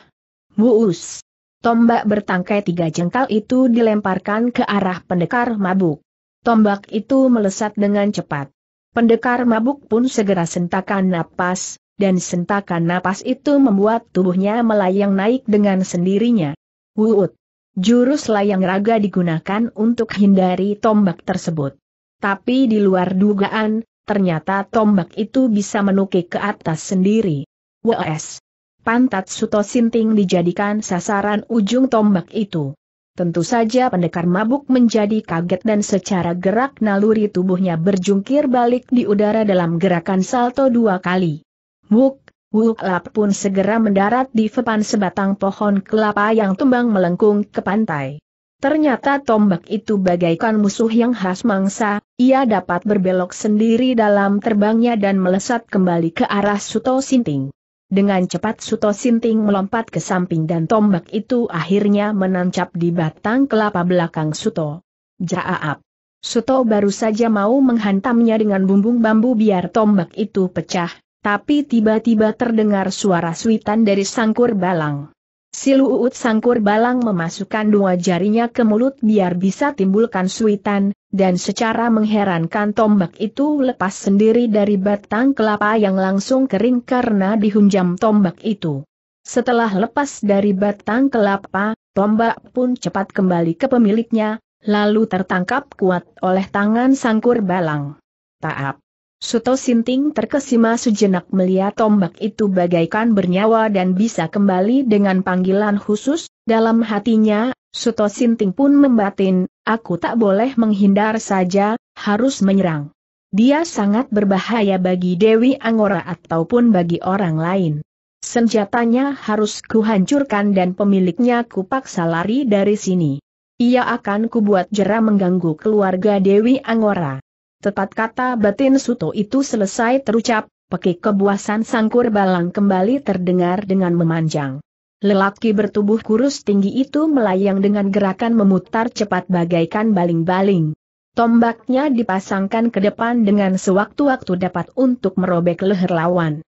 Buus. Tombak bertangkai tiga jengkal itu dilemparkan ke arah pendekar mabuk. Tombak itu melesat dengan cepat. Pendekar mabuk pun segera sentakan napas, dan sentakan napas itu membuat tubuhnya melayang naik dengan sendirinya. Wuut! Jurus layang raga digunakan untuk hindari tombak tersebut. Tapi di luar dugaan, ternyata tombak itu bisa menukik ke atas sendiri. WS. Pantat Suto Sinting dijadikan sasaran ujung tombak itu. Tentu saja pendekar mabuk menjadi kaget dan secara gerak naluri tubuhnya berjungkir balik di udara dalam gerakan salto dua kali. Wuk, Wuk Lap pun segera mendarat di depan sebatang pohon kelapa yang tumbang melengkung ke pantai. Ternyata tombak itu bagaikan musuh yang khas mangsa, ia dapat berbelok sendiri dalam terbangnya dan melesat kembali ke arah Suto Sinting. Dengan cepat Suto Sinting melompat ke samping dan tombak itu akhirnya menancap di batang kelapa belakang Suto. Jaaap. Suto baru saja mau menghantamnya dengan bumbung bambu biar tombak itu pecah, tapi tiba-tiba terdengar suara suitan dari sangkur balang. Siluut sangkur balang memasukkan dua jarinya ke mulut biar bisa timbulkan suitan, dan secara mengherankan tombak itu lepas sendiri dari batang kelapa yang langsung kering karena dihunjam tombak itu. Setelah lepas dari batang kelapa, tombak pun cepat kembali ke pemiliknya, lalu tertangkap kuat oleh tangan sangkur balang. Taap. Suto Sinting terkesima sejenak melihat tombak itu bagaikan bernyawa dan bisa kembali dengan panggilan khusus, dalam hatinya, Suto Sinting pun membatin, aku tak boleh menghindar saja, harus menyerang. Dia sangat berbahaya bagi Dewi Angora ataupun bagi orang lain. Senjatanya harus kuhancurkan dan pemiliknya kupaksa lari dari sini. Ia akan kubuat jera mengganggu keluarga Dewi Angora. Tepat kata batin Suto itu selesai terucap, pekik kebuasan sangkur balang kembali terdengar dengan memanjang. Lelaki bertubuh kurus tinggi itu melayang dengan gerakan memutar cepat bagaikan baling-baling. Tombaknya dipasangkan ke depan dengan sewaktu-waktu dapat untuk merobek leher lawan.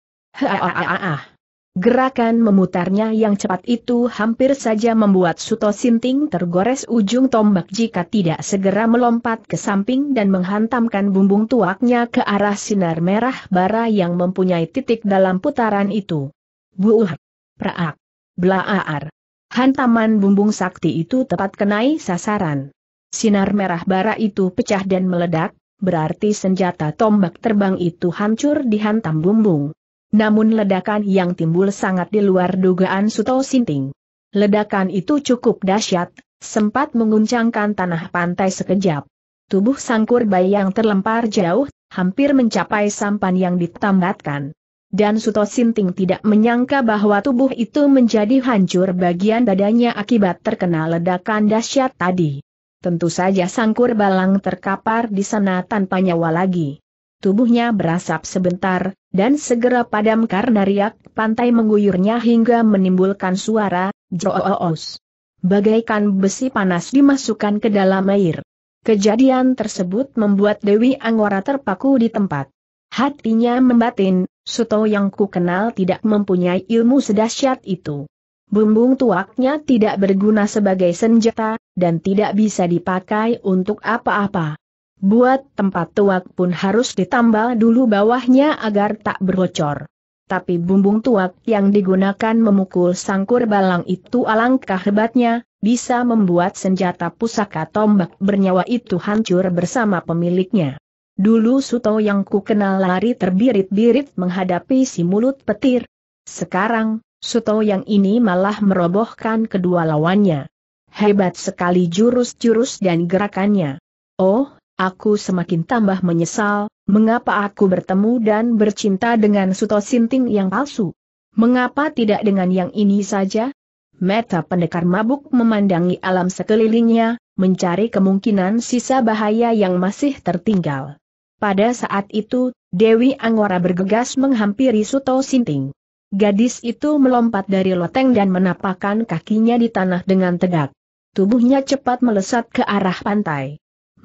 Gerakan memutarnya yang cepat itu hampir saja membuat Suto Sinting tergores ujung tombak jika tidak segera melompat ke samping dan menghantamkan bumbung tuaknya ke arah sinar merah bara yang mempunyai titik dalam putaran itu. Buuh! Praak! Blaaar! Hantaman bumbung sakti itu tepat kenai sasaran. Sinar merah bara itu pecah dan meledak, berarti senjata tombak terbang itu hancur dihantam bumbung. Namun ledakan yang timbul sangat di luar dugaan Suto Sinting. Ledakan itu cukup dahsyat, sempat menguncangkan tanah pantai sekejap. Tubuh Sangkur bayi yang terlempar jauh, hampir mencapai sampan yang ditambatkan. Dan Suto Sinting tidak menyangka bahwa tubuh itu menjadi hancur bagian badannya akibat terkena ledakan dahsyat tadi. Tentu saja Sangkur Balang terkapar di sana tanpa nyawa lagi. Tubuhnya berasap sebentar, dan segera padam karena riak pantai mengguyurnya hingga menimbulkan suara, Joos. Bagaikan besi panas dimasukkan ke dalam air. Kejadian tersebut membuat Dewi Angora terpaku di tempat. Hatinya membatin, Suto yang ku kenal tidak mempunyai ilmu sedahsyat itu. Bumbung tuaknya tidak berguna sebagai senjata, dan tidak bisa dipakai untuk apa-apa. Buat tempat tuak pun harus ditambal dulu bawahnya agar tak berbocor. Tapi bumbung tuak yang digunakan memukul sangkur balang itu alangkah hebatnya, bisa membuat senjata pusaka tombak bernyawa itu hancur bersama pemiliknya. Dulu Suto yang ku kenal lari terbirit-birit menghadapi si mulut petir. Sekarang, Suto yang ini malah merobohkan kedua lawannya. Hebat sekali jurus-jurus dan gerakannya. Oh, Aku semakin tambah menyesal, mengapa aku bertemu dan bercinta dengan Suto Sinting yang palsu? Mengapa tidak dengan yang ini saja? Meta pendekar mabuk memandangi alam sekelilingnya, mencari kemungkinan sisa bahaya yang masih tertinggal. Pada saat itu, Dewi Angora bergegas menghampiri Suto Sinting. Gadis itu melompat dari loteng dan menapakkan kakinya di tanah dengan tegak. Tubuhnya cepat melesat ke arah pantai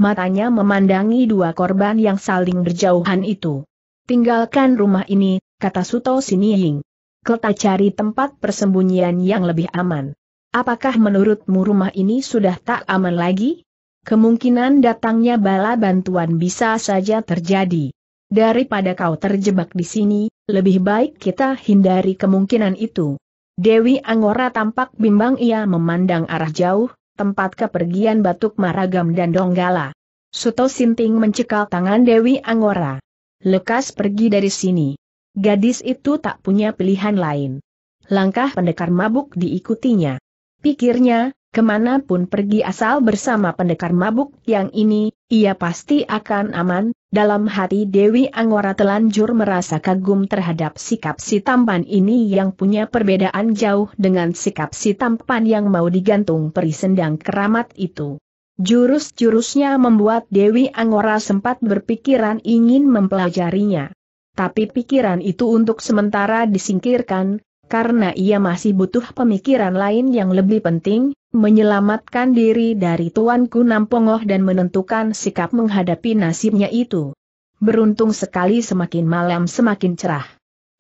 matanya memandangi dua korban yang saling berjauhan itu. Tinggalkan rumah ini, kata Suto Sinying. Kita cari tempat persembunyian yang lebih aman. Apakah menurutmu rumah ini sudah tak aman lagi? Kemungkinan datangnya bala bantuan bisa saja terjadi. Daripada kau terjebak di sini, lebih baik kita hindari kemungkinan itu. Dewi Angora tampak bimbang ia memandang arah jauh, tempat kepergian Batuk Maragam dan Donggala. Suto Sinting mencekal tangan Dewi Angora. Lekas pergi dari sini. Gadis itu tak punya pilihan lain. Langkah pendekar mabuk diikutinya. Pikirnya, kemanapun pergi asal bersama pendekar mabuk yang ini, ia pasti akan aman, dalam hati Dewi Anggora telanjur merasa kagum terhadap sikap si tampan ini yang punya perbedaan jauh dengan sikap si tampan yang mau digantung perisendang keramat itu. Jurus-jurusnya membuat Dewi Anggora sempat berpikiran ingin mempelajarinya. Tapi pikiran itu untuk sementara disingkirkan, karena ia masih butuh pemikiran lain yang lebih penting, menyelamatkan diri dari Tuanku Nampongoh dan menentukan sikap menghadapi nasibnya itu. Beruntung sekali semakin malam semakin cerah.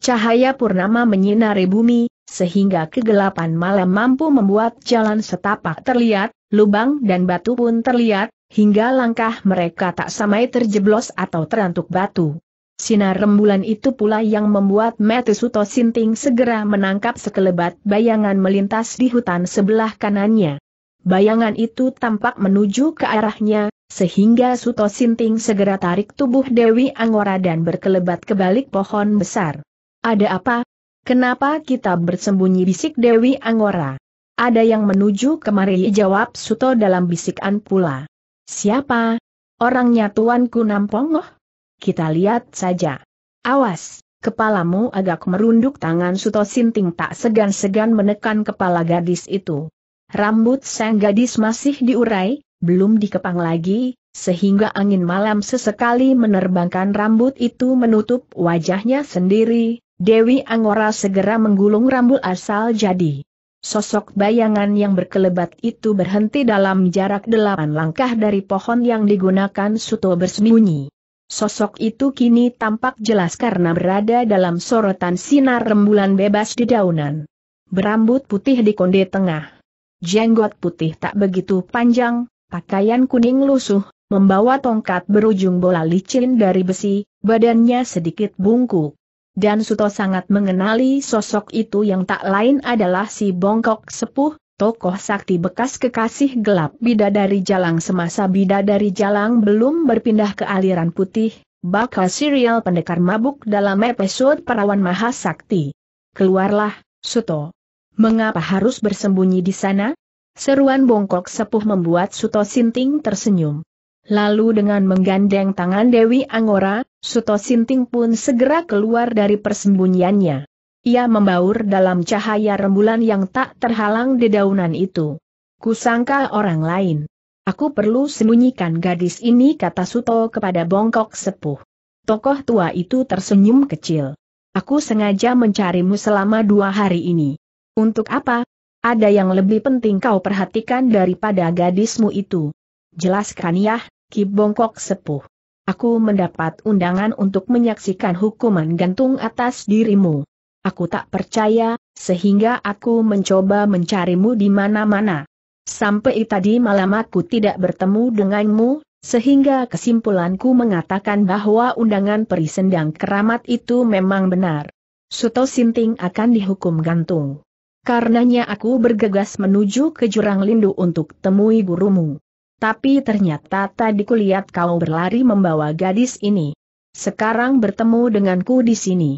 Cahaya purnama menyinari bumi, sehingga kegelapan malam mampu membuat jalan setapak terlihat, lubang dan batu pun terlihat, hingga langkah mereka tak samai terjeblos atau terantuk batu. Sinar rembulan itu pula yang membuat Metusuto Sinting segera menangkap sekelebat bayangan melintas di hutan sebelah kanannya. Bayangan itu tampak menuju ke arahnya, sehingga Suto Sinting segera tarik tubuh Dewi Angora dan berkelebat ke balik pohon besar. Ada apa? Kenapa kita bersembunyi bisik Dewi Angora? Ada yang menuju kemari jawab Suto dalam bisikan pula. Siapa? Orangnya Tuanku Nampongoh? Kita lihat saja. Awas, kepalamu agak merunduk tangan Suto Sinting tak segan-segan menekan kepala gadis itu. Rambut sang gadis masih diurai, belum dikepang lagi, sehingga angin malam sesekali menerbangkan rambut itu menutup wajahnya sendiri, Dewi Angora segera menggulung rambut asal jadi. Sosok bayangan yang berkelebat itu berhenti dalam jarak delapan langkah dari pohon yang digunakan Suto bersembunyi. Sosok itu kini tampak jelas karena berada dalam sorotan sinar rembulan bebas di daunan. Berambut putih di konde tengah. Jenggot putih tak begitu panjang, pakaian kuning lusuh, membawa tongkat berujung bola licin dari besi, badannya sedikit bungkuk. Dan Suto sangat mengenali sosok itu yang tak lain adalah si bongkok sepuh, Tokoh sakti bekas kekasih gelap bidadari jalang semasa bidadari jalang belum berpindah ke aliran putih, bakal serial pendekar mabuk dalam episode Perawan maha sakti. Keluarlah, Suto. Mengapa harus bersembunyi di sana? Seruan bongkok sepuh membuat Suto Sinting tersenyum. Lalu dengan menggandeng tangan Dewi Angora, Suto Sinting pun segera keluar dari persembunyiannya. Ia membaur dalam cahaya rembulan yang tak terhalang dedaunan itu. Kusangka orang lain. Aku perlu sembunyikan gadis ini kata Suto kepada bongkok sepuh. Tokoh tua itu tersenyum kecil. Aku sengaja mencarimu selama dua hari ini. Untuk apa? Ada yang lebih penting kau perhatikan daripada gadismu itu. Jelaskan yah, Ki Bongkok Sepuh. Aku mendapat undangan untuk menyaksikan hukuman gantung atas dirimu. Aku tak percaya, sehingga aku mencoba mencarimu di mana-mana. Sampai tadi malam aku tidak bertemu denganmu, sehingga kesimpulanku mengatakan bahwa undangan perisendang keramat itu memang benar. Suto Sinting akan dihukum gantung. Karenanya aku bergegas menuju ke jurang lindu untuk temui gurumu. Tapi ternyata tadi kulihat kau berlari membawa gadis ini. Sekarang bertemu denganku di sini.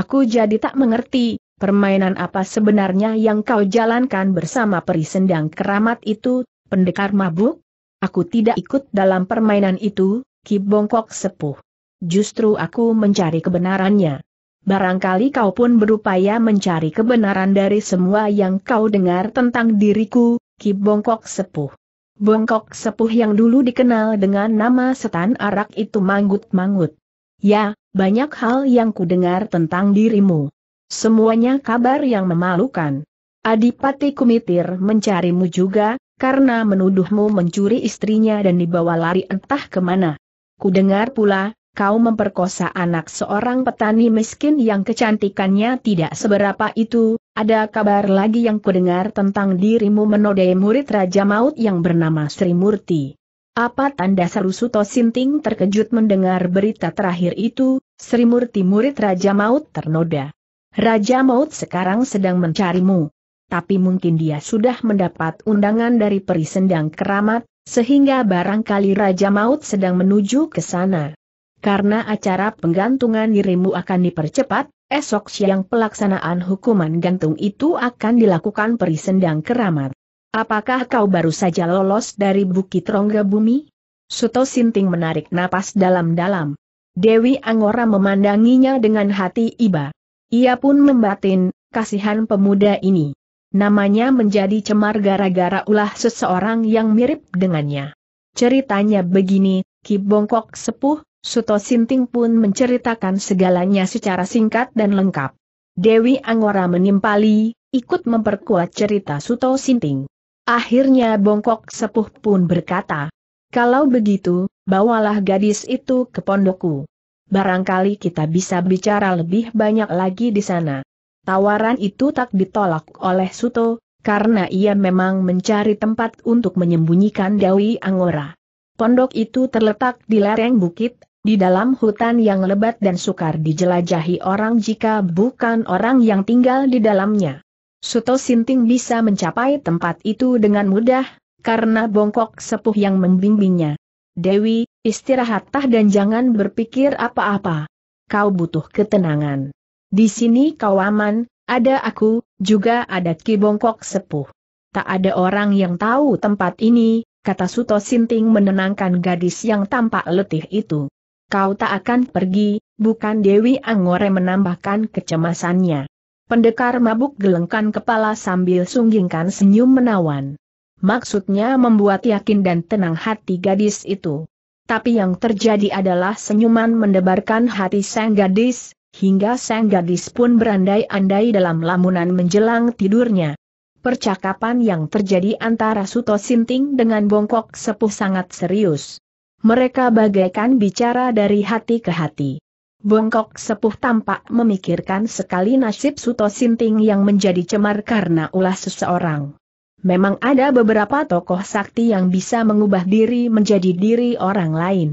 Aku jadi tak mengerti, permainan apa sebenarnya yang kau jalankan bersama peri sendang keramat itu, pendekar mabuk? Aku tidak ikut dalam permainan itu, Ki Bongkok sepuh. Justru aku mencari kebenarannya. Barangkali kau pun berupaya mencari kebenaran dari semua yang kau dengar tentang diriku, Ki Bongkok sepuh. Bongkok sepuh yang dulu dikenal dengan nama setan arak itu manggut-manggut. Ya, banyak hal yang kudengar tentang dirimu. Semuanya kabar yang memalukan. Adipati Kumitir mencarimu juga, karena menuduhmu mencuri istrinya dan dibawa lari entah kemana. Kudengar pula, kau memperkosa anak seorang petani miskin yang kecantikannya tidak seberapa itu, ada kabar lagi yang kudengar tentang dirimu menodai murid Raja Maut yang bernama Sri Murti. Apa tanda seru Suto Sinting terkejut mendengar berita terakhir itu, Sri Murti murid Raja Maut ternoda. Raja Maut sekarang sedang mencarimu. Tapi mungkin dia sudah mendapat undangan dari perisendang keramat, sehingga barangkali Raja Maut sedang menuju ke sana. Karena acara penggantungan dirimu akan dipercepat, esok siang pelaksanaan hukuman gantung itu akan dilakukan perisendang keramat. Apakah kau baru saja lolos dari Bukit Rongga Bumi? Suto Sinting menarik napas dalam-dalam. Dewi Angora memandanginya dengan hati iba. Ia pun membatin, kasihan pemuda ini. Namanya menjadi cemar gara-gara ulah seseorang yang mirip dengannya. Ceritanya begini, Ki Bongkok sepuh, Suto Sinting pun menceritakan segalanya secara singkat dan lengkap. Dewi Angora menimpali, ikut memperkuat cerita Suto Sinting. Akhirnya bongkok sepuh pun berkata, kalau begitu, bawalah gadis itu ke pondokku. Barangkali kita bisa bicara lebih banyak lagi di sana. Tawaran itu tak ditolak oleh Suto, karena ia memang mencari tempat untuk menyembunyikan Dawi Angora. Pondok itu terletak di lereng bukit, di dalam hutan yang lebat dan sukar dijelajahi orang jika bukan orang yang tinggal di dalamnya. Suto Sinting bisa mencapai tempat itu dengan mudah, karena bongkok sepuh yang membimbingnya. Dewi, istirahatlah dan jangan berpikir apa-apa. Kau butuh ketenangan. Di sini kau aman, ada aku, juga ada Ki Bongkok sepuh. Tak ada orang yang tahu tempat ini, kata Suto Sinting menenangkan gadis yang tampak letih itu. Kau tak akan pergi, bukan Dewi Angore menambahkan kecemasannya. Pendekar mabuk gelengkan kepala sambil sunggingkan senyum menawan. Maksudnya membuat yakin dan tenang hati gadis itu. Tapi yang terjadi adalah senyuman mendebarkan hati sang gadis, hingga sang gadis pun berandai-andai dalam lamunan menjelang tidurnya. Percakapan yang terjadi antara Suto Sinting dengan Bongkok Sepuh sangat serius. Mereka bagaikan bicara dari hati ke hati. Bongkok sepuh tampak memikirkan sekali nasib Suto Sinting yang menjadi cemar karena ulah seseorang. Memang ada beberapa tokoh sakti yang bisa mengubah diri menjadi diri orang lain.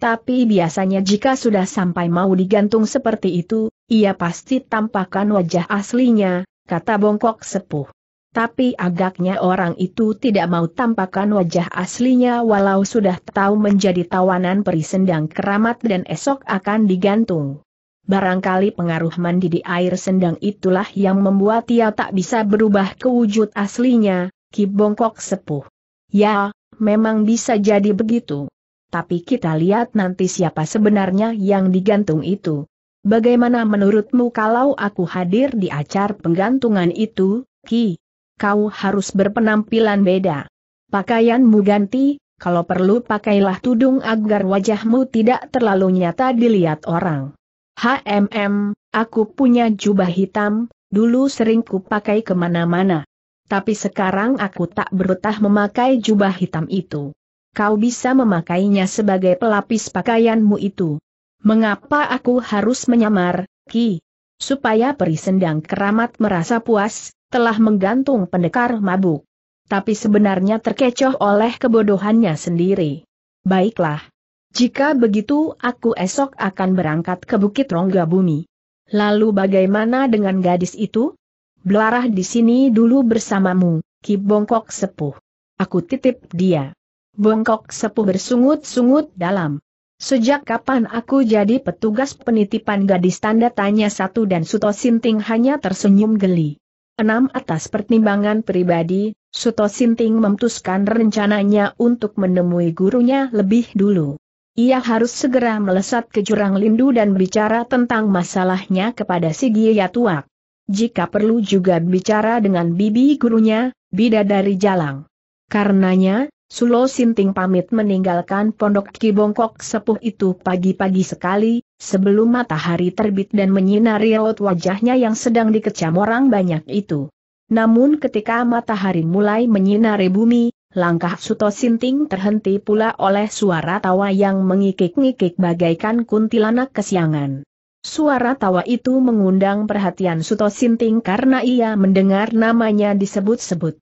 Tapi biasanya jika sudah sampai mau digantung seperti itu, ia pasti tampakkan wajah aslinya, kata bongkok sepuh. Tapi agaknya orang itu tidak mau tampakkan wajah aslinya walau sudah tahu menjadi tawanan peri sendang keramat dan esok akan digantung. Barangkali pengaruh mandi di air sendang itulah yang membuat ia tak bisa berubah ke wujud aslinya, kibongkok Sepuh. Ya, memang bisa jadi begitu. Tapi kita lihat nanti siapa sebenarnya yang digantung itu. Bagaimana menurutmu kalau aku hadir di acar penggantungan itu, Ki? kau harus berpenampilan beda. Pakaianmu ganti, kalau perlu pakailah tudung agar wajahmu tidak terlalu nyata dilihat orang. HMM, aku punya jubah hitam, dulu sering kupakai kemana-mana. Tapi sekarang aku tak berutah memakai jubah hitam itu. Kau bisa memakainya sebagai pelapis pakaianmu itu. Mengapa aku harus menyamar, Ki? Supaya sendang keramat merasa puas, telah menggantung pendekar mabuk. Tapi sebenarnya terkecoh oleh kebodohannya sendiri. Baiklah. Jika begitu aku esok akan berangkat ke Bukit Rongga Bumi. Lalu bagaimana dengan gadis itu? Belarah di sini dulu bersamamu, Ki Bongkok Sepuh. Aku titip dia. Bongkok Sepuh bersungut-sungut dalam. Sejak kapan aku jadi petugas penitipan gadis tanda tanya satu dan Suto Sinting hanya tersenyum geli. 6. Atas pertimbangan pribadi, Suto Sinting memutuskan rencananya untuk menemui gurunya lebih dulu. Ia harus segera melesat ke jurang lindu dan bicara tentang masalahnya kepada si Giyatuak. Jika perlu juga bicara dengan bibi gurunya, bidadari jalang. Karenanya, Sulo Sinting pamit meninggalkan pondok kibongkok sepuh itu pagi-pagi sekali, sebelum matahari terbit dan menyinari raut wajahnya yang sedang dikecam orang banyak itu. Namun ketika matahari mulai menyinari bumi, langkah Suto Sinting terhenti pula oleh suara tawa yang mengikik-ngikik bagaikan kuntilanak kesiangan. Suara tawa itu mengundang perhatian Suto Sinting karena ia mendengar namanya disebut-sebut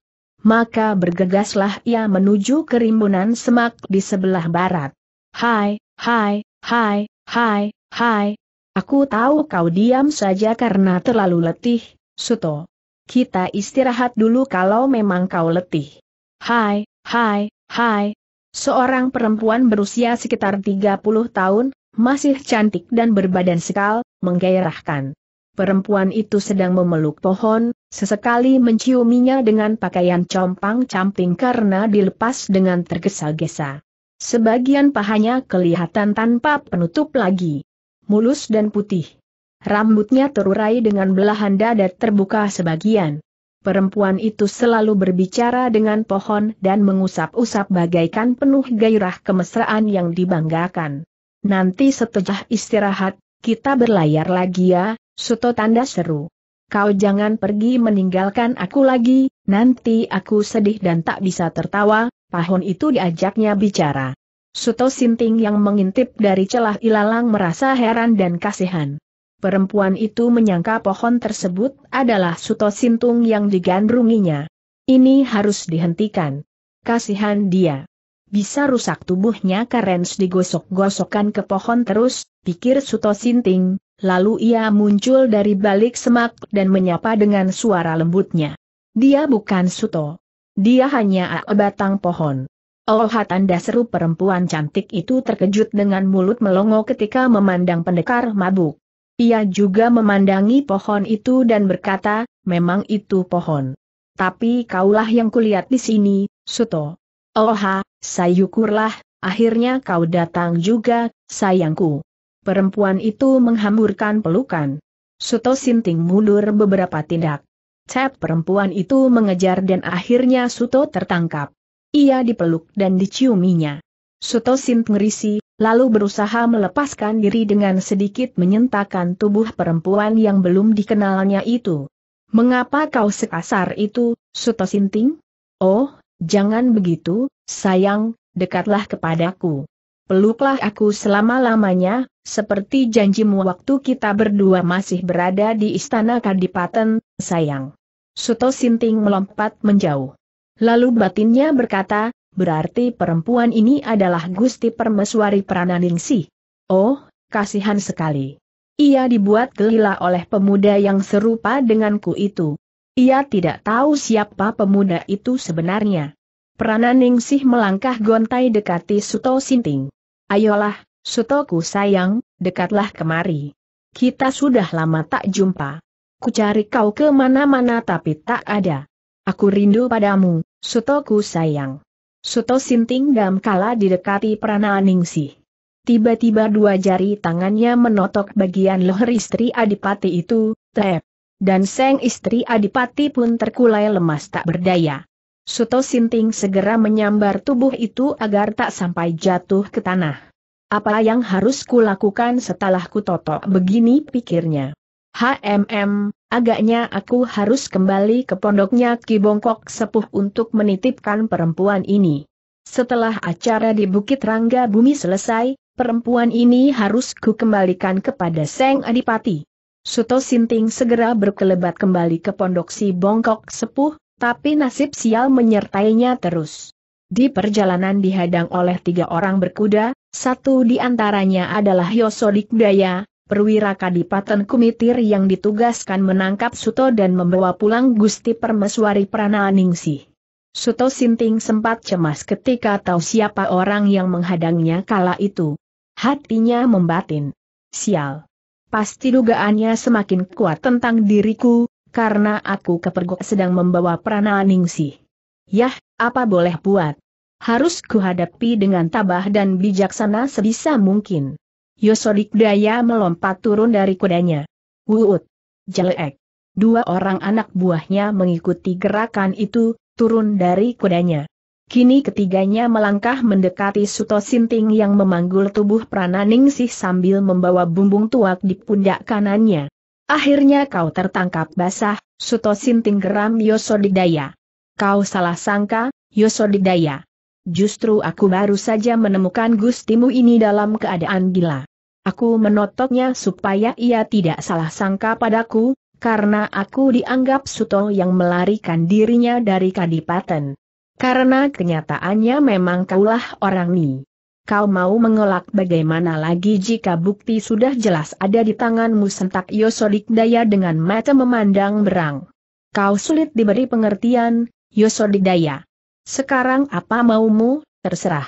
maka bergegaslah ia menuju kerimbunan semak di sebelah barat. Hai, hai, hai, hai, hai. Aku tahu kau diam saja karena terlalu letih, Suto. Kita istirahat dulu kalau memang kau letih. Hai, hai, hai. Seorang perempuan berusia sekitar 30 tahun, masih cantik dan berbadan sekal, menggairahkan perempuan itu sedang memeluk pohon, sesekali menciuminya dengan pakaian compang-camping karena dilepas dengan tergesa-gesa. Sebagian pahanya kelihatan tanpa penutup lagi. Mulus dan putih. Rambutnya terurai dengan belahan dada terbuka sebagian. Perempuan itu selalu berbicara dengan pohon dan mengusap-usap bagaikan penuh gairah kemesraan yang dibanggakan. Nanti setelah istirahat, kita berlayar lagi ya, Suto tanda seru. Kau jangan pergi meninggalkan aku lagi, nanti aku sedih dan tak bisa tertawa, pahon itu diajaknya bicara. Suto Sinting yang mengintip dari celah ilalang merasa heran dan kasihan. Perempuan itu menyangka pohon tersebut adalah Suto Sintung yang digandrunginya. Ini harus dihentikan. Kasihan dia. Bisa rusak tubuhnya Karens digosok-gosokkan ke pohon terus, pikir Suto Sinting, Lalu ia muncul dari balik semak dan menyapa dengan suara lembutnya. Dia bukan Suto. Dia hanya batang pohon. Oh tanda seru perempuan cantik itu terkejut dengan mulut melongo ketika memandang pendekar mabuk. Ia juga memandangi pohon itu dan berkata, memang itu pohon. Tapi kaulah yang kulihat di sini, Suto. Oha, oh, sayukurlah, akhirnya kau datang juga, sayangku. Perempuan itu menghamburkan pelukan. Suto Sinting mundur beberapa tindak. Cep perempuan itu mengejar dan akhirnya Suto tertangkap. Ia dipeluk dan diciuminya. Suto Sint ngerisi, lalu berusaha melepaskan diri dengan sedikit menyentakan tubuh perempuan yang belum dikenalnya itu. Mengapa kau sekasar itu, Suto Sinting? Oh, jangan begitu, sayang, dekatlah kepadaku peluklah aku selama-lamanya, seperti janjimu waktu kita berdua masih berada di istana Kadipaten, sayang. Suto Sinting melompat menjauh. Lalu batinnya berkata, berarti perempuan ini adalah Gusti Permeswari Prananingsih. Oh, kasihan sekali. Ia dibuat gelila oleh pemuda yang serupa denganku itu. Ia tidak tahu siapa pemuda itu sebenarnya. Prananingsih melangkah gontai dekati Suto Sinting. Ayolah, Sutoku sayang, dekatlah kemari. Kita sudah lama tak jumpa. Ku cari kau ke mana-mana tapi tak ada. Aku rindu padamu, Sutoku sayang. Suto Sinting dam kala didekati prana Prananingsih. Tiba-tiba dua jari tangannya menotok bagian leher istri adipati itu, tep. Dan seng istri adipati pun terkulai lemas tak berdaya. Suto Sinting segera menyambar tubuh itu agar tak sampai jatuh ke tanah. Apa yang harus kulakukan setelah kutotok begini pikirnya. HMM, agaknya aku harus kembali ke pondoknya Ki Bongkok Sepuh untuk menitipkan perempuan ini. Setelah acara di Bukit Rangga Bumi selesai, perempuan ini harus ku kembalikan kepada Seng Adipati. Suto Sinting segera berkelebat kembali ke pondok si Bongkok Sepuh, tapi nasib sial menyertainya terus. Di perjalanan dihadang oleh tiga orang berkuda, satu di antaranya adalah Yosodik Daya, perwira Kadipaten Kumitir yang ditugaskan menangkap Suto dan membawa pulang Gusti Permeswari Prananingsih. Suto Sinting sempat cemas ketika tahu siapa orang yang menghadangnya kala itu. Hatinya membatin. Sial. Pasti dugaannya semakin kuat tentang diriku, karena aku kepergok sedang membawa Prana ningsi. Yah, apa boleh buat? Harus kuhadapi dengan tabah dan bijaksana sebisa mungkin. Yosodik Daya melompat turun dari kudanya. Wuut! Jelek! Dua orang anak buahnya mengikuti gerakan itu, turun dari kudanya. Kini ketiganya melangkah mendekati Suto Sinting yang memanggul tubuh Prana Ningsih sambil membawa bumbung tuak di pundak kanannya. Akhirnya kau tertangkap basah, Suto Sinting geram Yosodidaya. Kau salah sangka, Yosodidaya. Justru aku baru saja menemukan Gustimu ini dalam keadaan gila. Aku menotoknya supaya ia tidak salah sangka padaku, karena aku dianggap Suto yang melarikan dirinya dari Kadipaten. Karena kenyataannya memang kaulah orang ini. Kau mau mengelak bagaimana lagi jika bukti sudah jelas ada di tanganmu sentak Yosodik Daya dengan mata memandang berang. Kau sulit diberi pengertian, Yosodik Daya. Sekarang apa maumu, terserah.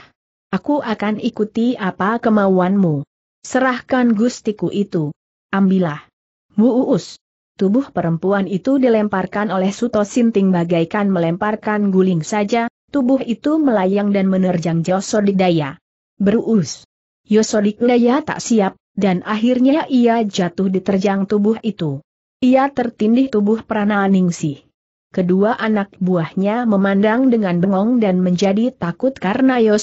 Aku akan ikuti apa kemauanmu. Serahkan gustiku itu. Ambillah. Muus. Tubuh perempuan itu dilemparkan oleh Suto Sinting bagaikan melemparkan guling saja, tubuh itu melayang dan menerjang Yosodik Daya beruus. Naya ya tak siap, dan akhirnya ia jatuh di terjang tubuh itu. Ia tertindih tubuh Prananingsih. Kedua anak buahnya memandang dengan bengong dan menjadi takut karena Naya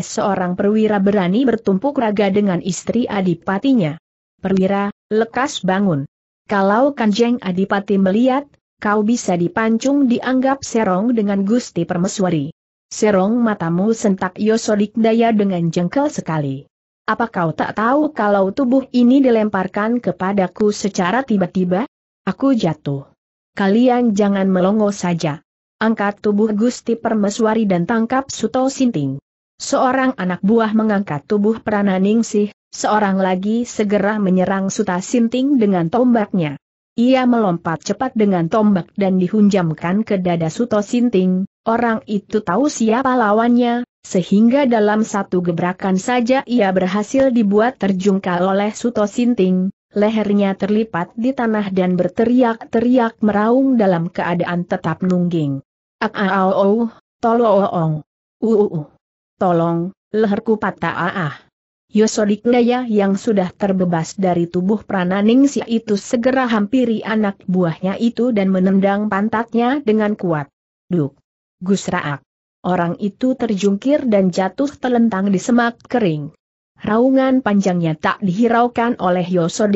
seorang perwira berani bertumpuk raga dengan istri adipatinya. Perwira, lekas bangun. Kalau Kanjeng Adipati melihat, kau bisa dipancung dianggap serong dengan Gusti Permeswari. Serong matamu sentak Yosodik Daya dengan jengkel sekali. Apa kau tak tahu kalau tubuh ini dilemparkan kepadaku secara tiba-tiba? Aku jatuh. Kalian jangan melongo saja. Angkat tubuh Gusti Permeswari dan tangkap Suto Sinting. Seorang anak buah mengangkat tubuh Prananingsih, seorang lagi segera menyerang Suta Sinting dengan tombaknya. Ia melompat cepat dengan tombak dan dihunjamkan ke dada Suto Sinting, orang itu tahu siapa lawannya, sehingga dalam satu gebrakan saja ia berhasil dibuat terjungkal oleh Suto Sinting, lehernya terlipat di tanah dan berteriak-teriak meraung dalam keadaan tetap nungging. Ak-au-au, tolong, leherku patah ah, ah. Yosodiknaya ya yang sudah terbebas dari tubuh Prananingsi itu segera hampiri anak buahnya itu dan menendang pantatnya dengan kuat. Duk! Gusraak! Orang itu terjungkir dan jatuh telentang di semak kering. Raungan panjangnya tak dihiraukan oleh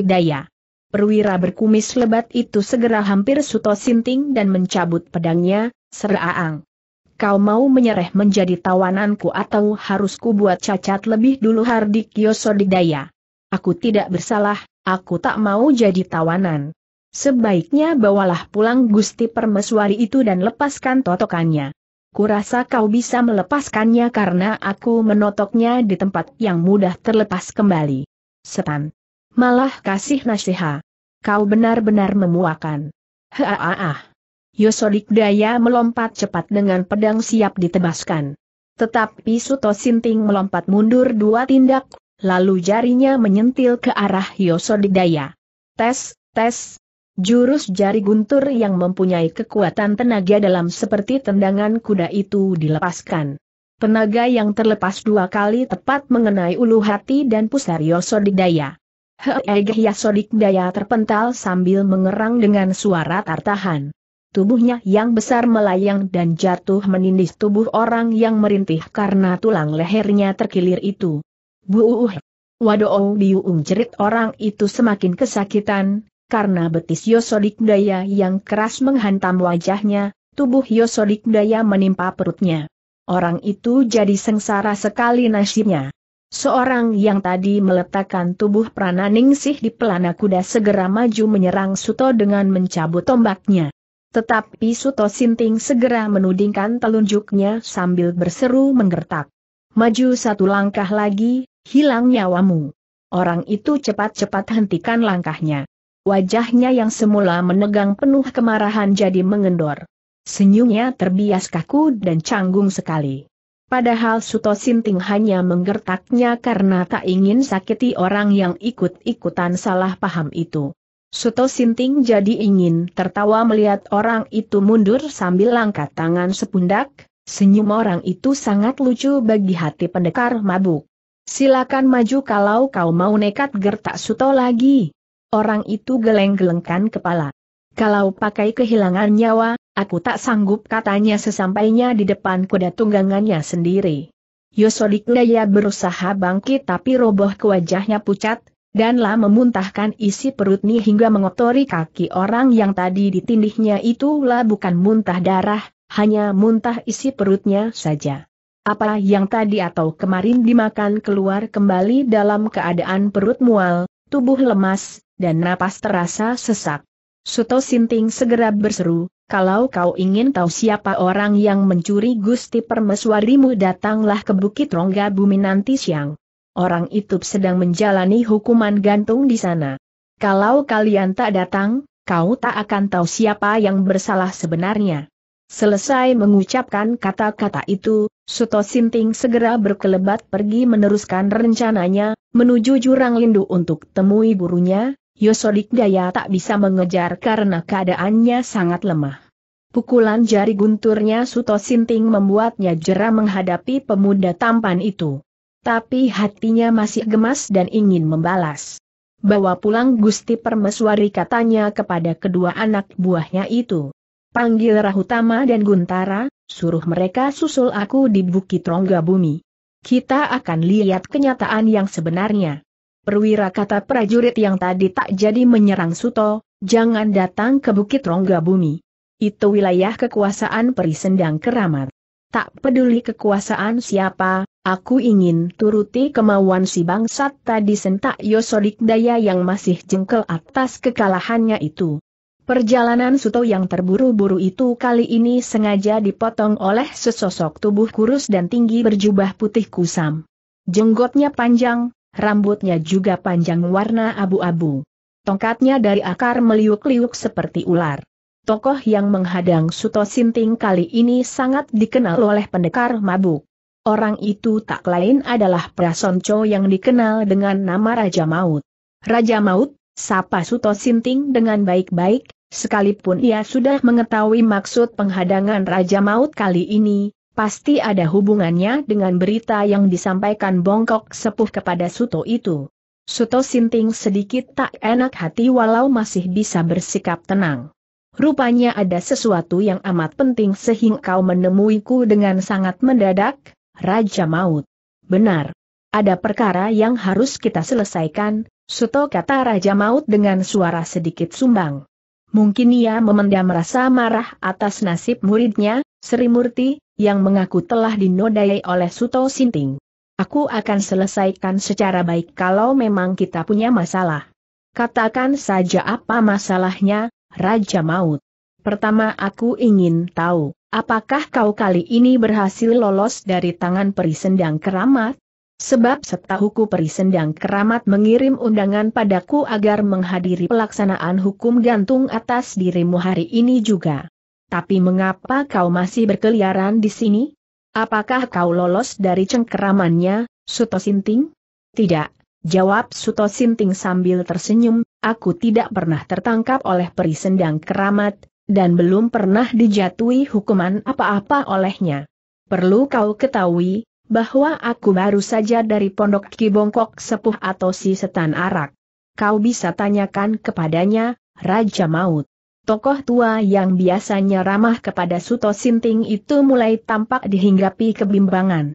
Daya. Perwira berkumis lebat itu segera hampir Suto Sinting dan mencabut pedangnya, seraang kau mau menyerah menjadi tawananku atau harus ku buat cacat lebih dulu Hardik Yosodidaya. Aku tidak bersalah, aku tak mau jadi tawanan. Sebaiknya bawalah pulang Gusti Permeswari itu dan lepaskan totokannya. Kurasa kau bisa melepaskannya karena aku menotoknya di tempat yang mudah terlepas kembali. Setan. Malah kasih nasihat. Kau benar-benar memuakan. Haaah. Yosodik Daya melompat cepat dengan pedang siap ditebaskan. Tetapi Suto Sinting melompat mundur dua tindak, lalu jarinya menyentil ke arah Yosodik Daya. Tes, tes, Jurus jari guntur yang mempunyai kekuatan tenaga dalam seperti tendangan kuda itu dilepaskan. Tenaga yang terlepas dua kali tepat mengenai ulu hati dan pusar Yosodik Daya. Heegeh Yosodik Daya terpental sambil mengerang dengan suara tartahan tubuhnya yang besar melayang dan jatuh menindih tubuh orang yang merintih karena tulang lehernya terkilir itu. Buuh! Wadoo diuung jerit orang itu semakin kesakitan, karena betis Yosodik Daya yang keras menghantam wajahnya, tubuh Yosodik Daya menimpa perutnya. Orang itu jadi sengsara sekali nasibnya. Seorang yang tadi meletakkan tubuh Prananingsih di pelana kuda segera maju menyerang Suto dengan mencabut tombaknya. Tetapi Suto Sinting segera menudingkan telunjuknya sambil berseru menggertak. Maju satu langkah lagi, hilang nyawamu. Orang itu cepat-cepat hentikan langkahnya. Wajahnya yang semula menegang penuh kemarahan jadi mengendor. Senyumnya terbias kaku dan canggung sekali. Padahal Suto Sinting hanya menggertaknya karena tak ingin sakiti orang yang ikut-ikutan salah paham itu. Suto Sinting jadi ingin tertawa melihat orang itu mundur sambil angkat tangan sepundak, senyum orang itu sangat lucu bagi hati pendekar mabuk. Silakan maju kalau kau mau nekat gertak Suto lagi. Orang itu geleng-gelengkan kepala. Kalau pakai kehilangan nyawa, aku tak sanggup katanya sesampainya di depan kuda tunggangannya sendiri. Daya berusaha bangkit tapi roboh ke wajahnya pucat, dan Danlah memuntahkan isi perutnya hingga mengotori kaki orang yang tadi ditindihnya itulah bukan muntah darah, hanya muntah isi perutnya saja. Apa yang tadi atau kemarin dimakan keluar kembali dalam keadaan perut mual, tubuh lemas, dan napas terasa sesak. Suto Sinting segera berseru, kalau kau ingin tahu siapa orang yang mencuri Gusti Permeswarimu datanglah ke Bukit Rongga Bumi nanti siang orang itu sedang menjalani hukuman gantung di sana. Kalau kalian tak datang, kau tak akan tahu siapa yang bersalah sebenarnya. Selesai mengucapkan kata-kata itu, Suto Sinting segera berkelebat pergi meneruskan rencananya, menuju jurang lindu untuk temui gurunya, Yosodik Daya tak bisa mengejar karena keadaannya sangat lemah. Pukulan jari gunturnya Suto Sinting membuatnya jera menghadapi pemuda tampan itu tapi hatinya masih gemas dan ingin membalas. Bawa pulang Gusti Permeswari katanya kepada kedua anak buahnya itu. Panggil Rahutama dan Guntara, suruh mereka susul aku di Bukit Rongga Bumi. Kita akan lihat kenyataan yang sebenarnya. Perwira kata prajurit yang tadi tak jadi menyerang Suto, jangan datang ke Bukit Rongga Bumi. Itu wilayah kekuasaan perisendang keramat. Tak peduli kekuasaan siapa, Aku ingin turuti kemauan si bangsat tadi sentak Yosodik Daya yang masih jengkel atas kekalahannya itu. Perjalanan Suto yang terburu-buru itu kali ini sengaja dipotong oleh sesosok tubuh kurus dan tinggi berjubah putih kusam. Jenggotnya panjang, rambutnya juga panjang warna abu-abu. Tongkatnya dari akar meliuk-liuk seperti ular. Tokoh yang menghadang Suto Sinting kali ini sangat dikenal oleh pendekar mabuk. Orang itu tak lain adalah Prasonco yang dikenal dengan nama Raja Maut. Raja Maut, sapa Suto Sinting dengan baik-baik, sekalipun ia sudah mengetahui maksud penghadangan Raja Maut kali ini, pasti ada hubungannya dengan berita yang disampaikan Bongkok Sepuh kepada Suto itu. Suto Sinting sedikit tak enak hati walau masih bisa bersikap tenang. Rupanya ada sesuatu yang amat penting sehingga kau menemuiku dengan sangat mendadak, Raja Maut. Benar. Ada perkara yang harus kita selesaikan, Suto kata Raja Maut dengan suara sedikit sumbang. Mungkin ia memendam rasa marah atas nasib muridnya, Sri Murti, yang mengaku telah dinodai oleh Suto Sinting. Aku akan selesaikan secara baik kalau memang kita punya masalah. Katakan saja apa masalahnya, Raja Maut. Pertama aku ingin tahu, Apakah kau kali ini berhasil lolos dari tangan perisendang keramat? Sebab setahuku perisendang keramat mengirim undangan padaku agar menghadiri pelaksanaan hukum gantung atas dirimu hari ini juga. Tapi mengapa kau masih berkeliaran di sini? Apakah kau lolos dari cengkeramannya, Suto Sinting? Tidak, jawab Suto Sinting sambil tersenyum, aku tidak pernah tertangkap oleh perisendang keramat, dan belum pernah dijatuhi hukuman apa-apa olehnya. Perlu kau ketahui, bahwa aku baru saja dari pondok kibongkok sepuh atau si setan arak. Kau bisa tanyakan kepadanya, Raja Maut. Tokoh tua yang biasanya ramah kepada Suto Sinting itu mulai tampak dihinggapi kebimbangan.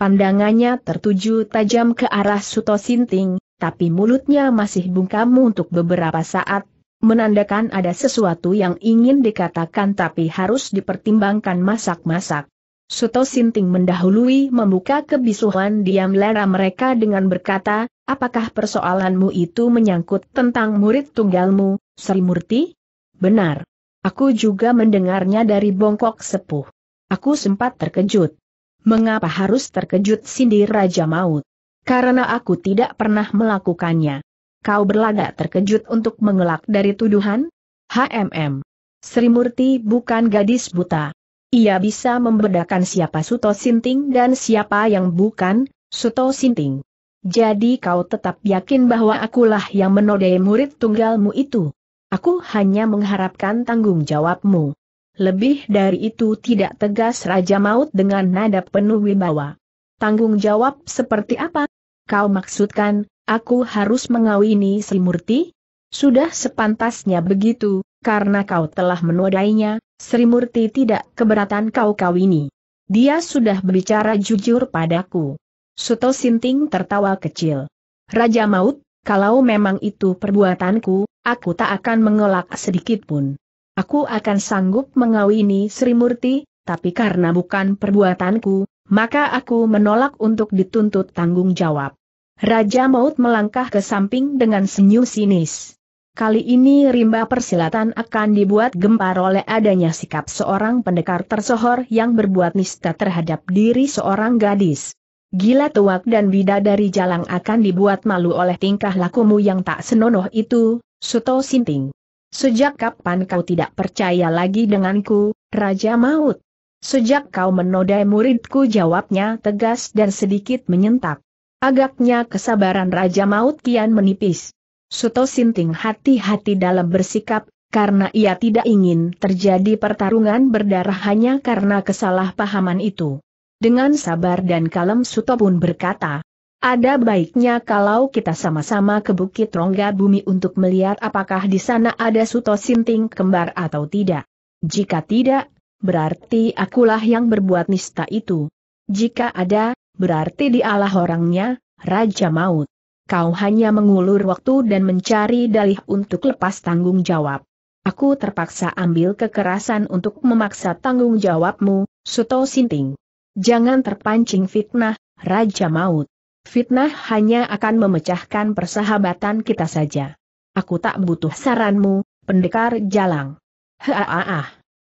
Pandangannya tertuju tajam ke arah Suto Sinting, tapi mulutnya masih bungkam untuk beberapa saat, Menandakan ada sesuatu yang ingin dikatakan tapi harus dipertimbangkan masak-masak. Suto Sinting mendahului membuka kebisuhan diam lera mereka dengan berkata, apakah persoalanmu itu menyangkut tentang murid tunggalmu, Sri Murti? Benar. Aku juga mendengarnya dari bongkok sepuh. Aku sempat terkejut. Mengapa harus terkejut sindir Raja Maut? Karena aku tidak pernah melakukannya. Kau berlagak terkejut untuk mengelak dari tuduhan? HMM. Sri Murti bukan gadis buta. Ia bisa membedakan siapa Suto Sinting dan siapa yang bukan, Suto Sinting. Jadi kau tetap yakin bahwa akulah yang menodai murid tunggalmu itu. Aku hanya mengharapkan tanggung jawabmu. Lebih dari itu tidak tegas Raja Maut dengan nada penuh wibawa. Tanggung jawab seperti apa? Kau maksudkan, aku harus mengawini Sri Murti? Sudah sepantasnya begitu, karena kau telah menodainya, Sri Murti tidak keberatan kau kawini. Dia sudah berbicara jujur padaku. Suto Sinting tertawa kecil. Raja Maut, kalau memang itu perbuatanku, aku tak akan mengelak sedikitpun. Aku akan sanggup mengawini Sri Murti, tapi karena bukan perbuatanku, maka aku menolak untuk dituntut tanggung jawab. Raja Maut melangkah ke samping dengan senyum sinis. Kali ini rimba persilatan akan dibuat gempar oleh adanya sikap seorang pendekar tersohor yang berbuat nista terhadap diri seorang gadis. Gila tuak dan bida dari jalang akan dibuat malu oleh tingkah lakumu yang tak senonoh itu, Suto Sinting. Sejak kapan kau tidak percaya lagi denganku, Raja Maut? Sejak kau menodai muridku jawabnya tegas dan sedikit menyentak. Agaknya kesabaran Raja Maut kian menipis. Suto Sinting hati-hati dalam bersikap, karena ia tidak ingin terjadi pertarungan berdarah hanya karena kesalahpahaman itu. Dengan sabar dan kalem Suto pun berkata, ada baiknya kalau kita sama-sama ke Bukit Rongga Bumi untuk melihat apakah di sana ada Suto Sinting kembar atau tidak. Jika tidak, berarti akulah yang berbuat nista itu. Jika ada, berarti dialah orangnya, Raja Maut. Kau hanya mengulur waktu dan mencari dalih untuk lepas tanggung jawab. Aku terpaksa ambil kekerasan untuk memaksa tanggung jawabmu, Suto Sinting. Jangan terpancing fitnah, Raja Maut. Fitnah hanya akan memecahkan persahabatan kita saja. Aku tak butuh saranmu, pendekar jalang. Haaah.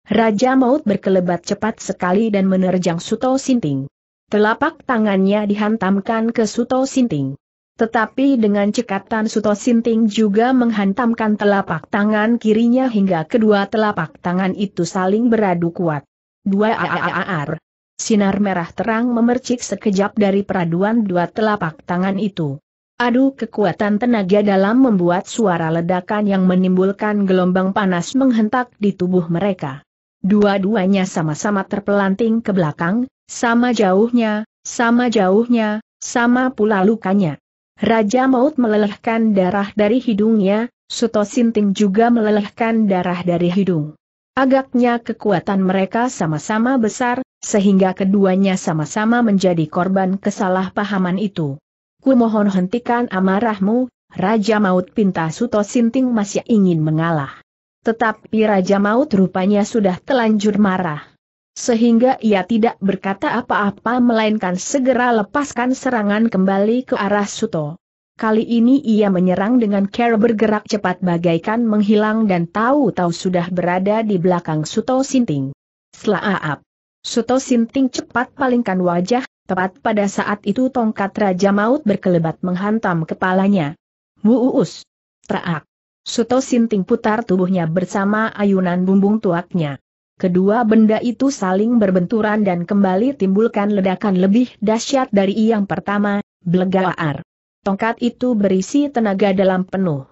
Raja Maut berkelebat cepat sekali dan menerjang Suto Sinting. Telapak tangannya dihantamkan ke Suto Sinting. Tetapi dengan cekatan Suto Sinting juga menghantamkan telapak tangan kirinya hingga kedua telapak tangan itu saling beradu kuat. Dua AAAR. Sinar merah terang memercik sekejap dari peraduan dua telapak tangan itu. Aduh kekuatan tenaga dalam membuat suara ledakan yang menimbulkan gelombang panas menghentak di tubuh mereka. Dua-duanya sama-sama terpelanting ke belakang, sama jauhnya, sama jauhnya, sama pula lukanya. Raja Maut melelehkan darah dari hidungnya, Suto Sinting juga melelehkan darah dari hidung. Agaknya kekuatan mereka sama-sama besar, sehingga keduanya sama-sama menjadi korban kesalahpahaman itu. Ku mohon hentikan amarahmu, Raja Maut pinta Suto Sinting masih ingin mengalah. Tetapi Raja Maut rupanya sudah telanjur marah. Sehingga ia tidak berkata apa-apa melainkan segera lepaskan serangan kembali ke arah Suto. Kali ini ia menyerang dengan cara bergerak cepat bagaikan menghilang dan tahu-tahu sudah berada di belakang Suto Sinting. setelah Selaap. Suto Sinting cepat palingkan wajah, tepat pada saat itu tongkat Raja Maut berkelebat menghantam kepalanya. Wuus. Traak. Suto Sinting putar tubuhnya bersama ayunan bumbung tuaknya. Kedua benda itu saling berbenturan dan kembali timbulkan ledakan lebih dahsyat dari yang pertama, blegaar. Tongkat itu berisi tenaga dalam penuh.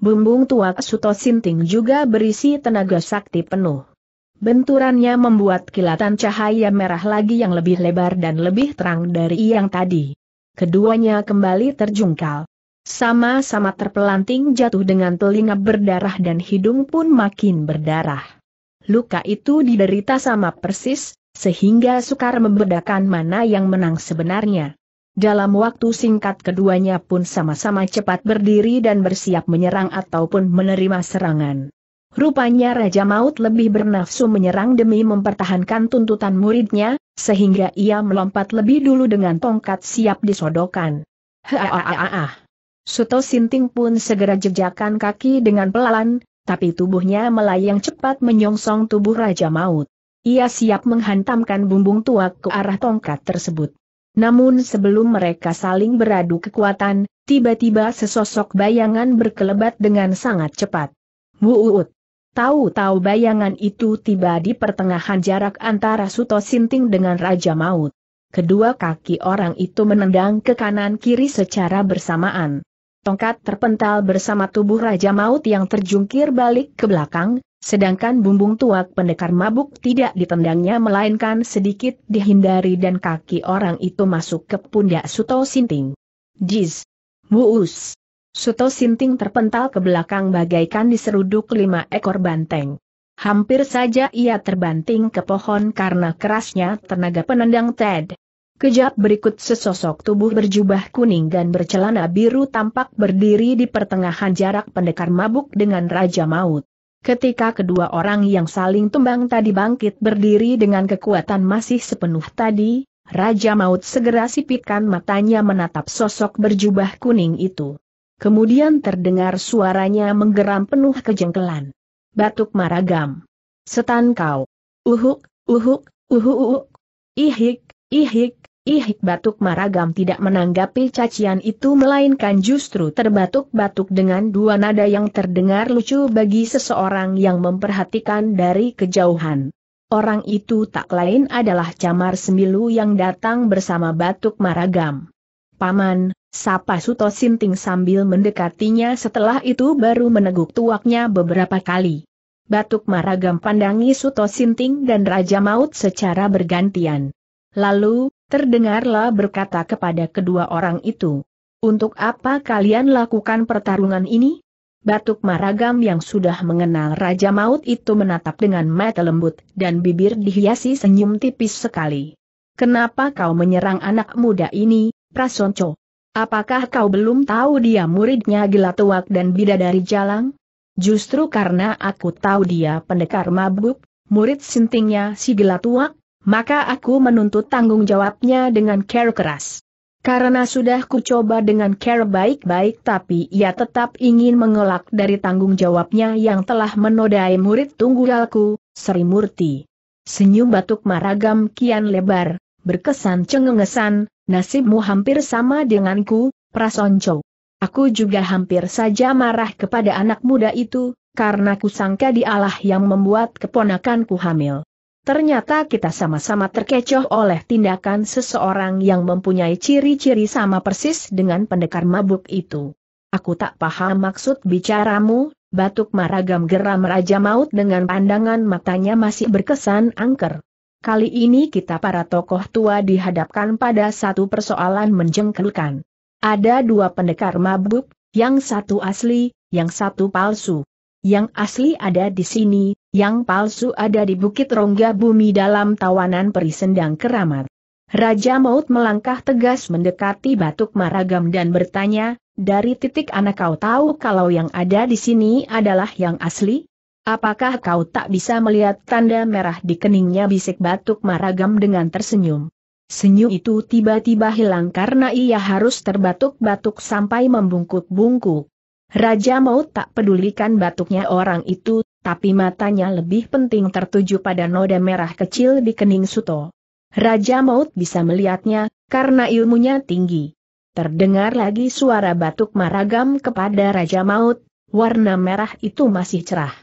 Bumbung tuak Suto Sinting juga berisi tenaga sakti penuh. Benturannya membuat kilatan cahaya merah lagi yang lebih lebar dan lebih terang dari yang tadi. Keduanya kembali terjungkal. Sama-sama terpelanting jatuh dengan telinga berdarah dan hidung pun makin berdarah. Luka itu diderita sama persis, sehingga sukar membedakan mana yang menang sebenarnya. Dalam waktu singkat keduanya pun sama-sama cepat berdiri dan bersiap menyerang ataupun menerima serangan. Rupanya Raja Maut lebih bernafsu menyerang demi mempertahankan tuntutan muridnya, sehingga ia melompat lebih dulu dengan tongkat siap disodokan. Suto Sinting pun segera jejakan kaki dengan pelan, tapi tubuhnya melayang cepat menyongsong tubuh Raja Maut. Ia siap menghantamkan bumbung tua ke arah tongkat tersebut. Namun sebelum mereka saling beradu kekuatan, tiba-tiba sesosok bayangan berkelebat dengan sangat cepat. Wuut! Tahu-tahu bayangan itu tiba di pertengahan jarak antara Suto Sinting dengan Raja Maut. Kedua kaki orang itu menendang ke kanan kiri secara bersamaan. Tongkat terpental bersama tubuh Raja Maut yang terjungkir balik ke belakang, sedangkan bumbung tuak pendekar mabuk tidak ditendangnya melainkan sedikit dihindari dan kaki orang itu masuk ke pundak Suto Sinting. Jis, Muus! Suto Sinting terpental ke belakang bagaikan diseruduk lima ekor banteng. Hampir saja ia terbanting ke pohon karena kerasnya tenaga penendang Ted. Sekejap berikut sesosok tubuh berjubah kuning dan bercelana biru tampak berdiri di pertengahan jarak pendekar mabuk dengan Raja Maut. Ketika kedua orang yang saling tumbang tadi bangkit berdiri dengan kekuatan masih sepenuh tadi, Raja Maut segera sipitkan matanya menatap sosok berjubah kuning itu. Kemudian terdengar suaranya menggeram penuh kejengkelan. Batuk maragam. Setan kau. Uhuk, uhuk, uhuk, uhuk. Ihik, Ihik, Ih batuk Maragam tidak menanggapi cacian itu melainkan justru terbatuk-batuk dengan dua nada yang terdengar lucu bagi seseorang yang memperhatikan dari kejauhan. Orang itu tak lain adalah Camar Semilu yang datang bersama batuk Maragam. Paman, sapa Suto Sinting sambil mendekatinya setelah itu baru meneguk tuaknya beberapa kali. Batuk Maragam pandangi Suto Sinting dan Raja Maut secara bergantian. Lalu, terdengarlah berkata kepada kedua orang itu. Untuk apa kalian lakukan pertarungan ini? Batuk Maragam yang sudah mengenal Raja Maut itu menatap dengan mata lembut dan bibir dihiasi senyum tipis sekali. Kenapa kau menyerang anak muda ini, Prasonco? Apakah kau belum tahu dia muridnya tuak dan Bidadari Jalang? Justru karena aku tahu dia pendekar mabuk, murid sintingnya si tuak, maka aku menuntut tanggung jawabnya dengan care keras. Karena sudah kucoba dengan care baik-baik tapi ia tetap ingin mengelak dari tanggung jawabnya yang telah menodai murid tunggalku, Sri Murti. Senyum batuk maragam kian lebar, berkesan cengengesan, nasibmu hampir sama denganku, Prasonco. Aku juga hampir saja marah kepada anak muda itu, karena kusangka dialah yang membuat keponakanku hamil. Ternyata kita sama-sama terkecoh oleh tindakan seseorang yang mempunyai ciri-ciri sama persis dengan pendekar mabuk itu. Aku tak paham maksud bicaramu, batuk maragam geram Raja Maut dengan pandangan matanya masih berkesan angker. Kali ini kita para tokoh tua dihadapkan pada satu persoalan menjengkelkan. Ada dua pendekar mabuk, yang satu asli, yang satu palsu yang asli ada di sini, yang palsu ada di bukit rongga bumi dalam tawanan perisendang keramat. Raja Maut melangkah tegas mendekati Batuk Maragam dan bertanya, dari titik anak kau tahu kalau yang ada di sini adalah yang asli? Apakah kau tak bisa melihat tanda merah di keningnya bisik Batuk Maragam dengan tersenyum? Senyum itu tiba-tiba hilang karena ia harus terbatuk-batuk sampai membungkuk-bungkuk. Raja Maut tak pedulikan batuknya orang itu, tapi matanya lebih penting tertuju pada noda merah kecil di kening Suto. Raja Maut bisa melihatnya, karena ilmunya tinggi. Terdengar lagi suara batuk maragam kepada Raja Maut, warna merah itu masih cerah.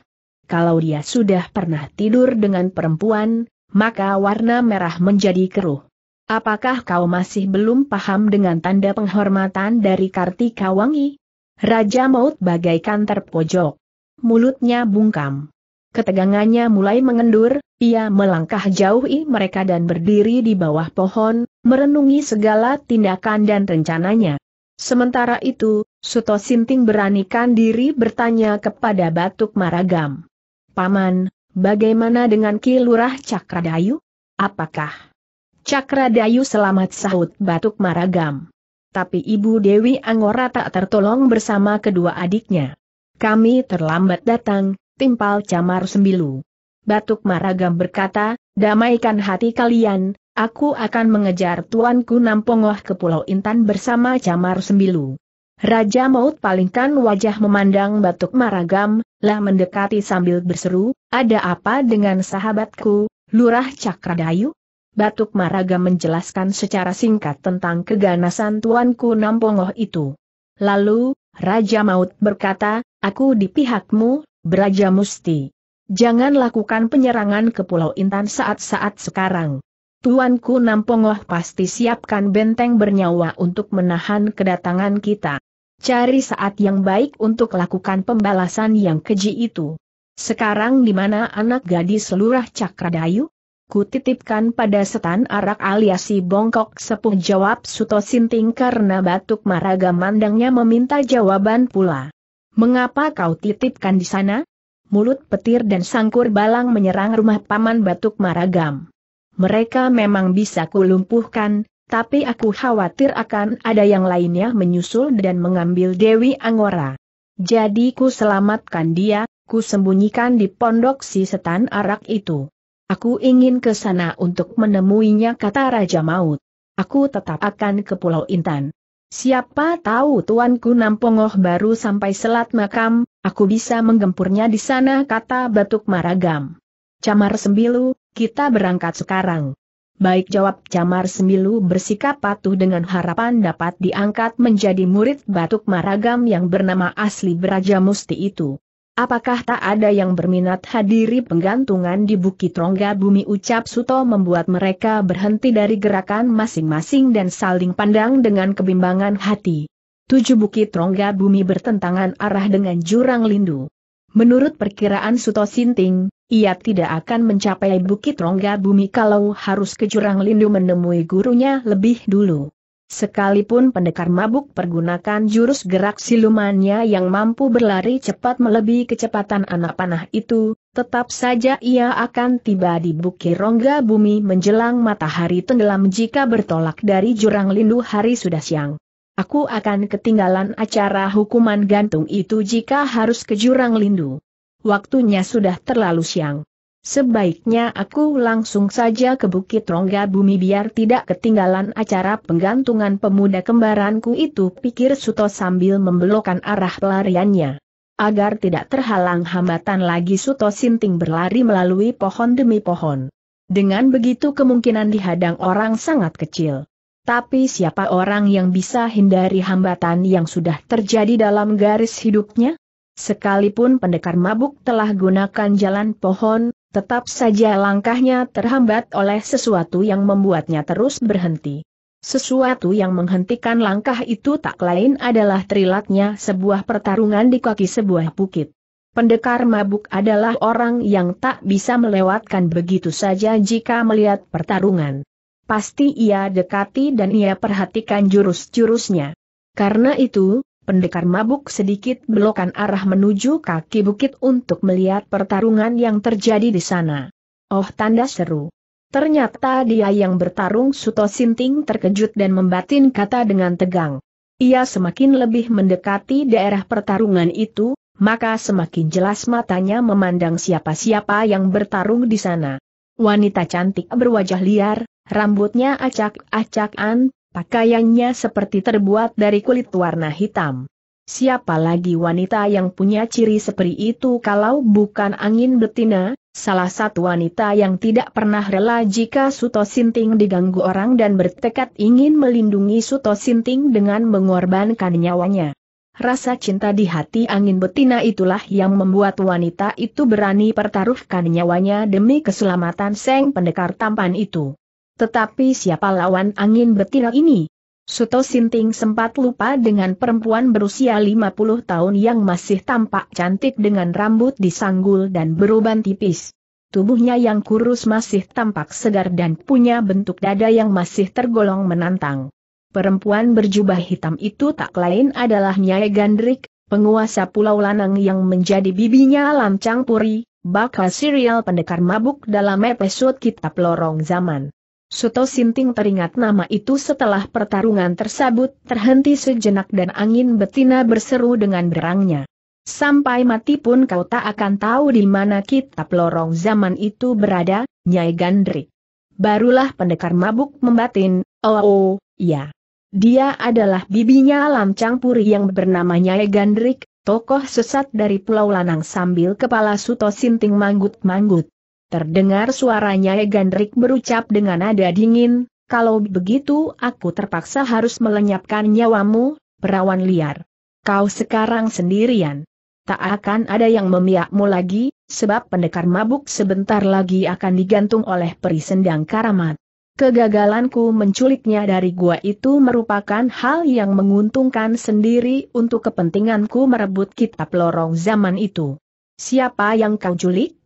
Kalau dia sudah pernah tidur dengan perempuan, maka warna merah menjadi keruh. Apakah kau masih belum paham dengan tanda penghormatan dari Kartika Wangi? Raja maut bagaikan terpojok. Mulutnya bungkam. Ketegangannya mulai mengendur, ia melangkah jauhi mereka dan berdiri di bawah pohon, merenungi segala tindakan dan rencananya. Sementara itu, Suto Sinting beranikan diri bertanya kepada Batuk Maragam. Paman, bagaimana dengan Kilurah Cakradayu? Apakah Cakradayu selamat sahut Batuk Maragam? Tapi Ibu Dewi Angora tak tertolong bersama kedua adiknya. Kami terlambat datang, timpal camar sembilu. Batuk Maragam berkata, damaikan hati kalian, aku akan mengejar tuanku Nampongoh ke Pulau Intan bersama camar sembilu. Raja Maut palingkan wajah memandang Batuk Maragam, lah mendekati sambil berseru, ada apa dengan sahabatku, Lurah Cakradayu? Batuk Maraga menjelaskan secara singkat tentang keganasan Tuanku Nampongoh itu. Lalu, Raja Maut berkata, aku di pihakmu, Braja Musti. Jangan lakukan penyerangan ke Pulau Intan saat-saat sekarang. Tuanku Nampongoh pasti siapkan benteng bernyawa untuk menahan kedatangan kita. Cari saat yang baik untuk lakukan pembalasan yang keji itu. Sekarang di mana anak gadis seluruh Cakradayu? Ku titipkan pada setan arak alias si bongkok sepuh jawab Suto Sinting karena batuk maraga mandangnya meminta jawaban pula. Mengapa kau titipkan di sana? Mulut petir dan sangkur balang menyerang rumah paman batuk maragam. Mereka memang bisa kulumpuhkan, tapi aku khawatir akan ada yang lainnya menyusul dan mengambil Dewi Angora. Jadi ku selamatkan dia, ku sembunyikan di pondok si setan arak itu. Aku ingin ke sana untuk menemuinya kata Raja Maut. Aku tetap akan ke Pulau Intan. Siapa tahu tuanku Nampongoh baru sampai Selat Makam, aku bisa menggempurnya di sana kata Batuk Maragam. Camar Sembilu, kita berangkat sekarang. Baik jawab Camar Sembilu bersikap patuh dengan harapan dapat diangkat menjadi murid Batuk Maragam yang bernama asli Beraja Musti itu. Apakah tak ada yang berminat hadiri penggantungan di Bukit Rongga Bumi ucap Suto membuat mereka berhenti dari gerakan masing-masing dan saling pandang dengan kebimbangan hati. Tujuh bukit rongga bumi bertentangan arah dengan jurang lindu. Menurut perkiraan Suto Sinting, ia tidak akan mencapai bukit rongga bumi kalau harus ke jurang lindu menemui gurunya lebih dulu. Sekalipun pendekar mabuk pergunakan jurus gerak silumannya yang mampu berlari cepat melebihi kecepatan anak panah itu, tetap saja ia akan tiba di bukit rongga bumi menjelang matahari tenggelam jika bertolak dari jurang lindu hari sudah siang. Aku akan ketinggalan acara hukuman gantung itu jika harus ke jurang lindu. Waktunya sudah terlalu siang. Sebaiknya aku langsung saja ke Bukit Rongga Bumi biar tidak ketinggalan acara penggantungan pemuda kembaranku itu pikir Suto sambil membelokkan arah pelariannya. Agar tidak terhalang hambatan lagi Suto Sinting berlari melalui pohon demi pohon. Dengan begitu kemungkinan dihadang orang sangat kecil. Tapi siapa orang yang bisa hindari hambatan yang sudah terjadi dalam garis hidupnya? Sekalipun pendekar mabuk telah gunakan jalan pohon, tetap saja langkahnya terhambat oleh sesuatu yang membuatnya terus berhenti. Sesuatu yang menghentikan langkah itu tak lain adalah trilatnya sebuah pertarungan di kaki sebuah bukit. Pendekar mabuk adalah orang yang tak bisa melewatkan begitu saja jika melihat pertarungan. Pasti ia dekati dan ia perhatikan jurus-jurusnya. Karena itu, Pendekar mabuk sedikit belokan arah menuju kaki bukit untuk melihat pertarungan yang terjadi di sana. Oh tanda seru. Ternyata dia yang bertarung Suto Sinting terkejut dan membatin kata dengan tegang. Ia semakin lebih mendekati daerah pertarungan itu, maka semakin jelas matanya memandang siapa-siapa yang bertarung di sana. Wanita cantik berwajah liar, rambutnya acak-acakan, Pakaiannya seperti terbuat dari kulit warna hitam. Siapa lagi wanita yang punya ciri seperti itu kalau bukan angin betina, salah satu wanita yang tidak pernah rela jika Suto Sinting diganggu orang dan bertekad ingin melindungi Suto Sinting dengan mengorbankan nyawanya. Rasa cinta di hati angin betina itulah yang membuat wanita itu berani pertaruhkan nyawanya demi keselamatan Seng Pendekar Tampan itu. Tetapi siapa lawan angin betina ini? Suto Sinting sempat lupa dengan perempuan berusia 50 tahun yang masih tampak cantik dengan rambut disanggul dan beruban tipis. Tubuhnya yang kurus masih tampak segar dan punya bentuk dada yang masih tergolong menantang. Perempuan berjubah hitam itu tak lain adalah Nyai Gandrik, penguasa Pulau Lanang yang menjadi bibinya Lam Puri, bakal serial pendekar mabuk dalam episode Kitab Lorong Zaman. Suto Sinting teringat nama itu setelah pertarungan tersebut terhenti sejenak dan angin betina berseru dengan berangnya. Sampai mati pun kau tak akan tahu di mana kitab lorong zaman itu berada, Nyai Gandri. Barulah pendekar mabuk membatin, oh, oh ya. Dia adalah bibinya Lamcang Puri yang bernama Nyai Gandrik, tokoh sesat dari Pulau Lanang sambil kepala Suto Sinting manggut-manggut. Terdengar suaranya Gandrik berucap dengan nada dingin, kalau begitu aku terpaksa harus melenyapkan nyawamu, perawan liar. Kau sekarang sendirian. Tak akan ada yang memiakmu lagi, sebab pendekar mabuk sebentar lagi akan digantung oleh peri sendang karamat. Kegagalanku menculiknya dari gua itu merupakan hal yang menguntungkan sendiri untuk kepentinganku merebut kitab lorong zaman itu. Siapa yang kau culik?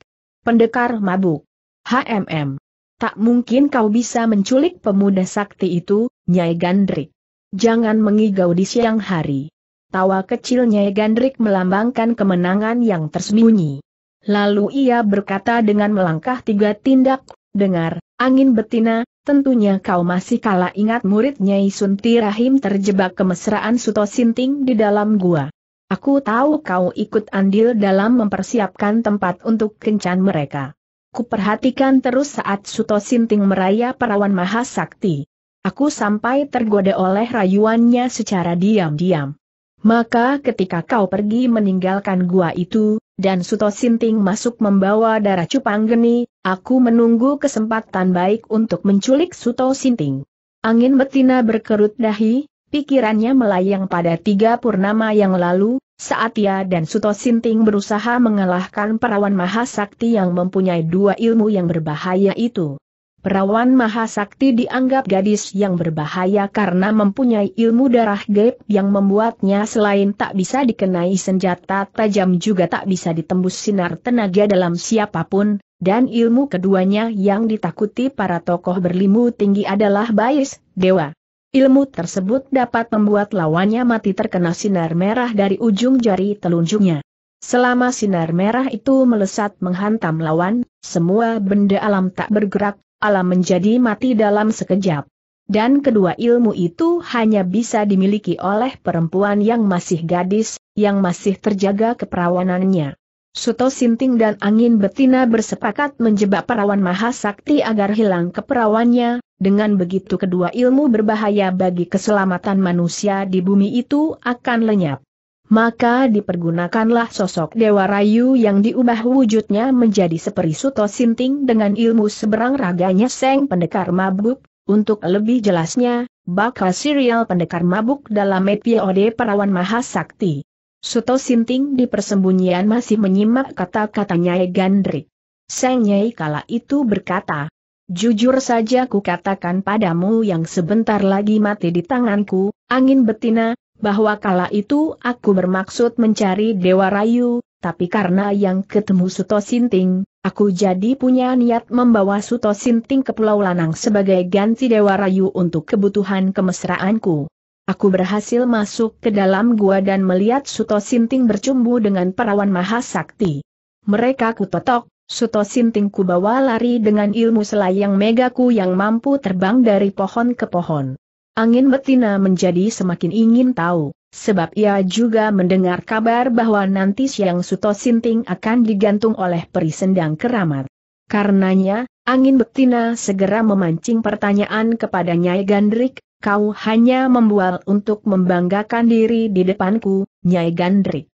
Pendekar mabuk. HMM. Tak mungkin kau bisa menculik pemuda sakti itu, Nyai Gandrik. Jangan mengigau di siang hari. Tawa kecil Nyai Gandrik melambangkan kemenangan yang tersembunyi. Lalu ia berkata dengan melangkah tiga tindak, dengar, angin betina, tentunya kau masih kalah ingat murid Nyai Sunti Rahim terjebak kemesraan Suto Sinting di dalam gua. Aku tahu kau ikut andil dalam mempersiapkan tempat untuk kencan mereka. Kuperhatikan terus saat Suto Sinting meraya perawan Mahasakti. Aku sampai tergoda oleh rayuannya secara diam-diam. Maka ketika kau pergi meninggalkan gua itu, dan Suto Sinting masuk membawa darah cupang geni, aku menunggu kesempatan baik untuk menculik Suto Sinting. Angin betina berkerut dahi, Pikirannya melayang pada tiga purnama yang lalu, saat ia dan Suto Sinting berusaha mengalahkan perawan mahasakti yang mempunyai dua ilmu yang berbahaya itu. Perawan Mahasakti dianggap gadis yang berbahaya karena mempunyai ilmu darah gaib yang membuatnya selain tak bisa dikenai senjata tajam juga tak bisa ditembus sinar tenaga dalam siapapun, dan ilmu keduanya yang ditakuti para tokoh berlimu tinggi adalah Bais, Dewa. Ilmu tersebut dapat membuat lawannya mati terkena sinar merah dari ujung jari telunjuknya. Selama sinar merah itu melesat menghantam lawan, semua benda alam tak bergerak, alam menjadi mati dalam sekejap. Dan kedua ilmu itu hanya bisa dimiliki oleh perempuan yang masih gadis, yang masih terjaga keperawanannya. Suto Sinting dan Angin Betina bersepakat menjebak perawan Mahasakti agar hilang keperawannya, dengan begitu kedua ilmu berbahaya bagi keselamatan manusia di bumi itu akan lenyap. Maka dipergunakanlah sosok Dewa Rayu yang diubah wujudnya menjadi seperti Suto Sinting dengan ilmu seberang raganya Seng Pendekar Mabuk, untuk lebih jelasnya, bakal serial Pendekar Mabuk dalam episode Perawan Mahasakti. Suto Sinting di persembunyian masih menyimak kata-katanya Gandrik. Sang Nyai kala itu berkata, Jujur saja ku katakan padamu yang sebentar lagi mati di tanganku, angin betina, bahwa kala itu aku bermaksud mencari Dewa Rayu, tapi karena yang ketemu Suto Sinting, aku jadi punya niat membawa Suto Sinting ke Pulau Lanang sebagai ganti Dewa Rayu untuk kebutuhan kemesraanku. Aku berhasil masuk ke dalam gua dan melihat Suto Sinting bercumbu dengan perawan Mahasakti. Mereka kutotok, Suto Sinting kubawa lari dengan ilmu selayang megaku yang mampu terbang dari pohon ke pohon. Angin betina menjadi semakin ingin tahu, sebab ia juga mendengar kabar bahwa nanti siang Suto Sinting akan digantung oleh peri sendang keramat. Karenanya, angin betina segera memancing pertanyaan kepada Nyai Gandrik, kau hanya membual untuk membanggakan diri di depanku, Nyai Gandrik.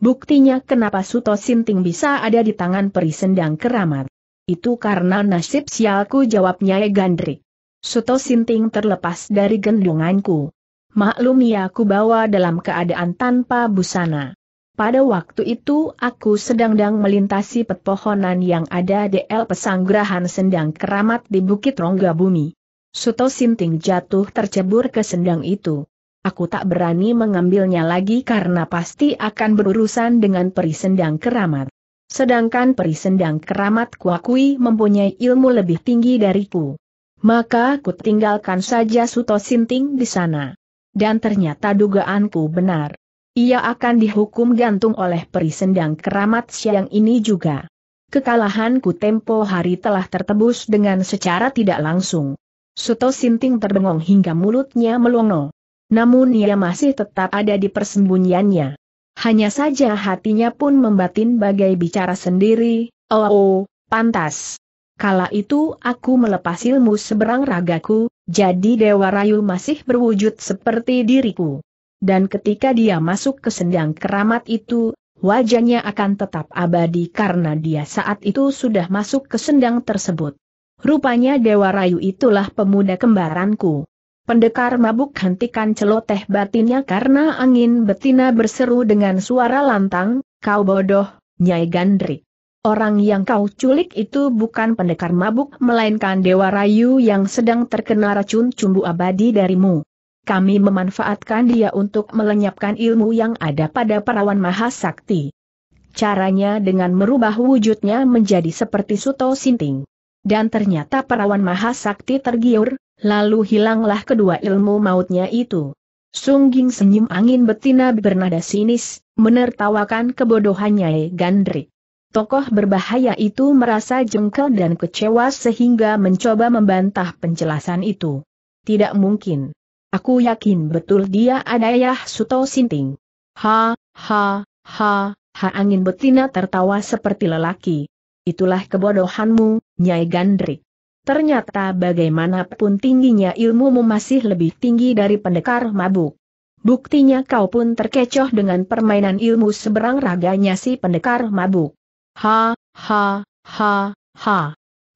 Buktinya kenapa Suto Sinting bisa ada di tangan Peri Sendang keramat. Itu karena nasib sialku jawab Nyai Gandrik. Suto Sinting terlepas dari gendunganku. Maklumi ya, aku bawa dalam keadaan tanpa busana. Pada waktu itu aku sedang-dang melintasi pepohonan yang ada di El Pesanggrahan Sendang Keramat di Bukit Rongga Bumi. Suto Sinting jatuh tercebur ke sendang itu. Aku tak berani mengambilnya lagi karena pasti akan berurusan dengan peri sendang keramat. Sedangkan peri sendang keramat kuakui mempunyai ilmu lebih tinggi dariku. Maka ku tinggalkan saja Suto Sinting di sana. Dan ternyata dugaanku benar. Ia akan dihukum gantung oleh peri sendang keramat siang ini juga. Kekalahanku tempo hari telah tertebus dengan secara tidak langsung. Suto Sinting terbengong hingga mulutnya melongo. Namun ia masih tetap ada di persembunyiannya. Hanya saja hatinya pun membatin bagai bicara sendiri, oh, oh pantas. Kala itu aku melepas ilmu seberang ragaku, jadi Dewa Rayu masih berwujud seperti diriku. Dan ketika dia masuk ke sendang keramat itu, wajahnya akan tetap abadi karena dia saat itu sudah masuk ke sendang tersebut. Rupanya Dewa Rayu itulah pemuda kembaranku. Pendekar mabuk hentikan celoteh batinnya karena angin betina berseru dengan suara lantang, kau bodoh, Nyai Gandrik. Orang yang kau culik itu bukan pendekar mabuk melainkan Dewa Rayu yang sedang terkena racun cumbu abadi darimu. Kami memanfaatkan dia untuk melenyapkan ilmu yang ada pada perawan mahasakti. Caranya dengan merubah wujudnya menjadi seperti Suto Sinting. Dan ternyata perawan sakti tergiur, lalu hilanglah kedua ilmu mautnya itu. Sungging senyum angin betina bernada sinis, menertawakan kebodohannya Gandri. Tokoh berbahaya itu merasa jengkel dan kecewa sehingga mencoba membantah penjelasan itu. Tidak mungkin. Aku yakin betul dia ada adayah Suto Sinting. Ha, ha, ha, ha angin betina tertawa seperti lelaki itulah kebodohanmu, Nyai Gandrik. Ternyata bagaimanapun tingginya ilmumu masih lebih tinggi dari pendekar mabuk. Buktinya kau pun terkecoh dengan permainan ilmu seberang raganya si pendekar mabuk. Ha, ha, ha, ha.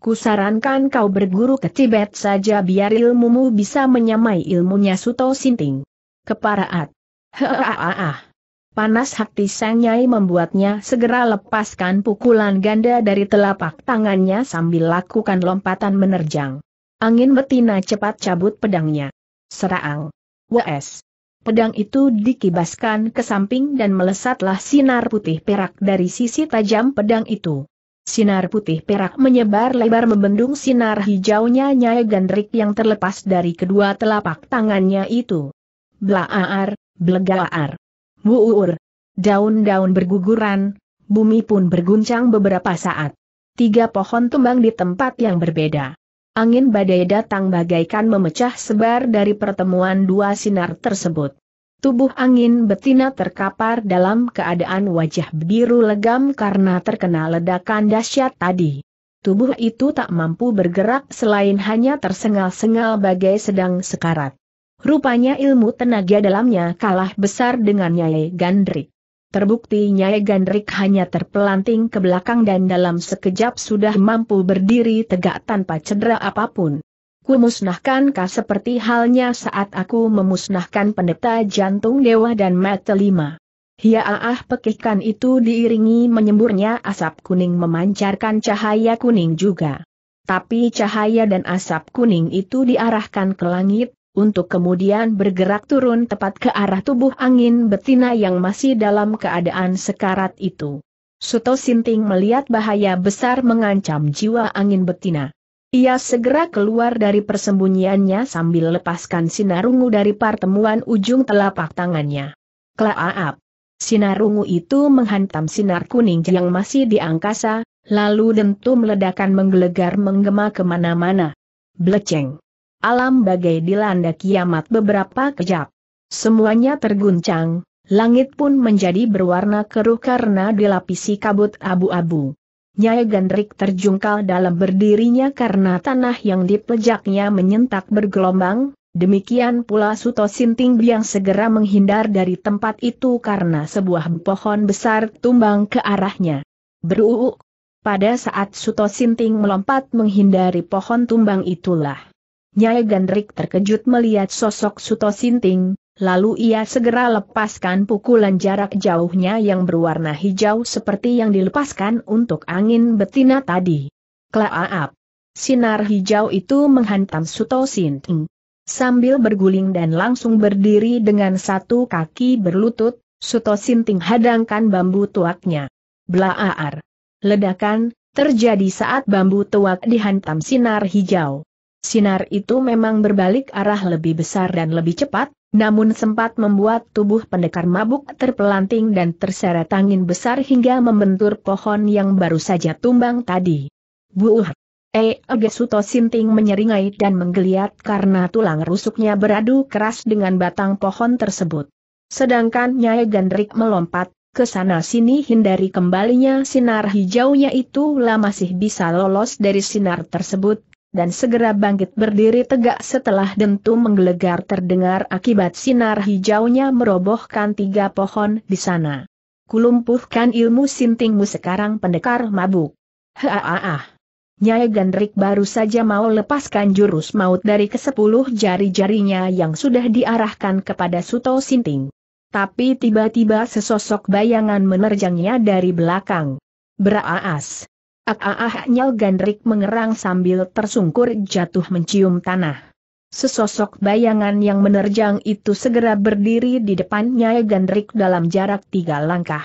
Kusarankan kau berguru ke Tibet saja biar ilmumu bisa menyamai ilmunya Suto Sinting. Keparaat. ha. Panas hati Sang Nyai membuatnya segera lepaskan pukulan ganda dari telapak tangannya sambil lakukan lompatan menerjang. Angin betina cepat cabut pedangnya. Serang. Wes. Pedang itu dikibaskan ke samping dan melesatlah sinar putih perak dari sisi tajam pedang itu. Sinar putih perak menyebar lebar membendung sinar hijaunya Nyai Gandrik yang terlepas dari kedua telapak tangannya itu. Blaar, blegaar. Wuur. Daun-daun berguguran, bumi pun berguncang beberapa saat. Tiga pohon tumbang di tempat yang berbeda. Angin badai datang bagaikan memecah sebar dari pertemuan dua sinar tersebut. Tubuh angin betina terkapar dalam keadaan wajah biru legam karena terkena ledakan dahsyat tadi. Tubuh itu tak mampu bergerak selain hanya tersengal-sengal bagai sedang sekarat. Rupanya ilmu tenaga dalamnya kalah besar dengan Nyai Gandrik. Terbukti Nyai Gandrik hanya terpelanting ke belakang dan dalam sekejap sudah mampu berdiri tegak tanpa cedera apapun. Kumusnahkan kah seperti halnya saat aku memusnahkan pendeta jantung dewa dan mata lima. Hia ah pekikan itu diiringi menyemburnya asap kuning memancarkan cahaya kuning juga. Tapi cahaya dan asap kuning itu diarahkan ke langit, untuk kemudian bergerak turun tepat ke arah tubuh angin betina yang masih dalam keadaan sekarat itu. Suto Sinting melihat bahaya besar mengancam jiwa angin betina. Ia segera keluar dari persembunyiannya sambil lepaskan sinar ungu dari pertemuan ujung telapak tangannya. Klaaap! ungu itu menghantam sinar kuning yang masih di angkasa, lalu dentum ledakan menggelegar menggema kemana-mana. Bleceng! alam bagai dilanda kiamat beberapa kejap. Semuanya terguncang, langit pun menjadi berwarna keruh karena dilapisi kabut abu-abu. Nyai Gandrik terjungkal dalam berdirinya karena tanah yang dipejaknya menyentak bergelombang, demikian pula Suto Sinting yang segera menghindar dari tempat itu karena sebuah pohon besar tumbang ke arahnya. Beruuk! Pada saat Suto Sinting melompat menghindari pohon tumbang itulah Nyai Gandrik terkejut melihat sosok Suto Sinting, lalu ia segera lepaskan pukulan jarak jauhnya yang berwarna hijau seperti yang dilepaskan untuk angin betina tadi. Klaaap! Sinar hijau itu menghantam Suto Sinting. Sambil berguling dan langsung berdiri dengan satu kaki berlutut, Suto Sinting hadangkan bambu tuaknya. Blaaar! Ledakan, terjadi saat bambu tuak dihantam sinar hijau. Sinar itu memang berbalik arah lebih besar dan lebih cepat, namun sempat membuat tubuh pendekar mabuk terpelanting dan terseret angin besar hingga membentur pohon yang baru saja tumbang tadi. Buuh! E. Eh, Egesuto Sinting menyeringai dan menggeliat karena tulang rusuknya beradu keras dengan batang pohon tersebut. Sedangkan Nyai Gandrik melompat, ke sana sini hindari kembalinya sinar hijaunya itu lah masih bisa lolos dari sinar tersebut, dan segera bangkit berdiri tegak setelah dentum menggelegar terdengar akibat sinar hijaunya merobohkan tiga pohon di sana. Kulumpuhkan ilmu sintingmu sekarang pendekar mabuk. Haaah. Nyai Gandrik baru saja mau lepaskan jurus maut dari kesepuluh jari-jarinya yang sudah diarahkan kepada Suto Sinting. Tapi tiba-tiba sesosok bayangan menerjangnya dari belakang. Beraas. Ah Nyel Gandrik mengerang sambil tersungkur jatuh mencium tanah. Sesosok bayangan yang menerjang itu segera berdiri di depan Nyai Gandrik dalam jarak tiga langkah.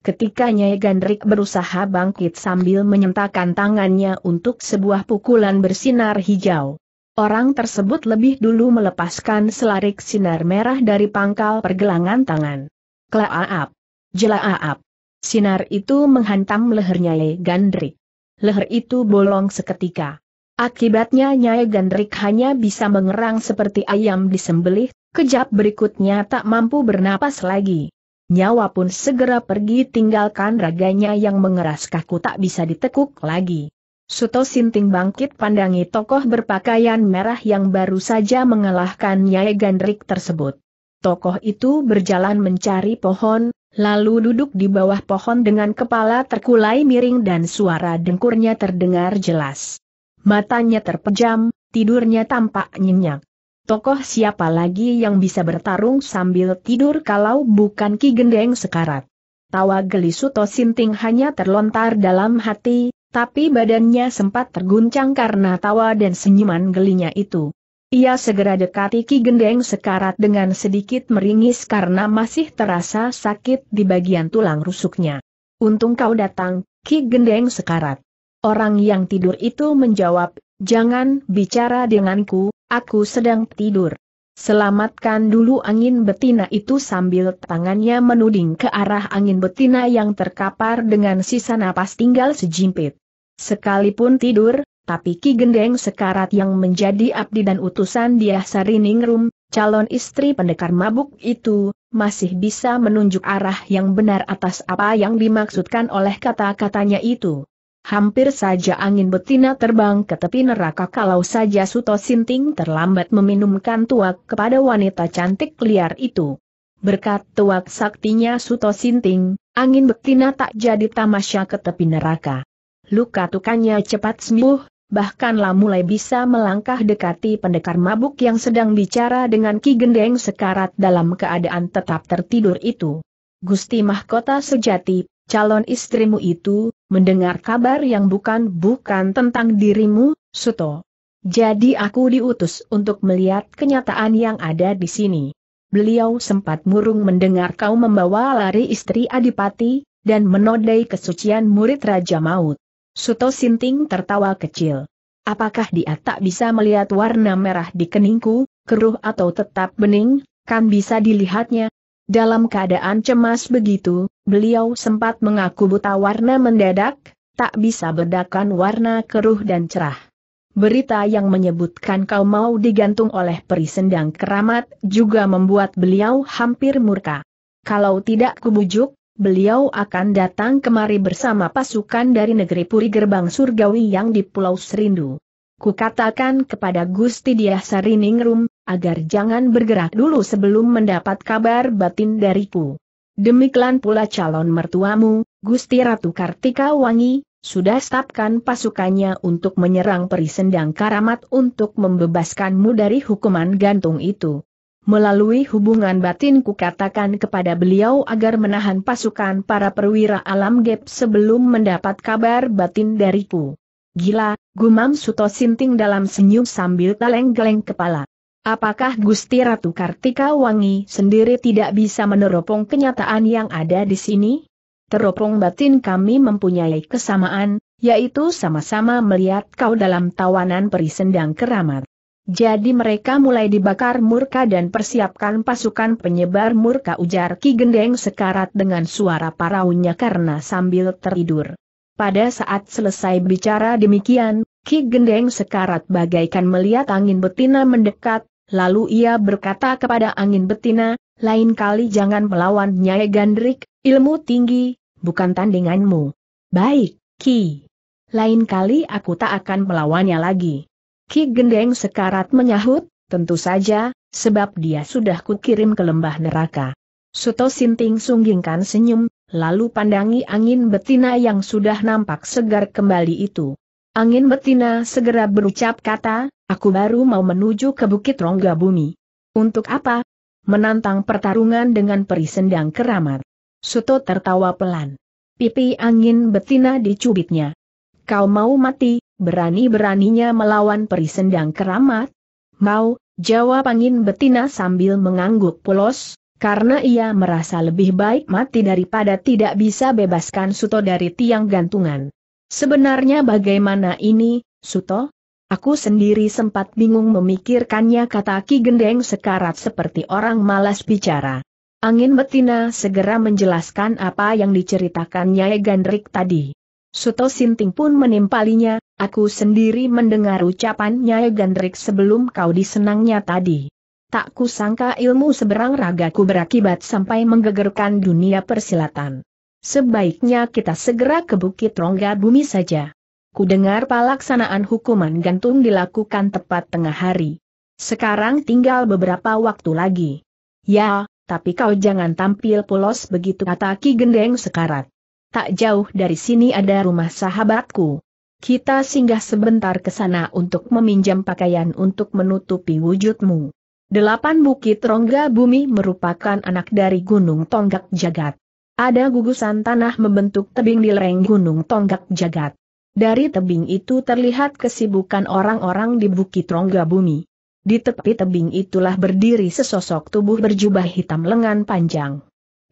Ketika Nyai Gandrik berusaha bangkit sambil menyentakan tangannya untuk sebuah pukulan bersinar hijau. Orang tersebut lebih dulu melepaskan selarik sinar merah dari pangkal pergelangan tangan. Klaaap! Jelaap! Sinar itu menghantam lehernya Nyai Gandrik. Leher itu bolong seketika. Akibatnya Nyai Gandrik hanya bisa mengerang seperti ayam disembelih, kejap berikutnya tak mampu bernapas lagi. Nyawa pun segera pergi tinggalkan raganya yang mengeras kaku tak bisa ditekuk lagi. Suto Sinting bangkit pandangi tokoh berpakaian merah yang baru saja mengalahkan Nyai Gandrik tersebut. Tokoh itu berjalan mencari pohon, lalu duduk di bawah pohon dengan kepala terkulai miring dan suara dengkurnya terdengar jelas. Matanya terpejam, tidurnya tampak nyenyak. Tokoh siapa lagi yang bisa bertarung sambil tidur kalau bukan Ki Gendeng sekarat? Tawa geli Suto sinting hanya terlontar dalam hati, tapi badannya sempat terguncang karena tawa dan senyuman gelinya itu. Ia segera dekati Ki Gendeng sekarat dengan sedikit meringis karena masih terasa sakit di bagian tulang rusuknya. Untung kau datang, Ki Gendeng sekarat. Orang yang tidur itu menjawab, jangan bicara denganku, aku sedang tidur. Selamatkan dulu angin betina itu sambil tangannya menuding ke arah angin betina yang terkapar dengan sisa napas tinggal sejimpit. Sekalipun tidur, tapi Ki Gendeng Sekarat yang menjadi abdi dan utusan dia Sariningrum, calon istri pendekar mabuk itu, masih bisa menunjuk arah yang benar atas apa yang dimaksudkan oleh kata-katanya itu. Hampir saja angin betina terbang ke tepi neraka kalau saja Suto Sinting terlambat meminumkan tuak kepada wanita cantik liar itu. Berkat tuak saktinya Suto Sinting, angin betina tak jadi tamasya ke tepi neraka. Luka tukannya cepat sembuh, bahkanlah mulai bisa melangkah dekati pendekar mabuk yang sedang bicara dengan Ki Gendeng sekarat dalam keadaan tetap tertidur itu. Gusti Mahkota Sejati, calon istrimu itu, mendengar kabar yang bukan-bukan tentang dirimu, Suto. Jadi aku diutus untuk melihat kenyataan yang ada di sini. Beliau sempat murung mendengar kau membawa lari istri Adipati, dan menodai kesucian murid Raja Maut. Suto Sinting tertawa kecil. Apakah dia tak bisa melihat warna merah di keningku, keruh atau tetap bening, kan bisa dilihatnya? Dalam keadaan cemas begitu, beliau sempat mengaku buta warna mendadak, tak bisa bedakan warna keruh dan cerah. Berita yang menyebutkan kau mau digantung oleh peri sendang keramat juga membuat beliau hampir murka. Kalau tidak kubujuk, beliau akan datang kemari bersama pasukan dari negeri Puri Gerbang Surgawi yang di Pulau Serindu. Kukatakan kepada Gusti Diah Sariningrum, agar jangan bergerak dulu sebelum mendapat kabar batin dariku. Demikian pula calon mertuamu, Gusti Ratu Kartika Wangi, sudah stapkan pasukannya untuk menyerang perisendang karamat untuk membebaskanmu dari hukuman gantung itu. Melalui hubungan batinku katakan kepada beliau agar menahan pasukan para perwira alam gap sebelum mendapat kabar batin dariku. Gila, gumam Suto Sinting dalam senyum sambil geleng-geleng kepala. Apakah Gusti Ratu Kartika Wangi sendiri tidak bisa meneropong kenyataan yang ada di sini? Teropong batin kami mempunyai kesamaan, yaitu sama-sama melihat kau dalam tawanan perisendang keramat. Jadi mereka mulai dibakar murka dan persiapkan pasukan penyebar murka ujar Ki Gendeng sekarat dengan suara paraunya karena sambil tertidur. Pada saat selesai bicara demikian, Ki Gendeng sekarat bagaikan melihat angin betina mendekat, lalu ia berkata kepada angin betina, lain kali jangan melawan Nyai Gandrik, ilmu tinggi, bukan tandinganmu. Baik, Ki. Lain kali aku tak akan melawannya lagi. Ki Gendeng sekarat menyahut, tentu saja, sebab dia sudah kukirim ke lembah neraka. Suto Sinting sunggingkan senyum, lalu pandangi angin betina yang sudah nampak segar kembali itu. Angin betina segera berucap kata, aku baru mau menuju ke bukit rongga bumi. Untuk apa? Menantang pertarungan dengan peri sendang keramat. Suto tertawa pelan. Pipi angin betina dicubitnya kau mau mati, berani-beraninya melawan perisendang keramat? Mau, jawab angin betina sambil mengangguk polos, karena ia merasa lebih baik mati daripada tidak bisa bebaskan Suto dari tiang gantungan. Sebenarnya bagaimana ini, Suto? Aku sendiri sempat bingung memikirkannya kata Ki Gendeng sekarat seperti orang malas bicara. Angin betina segera menjelaskan apa yang diceritakan Nyai Gandrik tadi. Suto Sinting pun menimpalinya, aku sendiri mendengar ucapan Nyai Gandrik sebelum kau disenangnya tadi. Tak kusangka ilmu seberang ragaku berakibat sampai menggegerkan dunia persilatan. Sebaiknya kita segera ke Bukit Rongga Bumi saja. Kudengar pelaksanaan hukuman gantung dilakukan tepat tengah hari. Sekarang tinggal beberapa waktu lagi. Ya, tapi kau jangan tampil polos begitu kata Ki Gendeng sekarat tak jauh dari sini ada rumah sahabatku. Kita singgah sebentar ke sana untuk meminjam pakaian untuk menutupi wujudmu. Delapan bukit rongga bumi merupakan anak dari Gunung Tonggak Jagat. Ada gugusan tanah membentuk tebing di lereng Gunung Tonggak Jagat. Dari tebing itu terlihat kesibukan orang-orang di bukit rongga bumi. Di tepi tebing itulah berdiri sesosok tubuh berjubah hitam lengan panjang.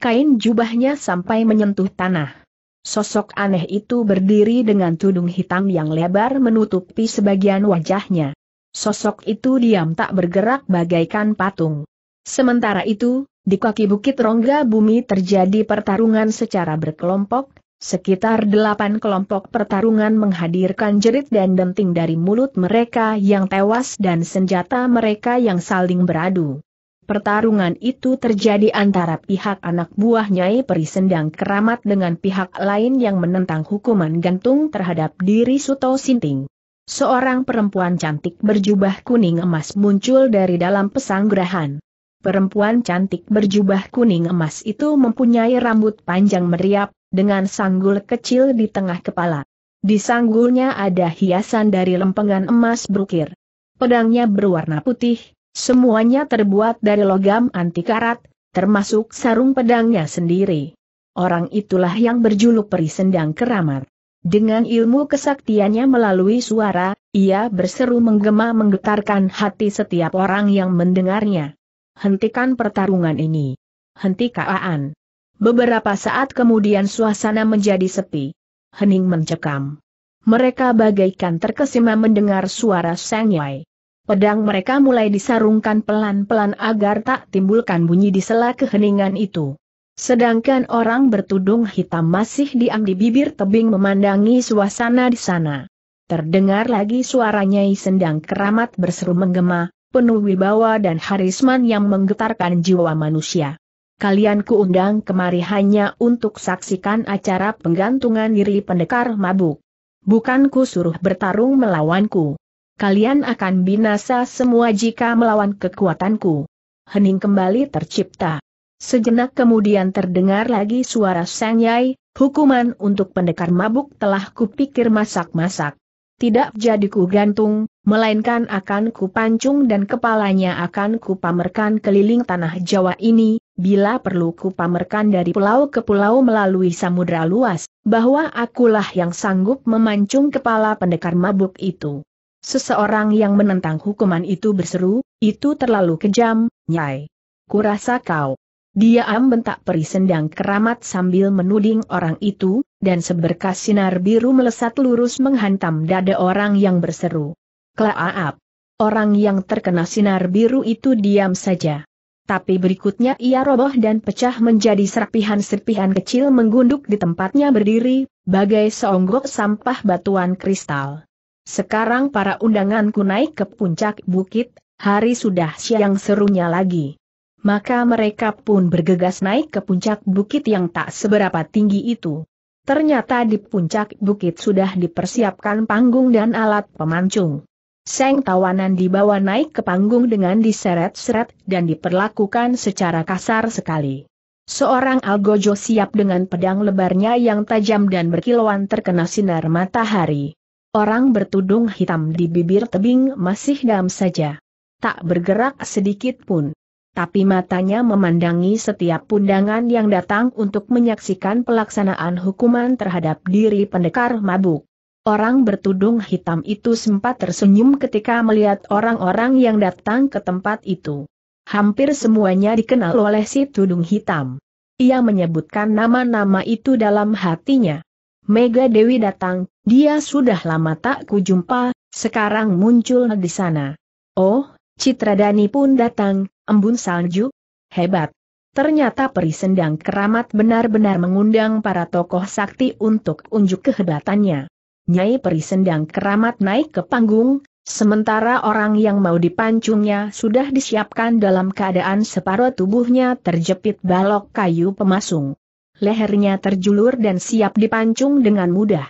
Kain jubahnya sampai menyentuh tanah. Sosok aneh itu berdiri dengan tudung hitam yang lebar menutupi sebagian wajahnya. Sosok itu diam tak bergerak bagaikan patung. Sementara itu, di kaki bukit rongga bumi terjadi pertarungan secara berkelompok, sekitar delapan kelompok pertarungan menghadirkan jerit dan denting dari mulut mereka yang tewas dan senjata mereka yang saling beradu. Pertarungan itu terjadi antara pihak anak buah Nyai Peri Sendang Keramat dengan pihak lain yang menentang hukuman gantung terhadap diri Suto Sinting. Seorang perempuan cantik berjubah kuning emas muncul dari dalam pesanggrahan. Perempuan cantik berjubah kuning emas itu mempunyai rambut panjang meriap, dengan sanggul kecil di tengah kepala. Di sanggulnya ada hiasan dari lempengan emas berukir. Pedangnya berwarna putih, Semuanya terbuat dari logam anti karat, termasuk sarung pedangnya sendiri. Orang itulah yang berjuluk peri sendang keramat. Dengan ilmu kesaktiannya melalui suara, ia berseru menggema menggetarkan hati setiap orang yang mendengarnya. Hentikan pertarungan ini. hentikan! Beberapa saat kemudian suasana menjadi sepi. Hening mencekam. Mereka bagaikan terkesima mendengar suara Sang Yai. Pedang mereka mulai disarungkan pelan-pelan agar tak timbulkan bunyi di sela keheningan itu. Sedangkan orang bertudung hitam masih diam di bibir tebing memandangi suasana di sana. Terdengar lagi suaranya Nyai Sendang keramat berseru menggema, penuh wibawa dan harisman yang menggetarkan jiwa manusia. Kalian kuundang kemari hanya untuk saksikan acara penggantungan diri pendekar mabuk. Bukanku suruh bertarung melawanku. Kalian akan binasa semua jika melawan kekuatanku. Hening kembali tercipta. Sejenak kemudian terdengar lagi suara Sang Yai, hukuman untuk pendekar mabuk telah kupikir masak-masak. Tidak jadi ku gantung, melainkan akan kupancung dan kepalanya akan kupamerkan keliling tanah Jawa ini, bila perlu kupamerkan dari pulau ke pulau melalui samudra luas, bahwa akulah yang sanggup memancung kepala pendekar mabuk itu. Seseorang yang menentang hukuman itu berseru, itu terlalu kejam, Nyai. Kurasa kau. Dia bentak peri sendang keramat sambil menuding orang itu, dan seberkas sinar biru melesat lurus menghantam dada orang yang berseru. Klaaap. Orang yang terkena sinar biru itu diam saja. Tapi berikutnya ia roboh dan pecah menjadi serpihan-serpihan kecil menggunduk di tempatnya berdiri, bagai seonggok sampah batuan kristal. Sekarang para undanganku naik ke puncak bukit, hari sudah siang serunya lagi. Maka mereka pun bergegas naik ke puncak bukit yang tak seberapa tinggi itu. Ternyata di puncak bukit sudah dipersiapkan panggung dan alat pemancung. Seng tawanan dibawa naik ke panggung dengan diseret-seret dan diperlakukan secara kasar sekali. Seorang algojo siap dengan pedang lebarnya yang tajam dan berkilauan terkena sinar matahari. Orang bertudung hitam di bibir tebing masih dam saja. Tak bergerak sedikit pun. Tapi matanya memandangi setiap pundangan yang datang untuk menyaksikan pelaksanaan hukuman terhadap diri pendekar mabuk. Orang bertudung hitam itu sempat tersenyum ketika melihat orang-orang yang datang ke tempat itu. Hampir semuanya dikenal oleh si tudung hitam. Ia menyebutkan nama-nama itu dalam hatinya. Mega Dewi datang, dia sudah lama tak kujumpa, sekarang muncul di sana. Oh, Citradani pun datang, embun salju. Hebat. Ternyata peri sendang keramat benar-benar mengundang para tokoh sakti untuk unjuk kehebatannya. Nyai peri sendang keramat naik ke panggung, sementara orang yang mau dipancungnya sudah disiapkan dalam keadaan separuh tubuhnya terjepit balok kayu pemasung lehernya terjulur dan siap dipancung dengan mudah.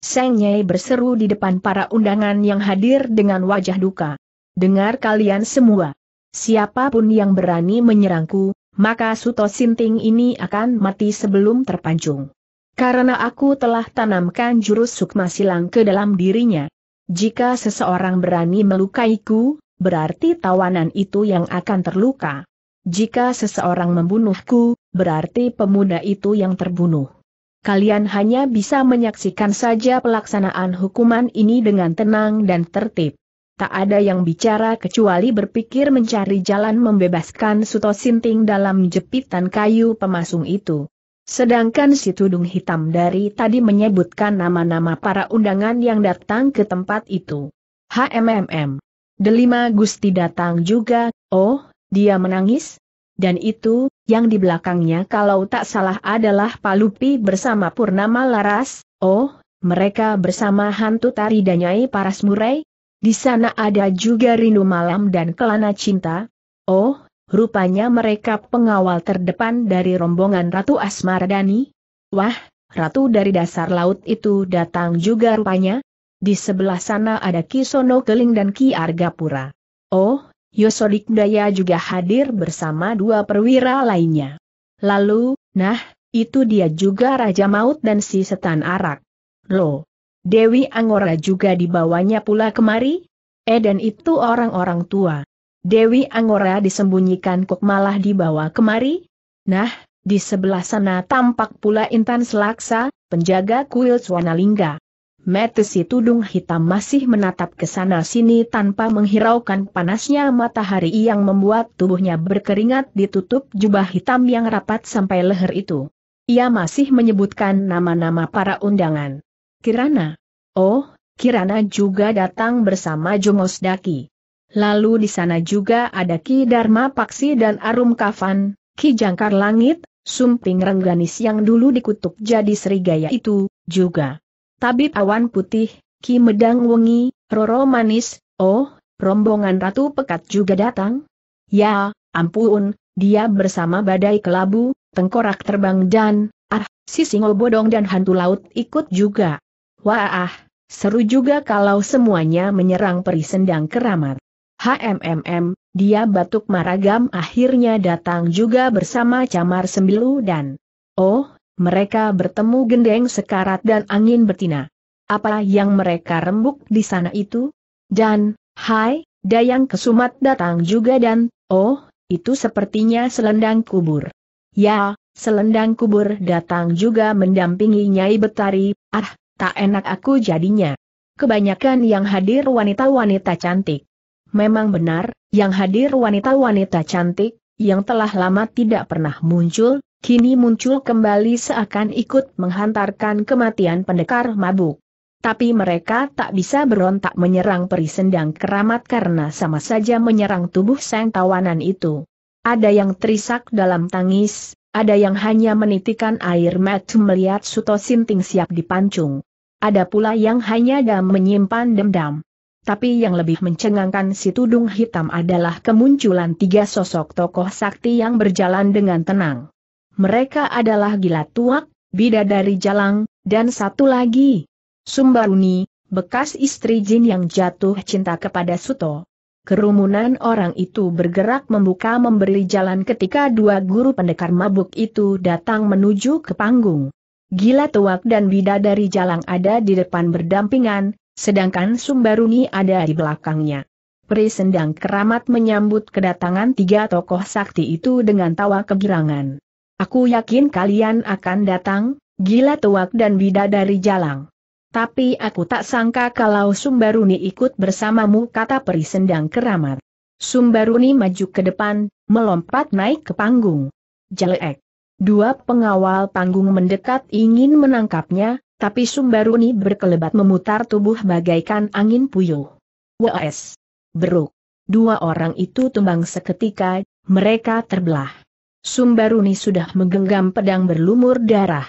Seng nyai berseru di depan para undangan yang hadir dengan wajah duka. Dengar kalian semua. Siapapun yang berani menyerangku, maka Suto Sinting ini akan mati sebelum terpancung. Karena aku telah tanamkan jurus sukma silang ke dalam dirinya. Jika seseorang berani melukaiku, berarti tawanan itu yang akan terluka. Jika seseorang membunuhku, berarti pemuda itu yang terbunuh. Kalian hanya bisa menyaksikan saja pelaksanaan hukuman ini dengan tenang dan tertib. Tak ada yang bicara kecuali berpikir mencari jalan membebaskan Suto Sinting dalam jepitan kayu pemasung itu. Sedangkan si tudung hitam dari tadi menyebutkan nama-nama para undangan yang datang ke tempat itu. HMMM. Delima Gusti datang juga, oh, dia menangis, dan itu, yang di belakangnya kalau tak salah adalah Palupi bersama Purnama Laras, oh, mereka bersama hantu tari dan Nyai Paras Murai. Di sana ada juga Rindu Malam dan Kelana Cinta. Oh, rupanya mereka pengawal terdepan dari rombongan Ratu Asmaradani. Wah, Ratu dari dasar laut itu datang juga rupanya. Di sebelah sana ada Kisono Keling dan Ki Argapura. Oh, Yosodik Daya juga hadir bersama dua perwira lainnya. Lalu, nah, itu dia juga Raja Maut dan si Setan Arak. Lo, Dewi Angora juga dibawanya pula kemari? Eh dan itu orang-orang tua. Dewi Angora disembunyikan kok malah dibawa kemari? Nah, di sebelah sana tampak pula Intan Selaksa, penjaga kuil Swanalingga. Metesi tudung hitam masih menatap ke sana-sini tanpa menghiraukan panasnya matahari yang membuat tubuhnya berkeringat ditutup jubah hitam yang rapat sampai leher itu. Ia masih menyebutkan nama-nama para undangan. Kirana. Oh, Kirana juga datang bersama Jongos Daki. Lalu di sana juga ada Ki Dharma Paksi dan Arum Kafan, Ki Jangkar Langit, Sumping Rengganis yang dulu dikutuk jadi Serigaya itu, juga. Tabib awan putih, Ki Medang Wengi, Roro Manis, oh, rombongan Ratu Pekat juga datang? Ya, ampun, dia bersama badai kelabu, tengkorak terbang dan, ah, si singo bodong dan hantu laut ikut juga. Wah, seru juga kalau semuanya menyerang peri sendang keramat. HMMM, dia batuk maragam akhirnya datang juga bersama camar sembilu dan, oh, mereka bertemu gendeng sekarat dan angin betina. Apa yang mereka rembuk di sana itu? Dan, hai, Dayang Kesumat datang juga dan, oh, itu sepertinya selendang kubur. Ya, selendang kubur datang juga mendampingi Nyai Betari, ah, tak enak aku jadinya. Kebanyakan yang hadir wanita-wanita cantik. Memang benar, yang hadir wanita-wanita cantik, yang telah lama tidak pernah muncul, kini muncul kembali seakan ikut menghantarkan kematian pendekar mabuk. Tapi mereka tak bisa berontak menyerang perisendang keramat karena sama saja menyerang tubuh sang tawanan itu. Ada yang terisak dalam tangis, ada yang hanya menitikan air mata melihat Suto Sinting siap dipancung. Ada pula yang hanya dam menyimpan dendam. Tapi yang lebih mencengangkan si tudung hitam adalah kemunculan tiga sosok tokoh sakti yang berjalan dengan tenang mereka adalah Gila Tuak, Bidadari Jalang, dan satu lagi, Sumbaruni, bekas istri Jin yang jatuh cinta kepada Suto. Kerumunan orang itu bergerak membuka memberi jalan ketika dua guru pendekar mabuk itu datang menuju ke panggung. Gila Tuak dan Bidadari Jalang ada di depan berdampingan, sedangkan Sumbaruni ada di belakangnya. Pri Sendang keramat menyambut kedatangan tiga tokoh sakti itu dengan tawa kegirangan. Aku yakin kalian akan datang, gila tuak dan bidadari jalang. Tapi aku tak sangka kalau Sumbaruni ikut bersamamu kata Peri Sendang keramat. Sumbaruni maju ke depan, melompat naik ke panggung. Jelek. Dua pengawal panggung mendekat ingin menangkapnya, tapi Sumbaruni berkelebat memutar tubuh bagaikan angin puyuh. Wes. Beruk. Dua orang itu tumbang seketika, mereka terbelah. Sumbaruni sudah menggenggam pedang berlumur darah.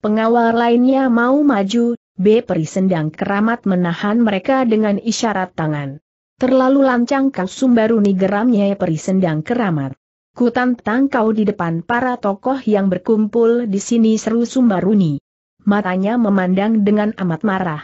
Pengawal lainnya mau maju, B. Peri Sendang keramat menahan mereka dengan isyarat tangan. Terlalu lancang kau Sumbaruni geramnya Peri Sendang keramat. Ku kau di depan para tokoh yang berkumpul di sini seru Sumbaruni. Matanya memandang dengan amat marah.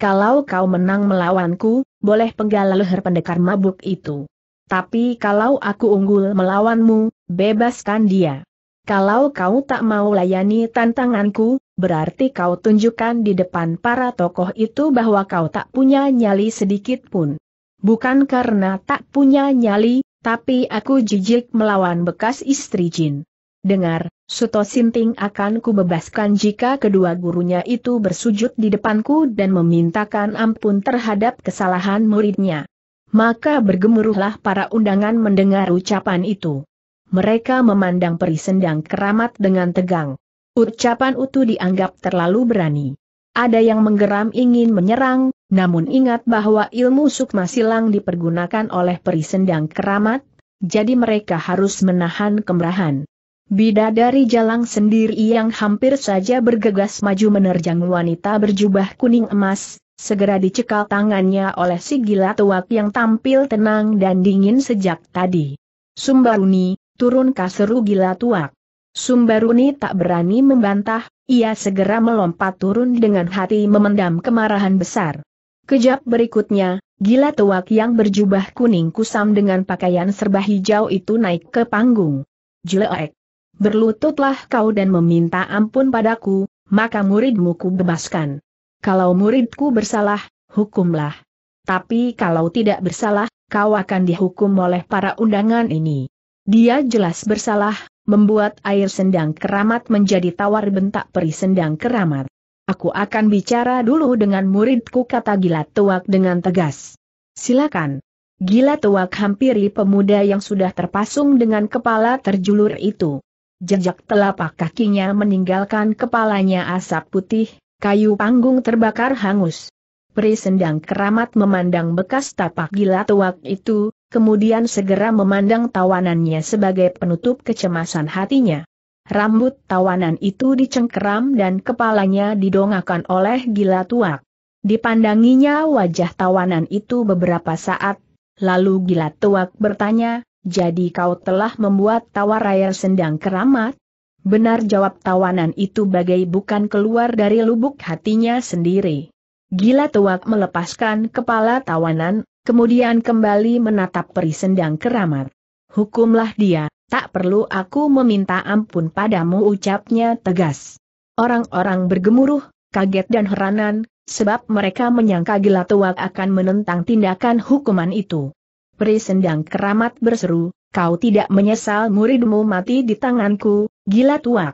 Kalau kau menang melawanku, boleh penggal leher pendekar mabuk itu. Tapi kalau aku unggul melawanmu, Bebaskan dia. Kalau kau tak mau layani tantanganku, berarti kau tunjukkan di depan para tokoh itu bahwa kau tak punya nyali sedikit pun. Bukan karena tak punya nyali, tapi aku jijik melawan bekas istri Jin. Dengar, Suto Sinting akan kubebaskan jika kedua gurunya itu bersujud di depanku dan memintakan ampun terhadap kesalahan muridnya. Maka bergemuruhlah para undangan mendengar ucapan itu mereka memandang peri sendang keramat dengan tegang. Ucapan utuh dianggap terlalu berani. Ada yang menggeram ingin menyerang, namun ingat bahwa ilmu sukma silang dipergunakan oleh peri sendang keramat, jadi mereka harus menahan kemerahan. Bidadari jalang sendiri yang hampir saja bergegas maju menerjang wanita berjubah kuning emas, segera dicekal tangannya oleh si gila tuak yang tampil tenang dan dingin sejak tadi. Sumbaruni, turun kaseru gila tuak. Sumbaruni tak berani membantah, ia segera melompat turun dengan hati memendam kemarahan besar. Kejap berikutnya, gila tuak yang berjubah kuning kusam dengan pakaian serba hijau itu naik ke panggung. Jelek! Berlututlah kau dan meminta ampun padaku, maka muridmu ku bebaskan. Kalau muridku bersalah, hukumlah. Tapi kalau tidak bersalah, kau akan dihukum oleh para undangan ini. Dia jelas bersalah, membuat air sendang keramat menjadi tawar bentak peri sendang keramat. Aku akan bicara dulu dengan muridku kata Gila Tuak dengan tegas. Silakan. Gila Tuak hampiri pemuda yang sudah terpasung dengan kepala terjulur itu. Jejak telapak kakinya meninggalkan kepalanya asap putih, kayu panggung terbakar hangus. Peri sendang keramat memandang bekas tapak gila tuak itu, kemudian segera memandang tawanannya sebagai penutup kecemasan hatinya. Rambut tawanan itu dicengkeram dan kepalanya didongakan oleh gila tuak. Dipandanginya wajah tawanan itu beberapa saat, lalu gila tuak bertanya, jadi kau telah membuat raya sendang keramat? Benar jawab tawanan itu bagai bukan keluar dari lubuk hatinya sendiri. Gila tuak melepaskan kepala tawanan, kemudian kembali menatap peri sendang keramat. Hukumlah dia, tak perlu aku meminta ampun padamu ucapnya tegas. Orang-orang bergemuruh, kaget dan heranan, sebab mereka menyangka gila tua akan menentang tindakan hukuman itu. Peri sendang keramat berseru, kau tidak menyesal muridmu mati di tanganku, gila tua.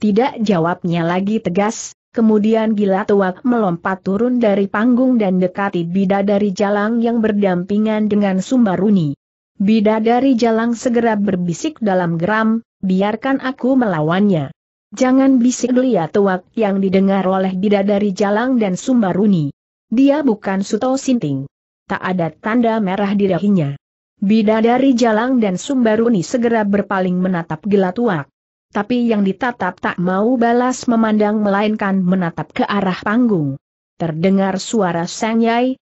Tidak jawabnya lagi tegas, Kemudian gila tuak melompat turun dari panggung dan dekati bidadari jalang yang berdampingan dengan Sumbaruni. Bidadari jalang segera berbisik dalam geram, biarkan aku melawannya. Jangan bisik gila tuak yang didengar oleh bidadari jalang dan Sumbaruni. Dia bukan Suto Sinting. Tak ada tanda merah di dahinya. Bidadari jalang dan Sumbaruni segera berpaling menatap gila tuak. Tapi yang ditatap tak mau balas memandang melainkan menatap ke arah panggung. Terdengar suara Sang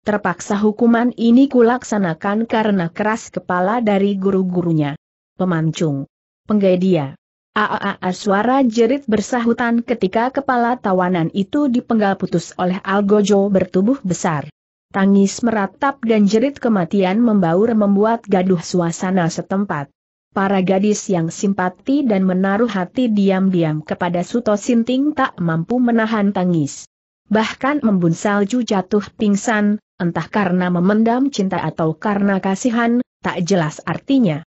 terpaksa hukuman ini kulaksanakan karena keras kepala dari guru-gurunya. Pemancung. Penggai dia. suara jerit bersahutan ketika kepala tawanan itu dipenggal putus oleh Algojo bertubuh besar. Tangis meratap dan jerit kematian membaur membuat gaduh suasana setempat para gadis yang simpati dan menaruh hati diam-diam kepada Suto Sinting tak mampu menahan tangis. Bahkan embun salju jatuh pingsan, entah karena memendam cinta atau karena kasihan, tak jelas artinya.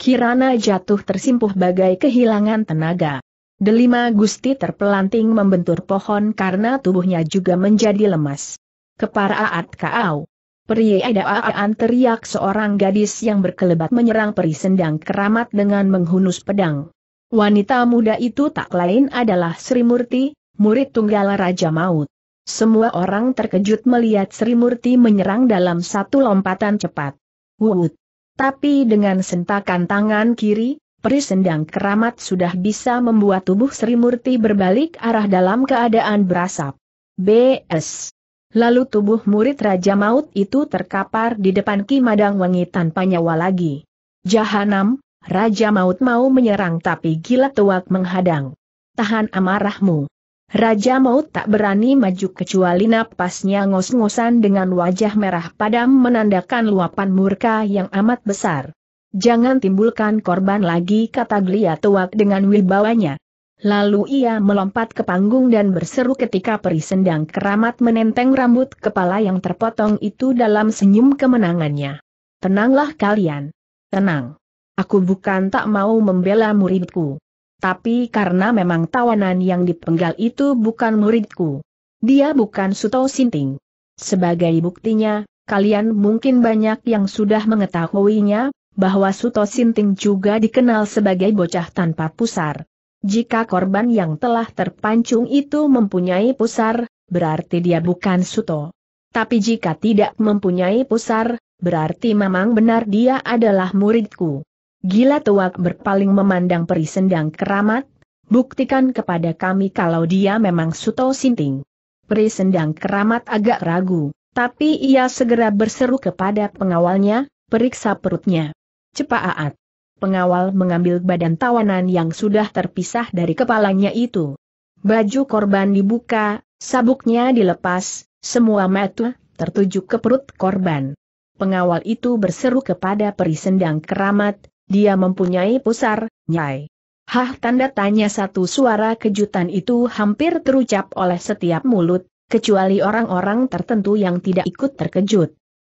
Kirana jatuh tersimpuh bagai kehilangan tenaga. Delima Gusti terpelanting membentur pohon karena tubuhnya juga menjadi lemas. Keparaat kaau. Peri daan teriak seorang gadis yang berkelebat menyerang peri sendang keramat dengan menghunus pedang. Wanita muda itu tak lain adalah Sri Murti, murid tunggal Raja Maut. Semua orang terkejut melihat Sri Murti menyerang dalam satu lompatan cepat. Wut! Tapi dengan sentakan tangan kiri, peri sendang keramat sudah bisa membuat tubuh Sri Murti berbalik arah dalam keadaan berasap. BS Lalu tubuh murid Raja Maut itu terkapar di depan Ki Madang Wangi tanpa nyawa lagi. Jahanam, Raja Maut mau menyerang tapi gila tuak menghadang. Tahan amarahmu. Raja Maut tak berani maju kecuali napasnya ngos-ngosan dengan wajah merah padam menandakan luapan murka yang amat besar. Jangan timbulkan korban lagi kata Gliatuak Tuak dengan wibawanya. Lalu ia melompat ke panggung dan berseru ketika peri sendang keramat menenteng rambut kepala yang terpotong itu dalam senyum kemenangannya. Tenanglah kalian. Tenang. Aku bukan tak mau membela muridku. Tapi karena memang tawanan yang dipenggal itu bukan muridku. Dia bukan Suto Sinting. Sebagai buktinya, kalian mungkin banyak yang sudah mengetahuinya, bahwa Suto Sinting juga dikenal sebagai bocah tanpa pusar. Jika korban yang telah terpancung itu mempunyai pusar, berarti dia bukan Suto. Tapi jika tidak mempunyai pusar, berarti memang benar dia adalah muridku. Gila tuak berpaling memandang peri sendang keramat, buktikan kepada kami kalau dia memang Suto Sinting. Peri sendang keramat agak ragu, tapi ia segera berseru kepada pengawalnya, periksa perutnya. Cepaat. Pengawal mengambil badan tawanan yang sudah terpisah dari kepalanya itu. Baju korban dibuka, sabuknya dilepas, semua mata tertuju ke perut korban. Pengawal itu berseru kepada perisendang keramat, dia mempunyai pusar, nyai. Hah tanda tanya satu suara kejutan itu hampir terucap oleh setiap mulut, kecuali orang-orang tertentu yang tidak ikut terkejut.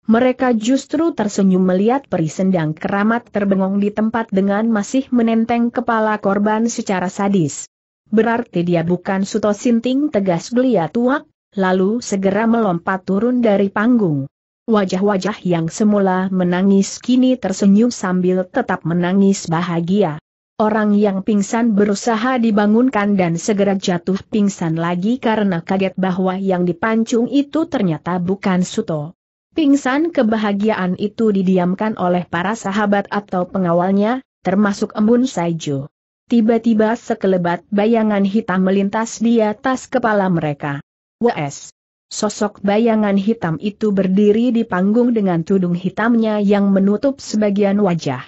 Mereka justru tersenyum melihat peri sendang keramat terbengong di tempat dengan masih menenteng kepala korban secara sadis. Berarti dia bukan Suto Sinting tegas gelia tuak, lalu segera melompat turun dari panggung. Wajah-wajah yang semula menangis kini tersenyum sambil tetap menangis bahagia. Orang yang pingsan berusaha dibangunkan dan segera jatuh pingsan lagi karena kaget bahwa yang dipancung itu ternyata bukan Suto. Pingsan kebahagiaan itu didiamkan oleh para sahabat atau pengawalnya, termasuk embun Saijo. Tiba-tiba sekelebat bayangan hitam melintas di atas kepala mereka. WS. Sosok bayangan hitam itu berdiri di panggung dengan tudung hitamnya yang menutup sebagian wajah.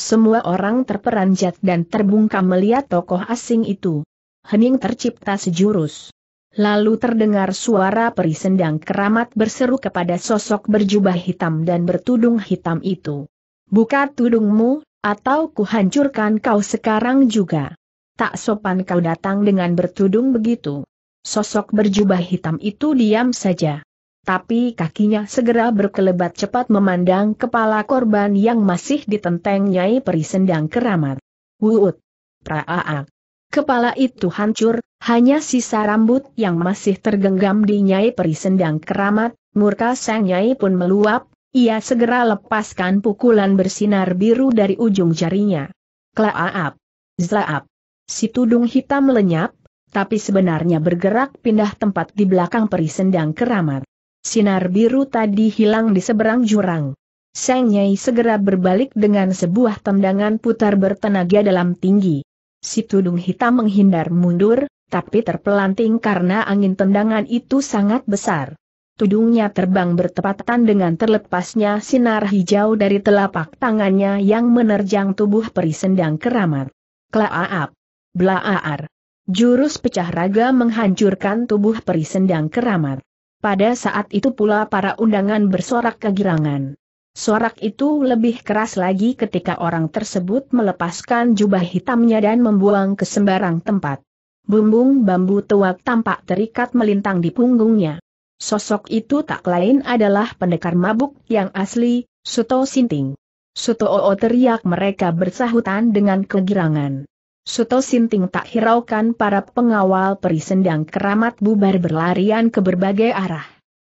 Semua orang terperanjat dan terbungkam melihat tokoh asing itu. Hening tercipta sejurus. Lalu terdengar suara peri sendang keramat berseru kepada sosok berjubah hitam dan bertudung hitam itu. Buka tudungmu, atau kuhancurkan kau sekarang juga. Tak sopan kau datang dengan bertudung begitu. Sosok berjubah hitam itu diam saja. Tapi kakinya segera berkelebat cepat memandang kepala korban yang masih ditenteng Nyai Peri Sendang Keramat. Wuut! Praaak! Kepala itu hancur, hanya sisa rambut yang masih tergenggam di Nyai Peri Sendang Keramat, murka sang Nyai pun meluap, ia segera lepaskan pukulan bersinar biru dari ujung jarinya. Klaap! Zlaap! Si tudung hitam lenyap, tapi sebenarnya bergerak pindah tempat di belakang Peri Sendang Keramat. Sinar biru tadi hilang di seberang jurang. Sang Nyai segera berbalik dengan sebuah tendangan putar bertenaga dalam tinggi. Si tudung hitam menghindar mundur, tapi terpelanting karena angin tendangan itu sangat besar. Tudungnya terbang bertepatan dengan terlepasnya sinar hijau dari telapak tangannya yang menerjang tubuh perisendang keramat. Klaaap! Blaaar! Jurus pecah raga menghancurkan tubuh perisendang keramat. Pada saat itu pula para undangan bersorak kegirangan. Sorak itu lebih keras lagi ketika orang tersebut melepaskan jubah hitamnya dan membuang ke sembarang tempat. Bumbung bambu tuak tampak terikat melintang di punggungnya. Sosok itu tak lain adalah pendekar mabuk yang asli, Suto Sinting. Suto Oo teriak mereka bersahutan dengan kegirangan. Suto Sinting tak hiraukan para pengawal perisendang keramat bubar berlarian ke berbagai arah.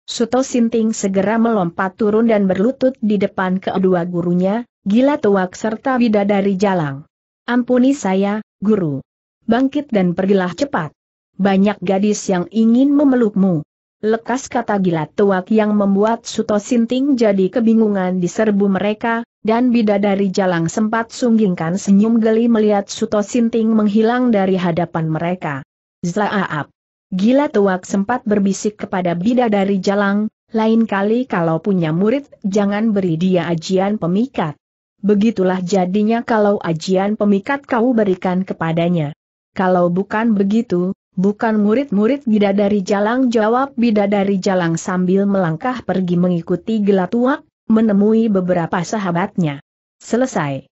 Suto Sinting segera melompat turun dan berlutut di depan kedua gurunya, Gila Tuak serta Bidadari Jalang. Ampuni saya, guru. Bangkit dan pergilah cepat. Banyak gadis yang ingin memelukmu. Lekas kata Gila Tuak yang membuat Suto Sinting jadi kebingungan di serbu mereka, dan Bidadari Jalang sempat sunggingkan senyum geli melihat Suto Sinting menghilang dari hadapan mereka. Zlaaap. Gila tuak sempat berbisik kepada bidadari jalang, lain kali kalau punya murid, jangan beri dia ajian pemikat. Begitulah jadinya kalau ajian pemikat kau berikan kepadanya. Kalau bukan begitu, bukan murid-murid bidadari jalang jawab bidadari jalang sambil melangkah pergi mengikuti Gila tuak, menemui beberapa sahabatnya. Selesai.